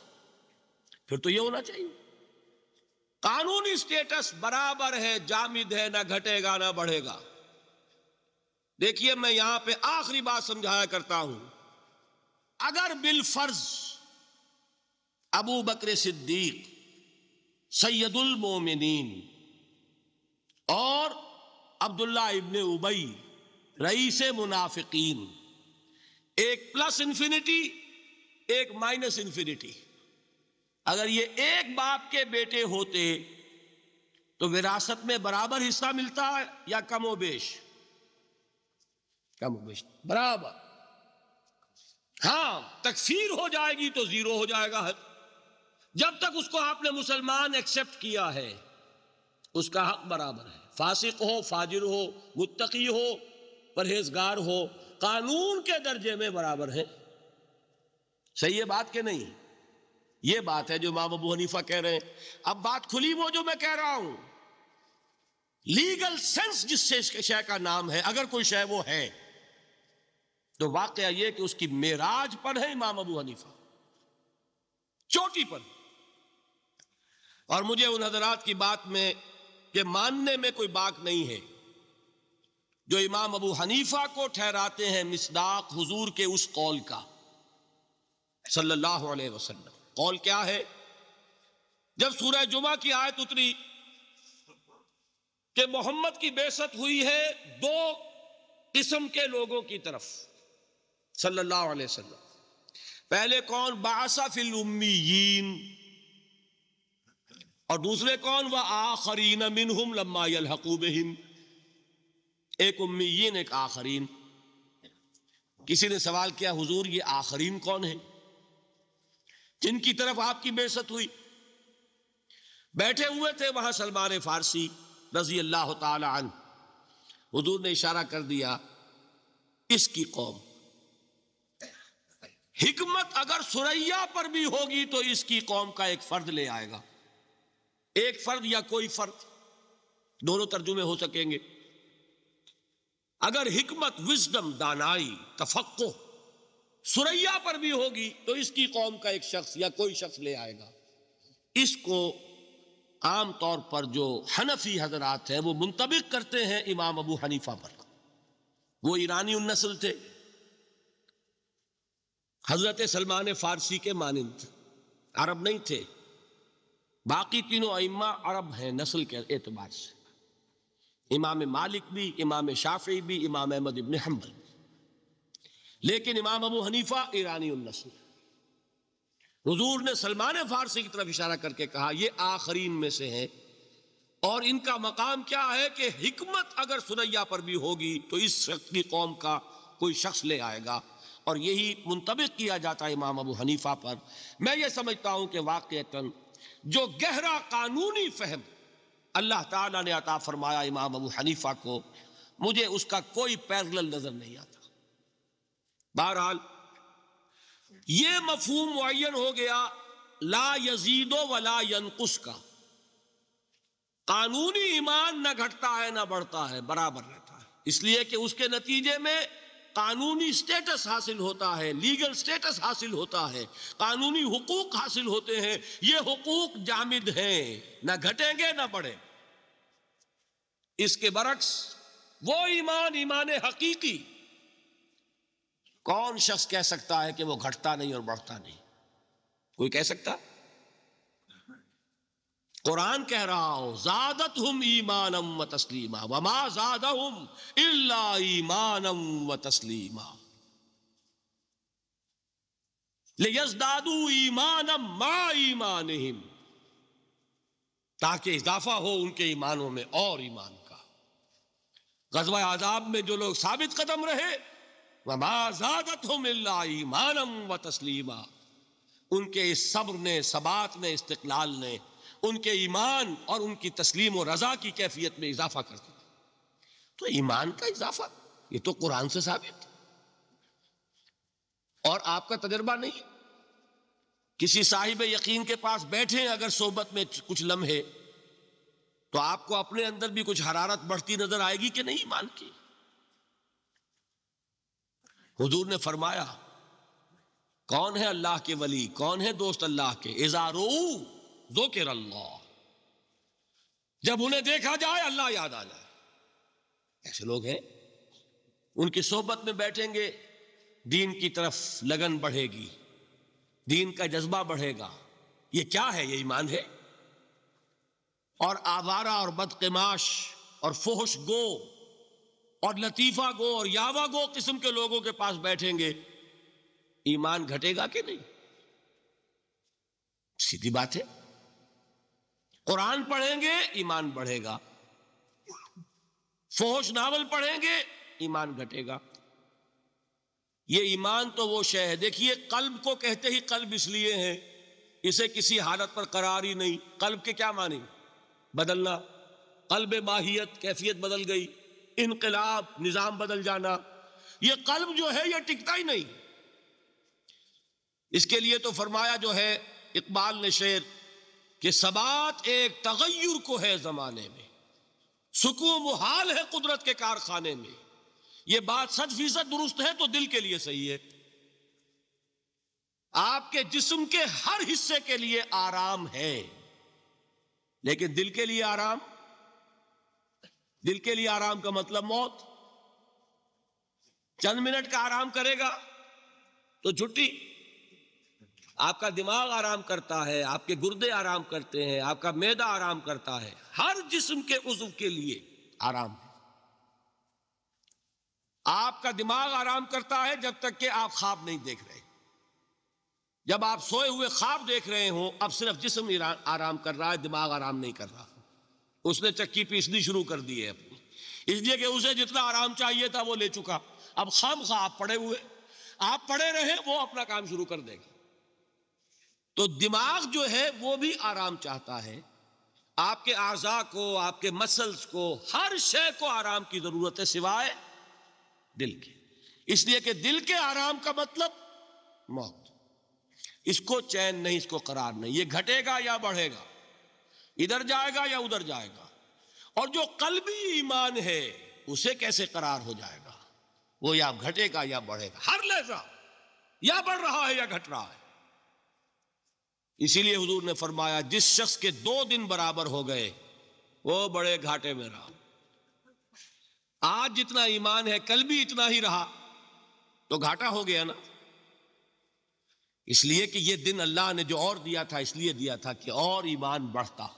फिर तो ये होना चाहिए कानूनी स्टेटस बराबर है जामिद है ना घटेगा ना बढ़ेगा देखिए मैं यहां पे आखिरी बात समझाया करता हूं अगर बिल फर्ज अबू बकर सिद्दीक सैयदुल और अब्दुल्ला इब्ने उबई रईस मुनाफिकीन एक प्लस इंफिनिटी एक माइनस इंफिनिटी अगर ये एक बाप के बेटे होते तो विरासत में बराबर हिस्सा मिलता है या कमोबेश कमोबेश बराबर हाँ तकफीर हो जाएगी तो जीरो हो जाएगा हक जब तक उसको आपने मुसलमान एक्सेप्ट किया है उसका हक बराबर है फासिक हो फाजिर हो मुत्तकी हो परहेजगार हो कानून के दर्जे में बराबर है सही है बात के नहीं ये बात है जो माम अबू हनीफा कह रहे हैं अब बात खुली वो जो मैं कह रहा हूं लीगल सेंस जिससे शय का नाम है अगर कोई शय वो है तो वाकया यह कि उसकी मेराज पर है इमाम अबू हनीफा चोटी पर और मुझे उन हजरात की बात में के मानने में कोई बात नहीं है जो इमाम अबू हनीफा को ठहराते हैं मिसदाक हुजूर के उस कौल का सल्लल्लाहु अलैहि वसल्लम कौल क्या है जब सूरह जुमा की आयत उतरी कि मोहम्मद की बेसत हुई है दो किस्म के लोगों की तरफ सल्लल्लाहु अलैहि वसल्लम पहले कौन बासा फिल उम्मीयीन और दूसरे कौन व आखरीन मिनहुम लम्मा यलहकू बिहिम एक उम्मीन एक आखरीन किसी ने सवाल किया हुजूर ये आखरीन कौन है जिनकी तरफ आपकी बेसत हुई बैठे हुए थे वहां सलमान फारसी रजी अल्लाह तन हजूर ने इशारा कर दिया इसकी कौम हिकमत अगर सुरैया पर भी होगी तो इसकी कौम का एक फर्द ले आएगा एक फर्द या कोई फर्द दोनों तर्जुमे हो सकेंगे अगर हिकमत विजडम दानाई तफक्को सुरैया पर भी होगी तो इसकी कौम का एक शख्स या कोई शख्स ले आएगा इसको आमतौर पर जो हनफी हजरात हैं वो मुंतबिक करते हैं इमाम अबू हनीफा पर वो ईरानी नस्ल थे हजरत सलमान फारसी के मानंद अरब नहीं थे बाकी तीनों अइम्मा अरब हैं नस्ल के एतबार से इमाम मालिक भी इमाम शाफी भी इमाम अहमद इबन हम्बल लेकिन इमाम अबू हनीफा ईरानी उन्नसल हजूर ने सलमान फारसी की तरफ इशारा करके कहा यह आखरीन में से है और इनका मकाम क्या है कि हिकमत अगर सुनैया पर भी होगी तो इस शख्स की कौम का कोई शख्स ले आएगा और यही मुंतबिक किया जाता है इमाम अबू हनीफा पर मैं ये समझता हूँ कि वाक जो गहरा कानूनी फहम अल्लाह ताला ने अता फरमाया इमाम अबू हनीफा को मुझे उसका कोई पैरल नज़र नहीं आता बहरहाल ये मफहम मुन हो गया ला यजीदो व ला यनकुस का कानूनी ईमान न घटता है ना बढ़ता है बराबर रहता है इसलिए कि उसके नतीजे में कानूनी स्टेटस हासिल होता है लीगल स्टेटस हासिल होता है कानूनी हुकूक हासिल होते हैं ये हुकूक जामिद हैं ना घटेंगे ना बढ़े इसके बरक्स वो ईमान ईमान हकीकी कौन शख्स कह सकता है कि वो घटता नहीं और बढ़ता नहीं कोई कह सकता है कुरान कह रहा हो जादत हम ईमानम व तस्लीमा वमा ज्यादा हम इला ईमानम व तस्लीमा लेदादू ईमानम मा ईमान ताकि इजाफा हो उनके ईमानों में और ईमान का गजब आजाब में जो लोग साबित कदम रहे वमा जादत हम इला ईमानम व तस्लीमा उनके इस सब्र ने सबात ने इस्तलाल ने उनके ईमान और उनकी तस्लीम और रजा की कैफियत में इजाफा करते देते तो ईमान का इजाफा ये तो कुरान से साबित और आपका तजर्बा नहीं किसी साहिब यकीन के पास बैठे अगर सोबत में कुछ लम्हे तो आपको अपने अंदर भी कुछ हरारत बढ़ती नजर आएगी कि नहीं ईमान की हुजूर ने फरमाया कौन है अल्लाह के वली कौन है दोस्त अल्लाह के इजारू जोकर अल्लाह जब उन्हें देखा जाए अल्लाह याद आ जाए ऐसे लोग हैं उनकी सोहबत में बैठेंगे दीन की तरफ लगन बढ़ेगी दीन का जज्बा बढ़ेगा ये क्या है ये ईमान है और आवारा और बदकमाश और फोहश गो और लतीफ़ा गो और यावा गो किस्म के लोगों के पास बैठेंगे ईमान घटेगा कि नहीं सीधी बात है कुरान पढ़ेंगे ईमान बढ़ेगा फोश नावल पढ़ेंगे ईमान घटेगा ये ईमान तो वो शय है देखिए कल्ब को कहते ही कल्ब इसलिए है इसे किसी हालत पर करार ही नहीं कल्ब के क्या माने बदलना कल्ब माहियत कैफियत बदल गई इनकलाब निज़ाम बदल जाना ये कल्ब जो है ये टिकता ही नहीं इसके लिए तो फरमाया जो है इकबाल ने शेर कि सबात एक तगैर को है ज़माने में सुकून मुहाल है कुदरत के कारखाने में यह बात सच फीसद दुरुस्त है तो दिल के लिए सही है आपके जिस्म के हर हिस्से के लिए आराम है लेकिन दिल के लिए आराम दिल के लिए आराम का मतलब मौत चंद मिनट का आराम करेगा तो छुट्टी आपका दिमाग आराम करता है आपके गुर्दे आराम करते हैं आपका मैदा आराम करता है हर जिस्म के उजुव के लिए आराम है आपका दिमाग आराम करता है जब तक कि आप ख्वाब नहीं देख रहे जब आप सोए हुए ख्वाब देख रहे हो अब सिर्फ जिसम आराम कर रहा है दिमाग आराम नहीं कर रहा उसने चक्की पीसनी शुरू कर दी है अपनी इसलिए कि उसे जितना आराम चाहिए था वो ले चुका अब खाम खा आप पड़े हुए आप पड़े रहे वो अपना काम शुरू कर देगा तो दिमाग जो है वो भी आराम चाहता है आपके आजा को आपके मसल्स को हर शय को आराम की जरूरत है सिवाय दिल के इसलिए कि दिल के आराम का मतलब मौत इसको चैन नहीं इसको करार नहीं ये घटेगा या बढ़ेगा इधर जाएगा या उधर जाएगा और जो कलबी ईमान है उसे कैसे करार हो जाएगा वो या घटेगा या बढ़ेगा हर लहजा या बढ़ रहा है या घट रहा है इसीलिए हुजूर ने फरमाया जिस शख्स के दो दिन बराबर हो गए वो बड़े घाटे में रहा आज जितना ईमान है कल भी इतना ही रहा तो घाटा हो गया ना इसलिए कि ये दिन अल्लाह ने जो और दिया था इसलिए दिया था कि और ईमान बढ़ता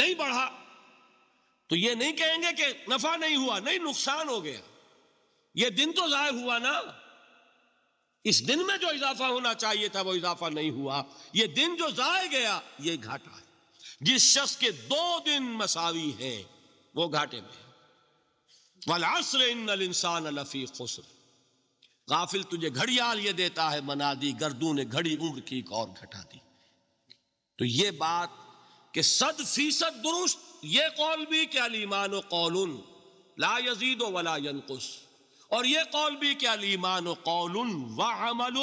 नहीं बढ़ा तो ये नहीं कहेंगे कि नफा नहीं हुआ नहीं नुकसान हो गया ये दिन तो जाय हुआ ना इस दिन में जो इजाफा होना चाहिए था वो इजाफा नहीं हुआ ये दिन जो जाए गया ये घाटा है जिस शख्स के दो दिन मसावी हैं वो घाटे में वलासर इंसान खुसर गाफिल तुझे घड़ियाल ये देता है मना दी गर्दू ने घड़ी उम्र की और घटा दी तो ये बात कि सद फीसद दुरुस्त ये कौल भी क्या अलीमान कौल ला यजीद वला यनकुस और ये कौल भी क्या ईमान कौल व अमल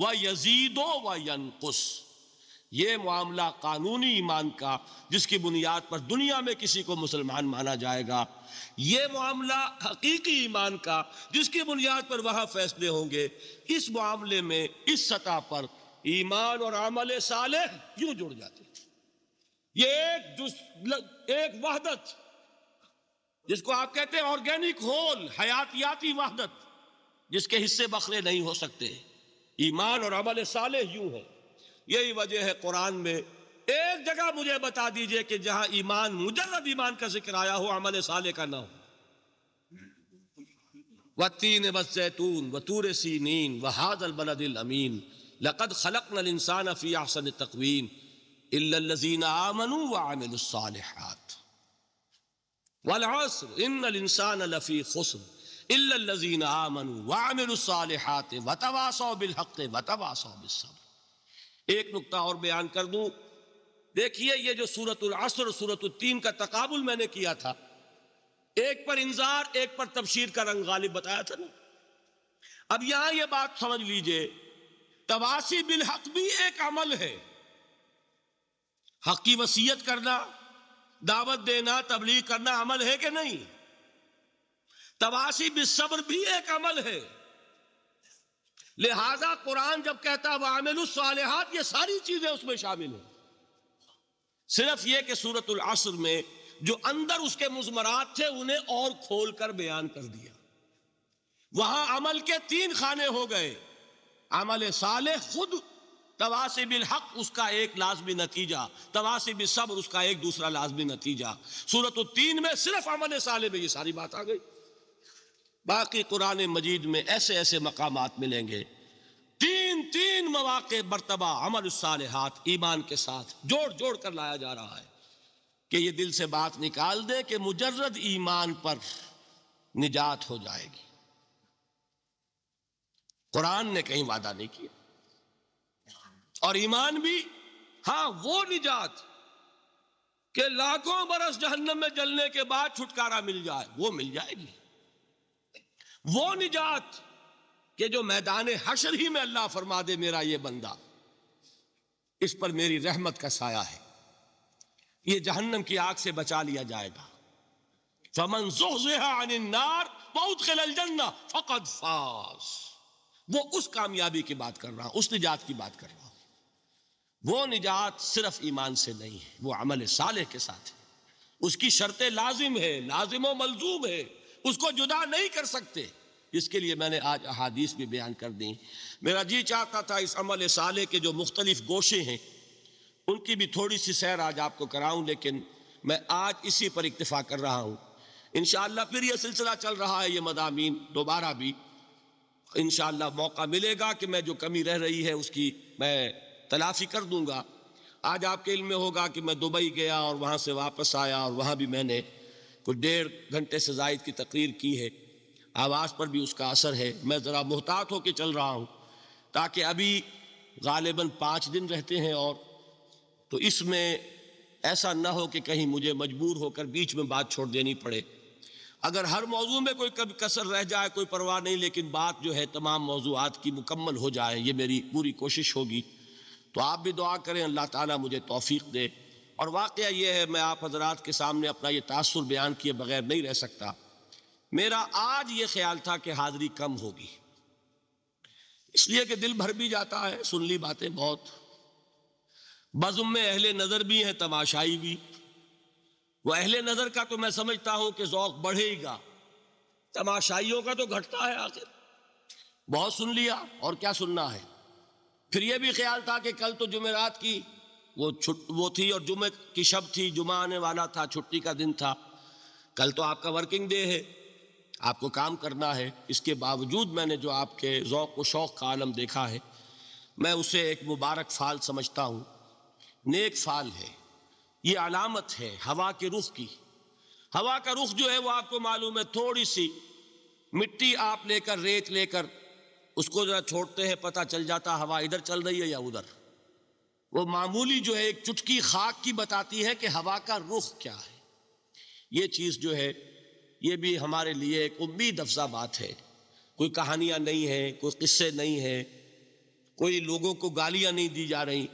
व यजीदो व यनकुस ये मामला कानूनी ईमान का जिसकी बुनियाद पर दुनिया में किसी को मुसलमान माना जाएगा ये मामला हकीकी ईमान का जिसकी बुनियाद पर वहाँ फैसले होंगे इस मामले में इस सतह पर ईमान और अमल साले यूं जुड़ जाते ये एक एक वहदत जिसको आप कहते हैं ऑर्गेनिक होल हयातियाती वहादत जिसके हिस्से बखरे नहीं हो सकते ईमान और अमल साले यूं है यही वजह है कुरान में एक जगह मुझे बता दीजिए कि जहां ईमान मुजरद ईमान का जिक्र आया हो अमल साले का ना हो व तीन जैतून व तूर सीनीन व हाजल बलदिल अमीन लकद खलक नल इंसान अफिया तकवीन तकवीम आमनू व आमिल वालसर इन इंसान लफ़ी खसर इल्लजीन आमन वामिल सालहात वतवासो बिलहक वतवासो बिसब्र एक नुकता और बयान कर दूं देखिए ये जो सूरत असर सूरत तीन का तकाबुल मैंने किया था एक पर इंजार एक पर तबशीर का रंग गालिब बताया था ना अब यहां यह बात समझ लीजिए तवासी बिलहक भी एक अमल है हक की वसीयत करना दावत देना तबलीग करना अमल है कि नहीं तवासी बिसब्र भी एक अमल है लिहाजा कुरान जब कहता है वामिल सालेहात ये सारी चीजें उसमें शामिल हैं सिर्फ ये कि सूरतुल असर में जो अंदर उसके मुजमरात थे उन्हें और खोल कर बयान कर दिया वहां अमल के तीन खाने हो गए अमल साले खुद तवासिब हक उसका एक लाजमी नतीजा तवासिब सब्र उसका एक दूसरा लाजमी नतीजा सूरत तीन में सिर्फ अमन साले में ये सारी बात आ गई बाकी कुरान मजीद में ऐसे ऐसे मकाम मिलेंगे तीन तीन मौाक़ मरतबा अमल हाथ ईमान के साथ जोड़ जोड़ कर लाया जा रहा है कि ये दिल से बात निकाल दे कि मुजर्रद ईमान पर निजात हो जाएगी कुरान ने कहीं वादा नहीं किया और ईमान भी हाँ वो निजात के लाखों बरस जहन्नम में जलने के बाद छुटकारा मिल जाए वो मिल जाएगी वो निजात के जो मैदान हशर ही में अल्लाह फरमा दे मेरा ये बंदा इस पर मेरी रहमत का साया है ये जहन्नम की आग से बचा लिया जाएगा फमन जोहनार बहुत खिलल जन्ना फकद फास वो उस कामयाबी की बात कर रहा हूं उस निजात की बात कर रहा हूं वो निजात सिर्फ ईमान से नहीं है वो अमल साले के साथ है उसकी शर्तें लाजिम है लाजिम व मलजूम है उसको जुदा नहीं कर सकते इसके लिए मैंने आज अहादीस भी बयान कर दी मेरा जी चाहता था इस अमल साले के जो मुख्तलिफ गोशे हैं उनकी भी थोड़ी सी सैर आज आपको कराऊं लेकिन मैं आज इसी पर इक्तफा कर रहा हूं इन फिर यह सिलसिला चल रहा है ये मदामी दोबारा भी इन मौका मिलेगा कि मैं जो कमी रह रही है उसकी मैं तलाशी कर दूंगा आज आपके इल्म में होगा कि मैं दुबई गया और वहाँ से वापस आया और वहाँ भी मैंने कुछ डेढ़ घंटे से जायद की तकरीर की है आवाज़ पर भी उसका असर है मैं ज़रा मोहतात होकर चल रहा हूँ ताकि अभी गालिबा पाँच दिन रहते हैं और तो इसमें ऐसा ना हो कि कहीं मुझे मजबूर होकर बीच में बात छोड़ देनी पड़े अगर हर मौजू में कोई कभी कसर रह जाए कोई परवाह नहीं लेकिन बात जो है तमाम मौजूद की मुकम्मल हो जाए ये मेरी पूरी कोशिश होगी तो आप भी दुआ करें अल्लाह ताला मुझे तौफीक दे और वाक़ यह है मैं आप हजरात के सामने अपना ये तासर बयान किए बगैर नहीं रह सकता मेरा आज ये ख्याल था कि हाजिरी कम होगी इसलिए कि दिल भर भी जाता है सुन ली बातें बहुत बजुम में अहले नज़र भी हैं तमाशाई भी वो अहले नज़र का तो मैं समझता हूँ कि ओक़ बढ़ेगा तमाशाइयों का तो घटता है आखिर बहुत सुन लिया और क्या सुनना है फिर यह भी ख्याल था कि कल तो जुमेरात की वो छुट वो थी और जुमे की शब थी जुमा आने वाला था छुट्टी का दिन था कल तो आपका वर्किंग डे है आपको काम करना है इसके बावजूद मैंने जो आपके ओक़ व शौक़ का आलम देखा है मैं उसे एक मुबारक फ़ाल समझता हूँ नेक फ़ाल है ये अलामत है हवा के रुख की हवा का रुख जो है वो आपको मालूम है थोड़ी सी मिट्टी आप लेकर रेत लेकर उसको जो है छोड़ते हैं पता चल जाता हवा इधर चल रही है या उधर वो मामूली जो है एक चुटकी खाक की बताती है कि हवा का रुख क्या है ये चीज़ जो है ये भी हमारे लिए एक उम्मीद अफजा बात है कोई कहानियाँ नहीं है कोई किस्से नहीं है कोई लोगों को गालियाँ नहीं दी जा रही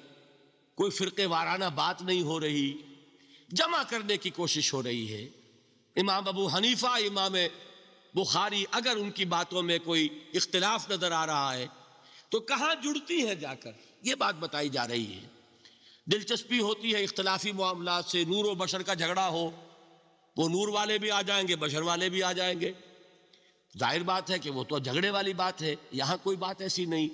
कोई फ़िरके वाराना बात नहीं हो रही जमा करने की कोशिश हो रही है इमाम अबू हनीफा इमाम बुखारी अगर उनकी बातों में कोई इख्तलाफ नज़र आ रहा है तो कहाँ जुड़ती है जाकर यह बात बताई जा रही है दिलचस्पी होती है इख्तलाफी मामला से नूर व बशर का झगड़ा हो वो नूर वाले भी आ जाएंगे बशर वाले भी आ जाएंगे जाहिर बात है कि वो तो झगड़े वाली बात है यहाँ कोई बात ऐसी नहीं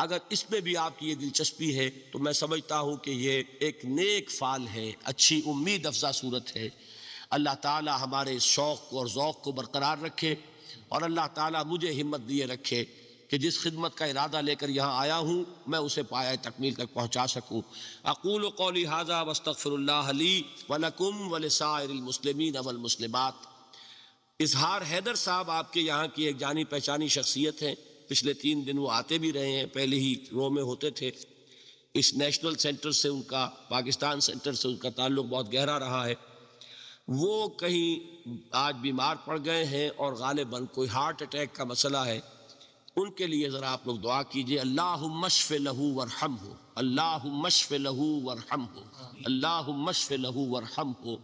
अगर इसमें भी आपकी ये दिलचस्पी है तो मैं समझता हूँ कि ये एक नेक फाल है अच्छी उम्मीद अफजा सूरत है अल्लाह ताला हमारे शौक़ और ओक़ को बरकरार रखे और अल्लाह ताला मुझे हिम्मत दिए रखे कि जिस खिदमत का इरादा लेकर यहाँ आया हूँ मैं उसे पाया तकमील तक पहुँचा सकूँ अकूल कौली हाजा वस्तफ़रली वलकुम वलसायरमसलमिन अवलमसलमत इजहार हैदर साहब आपके यहाँ की एक जानी पहचानी शख्सियत हैं पिछले तीन दिन वो आते भी रहे हैं पहले ही रो में होते थे इस नेशनल सेंटर से उनका पाकिस्तान सेंटर से उनका ताल्लुक बहुत गहरा रहा है वो कहीं आज बीमार पड़ गए हैं और गालिबन कोई हार्ट अटैक का मसला है उनके लिए ज़रा आप लोग दुआ कीजिए अल्लाह मशफ़ लहू वरहम हो अल्लाह मशफ़ लहू वरहम हो अल्लाह मशफ़ लहू वरहम हो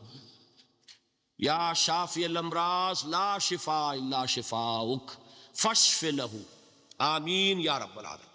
या शाफ़ी लमराज ला शिफा अल्ला शिफा उख फशफ़ लहू आमीन या रब्बल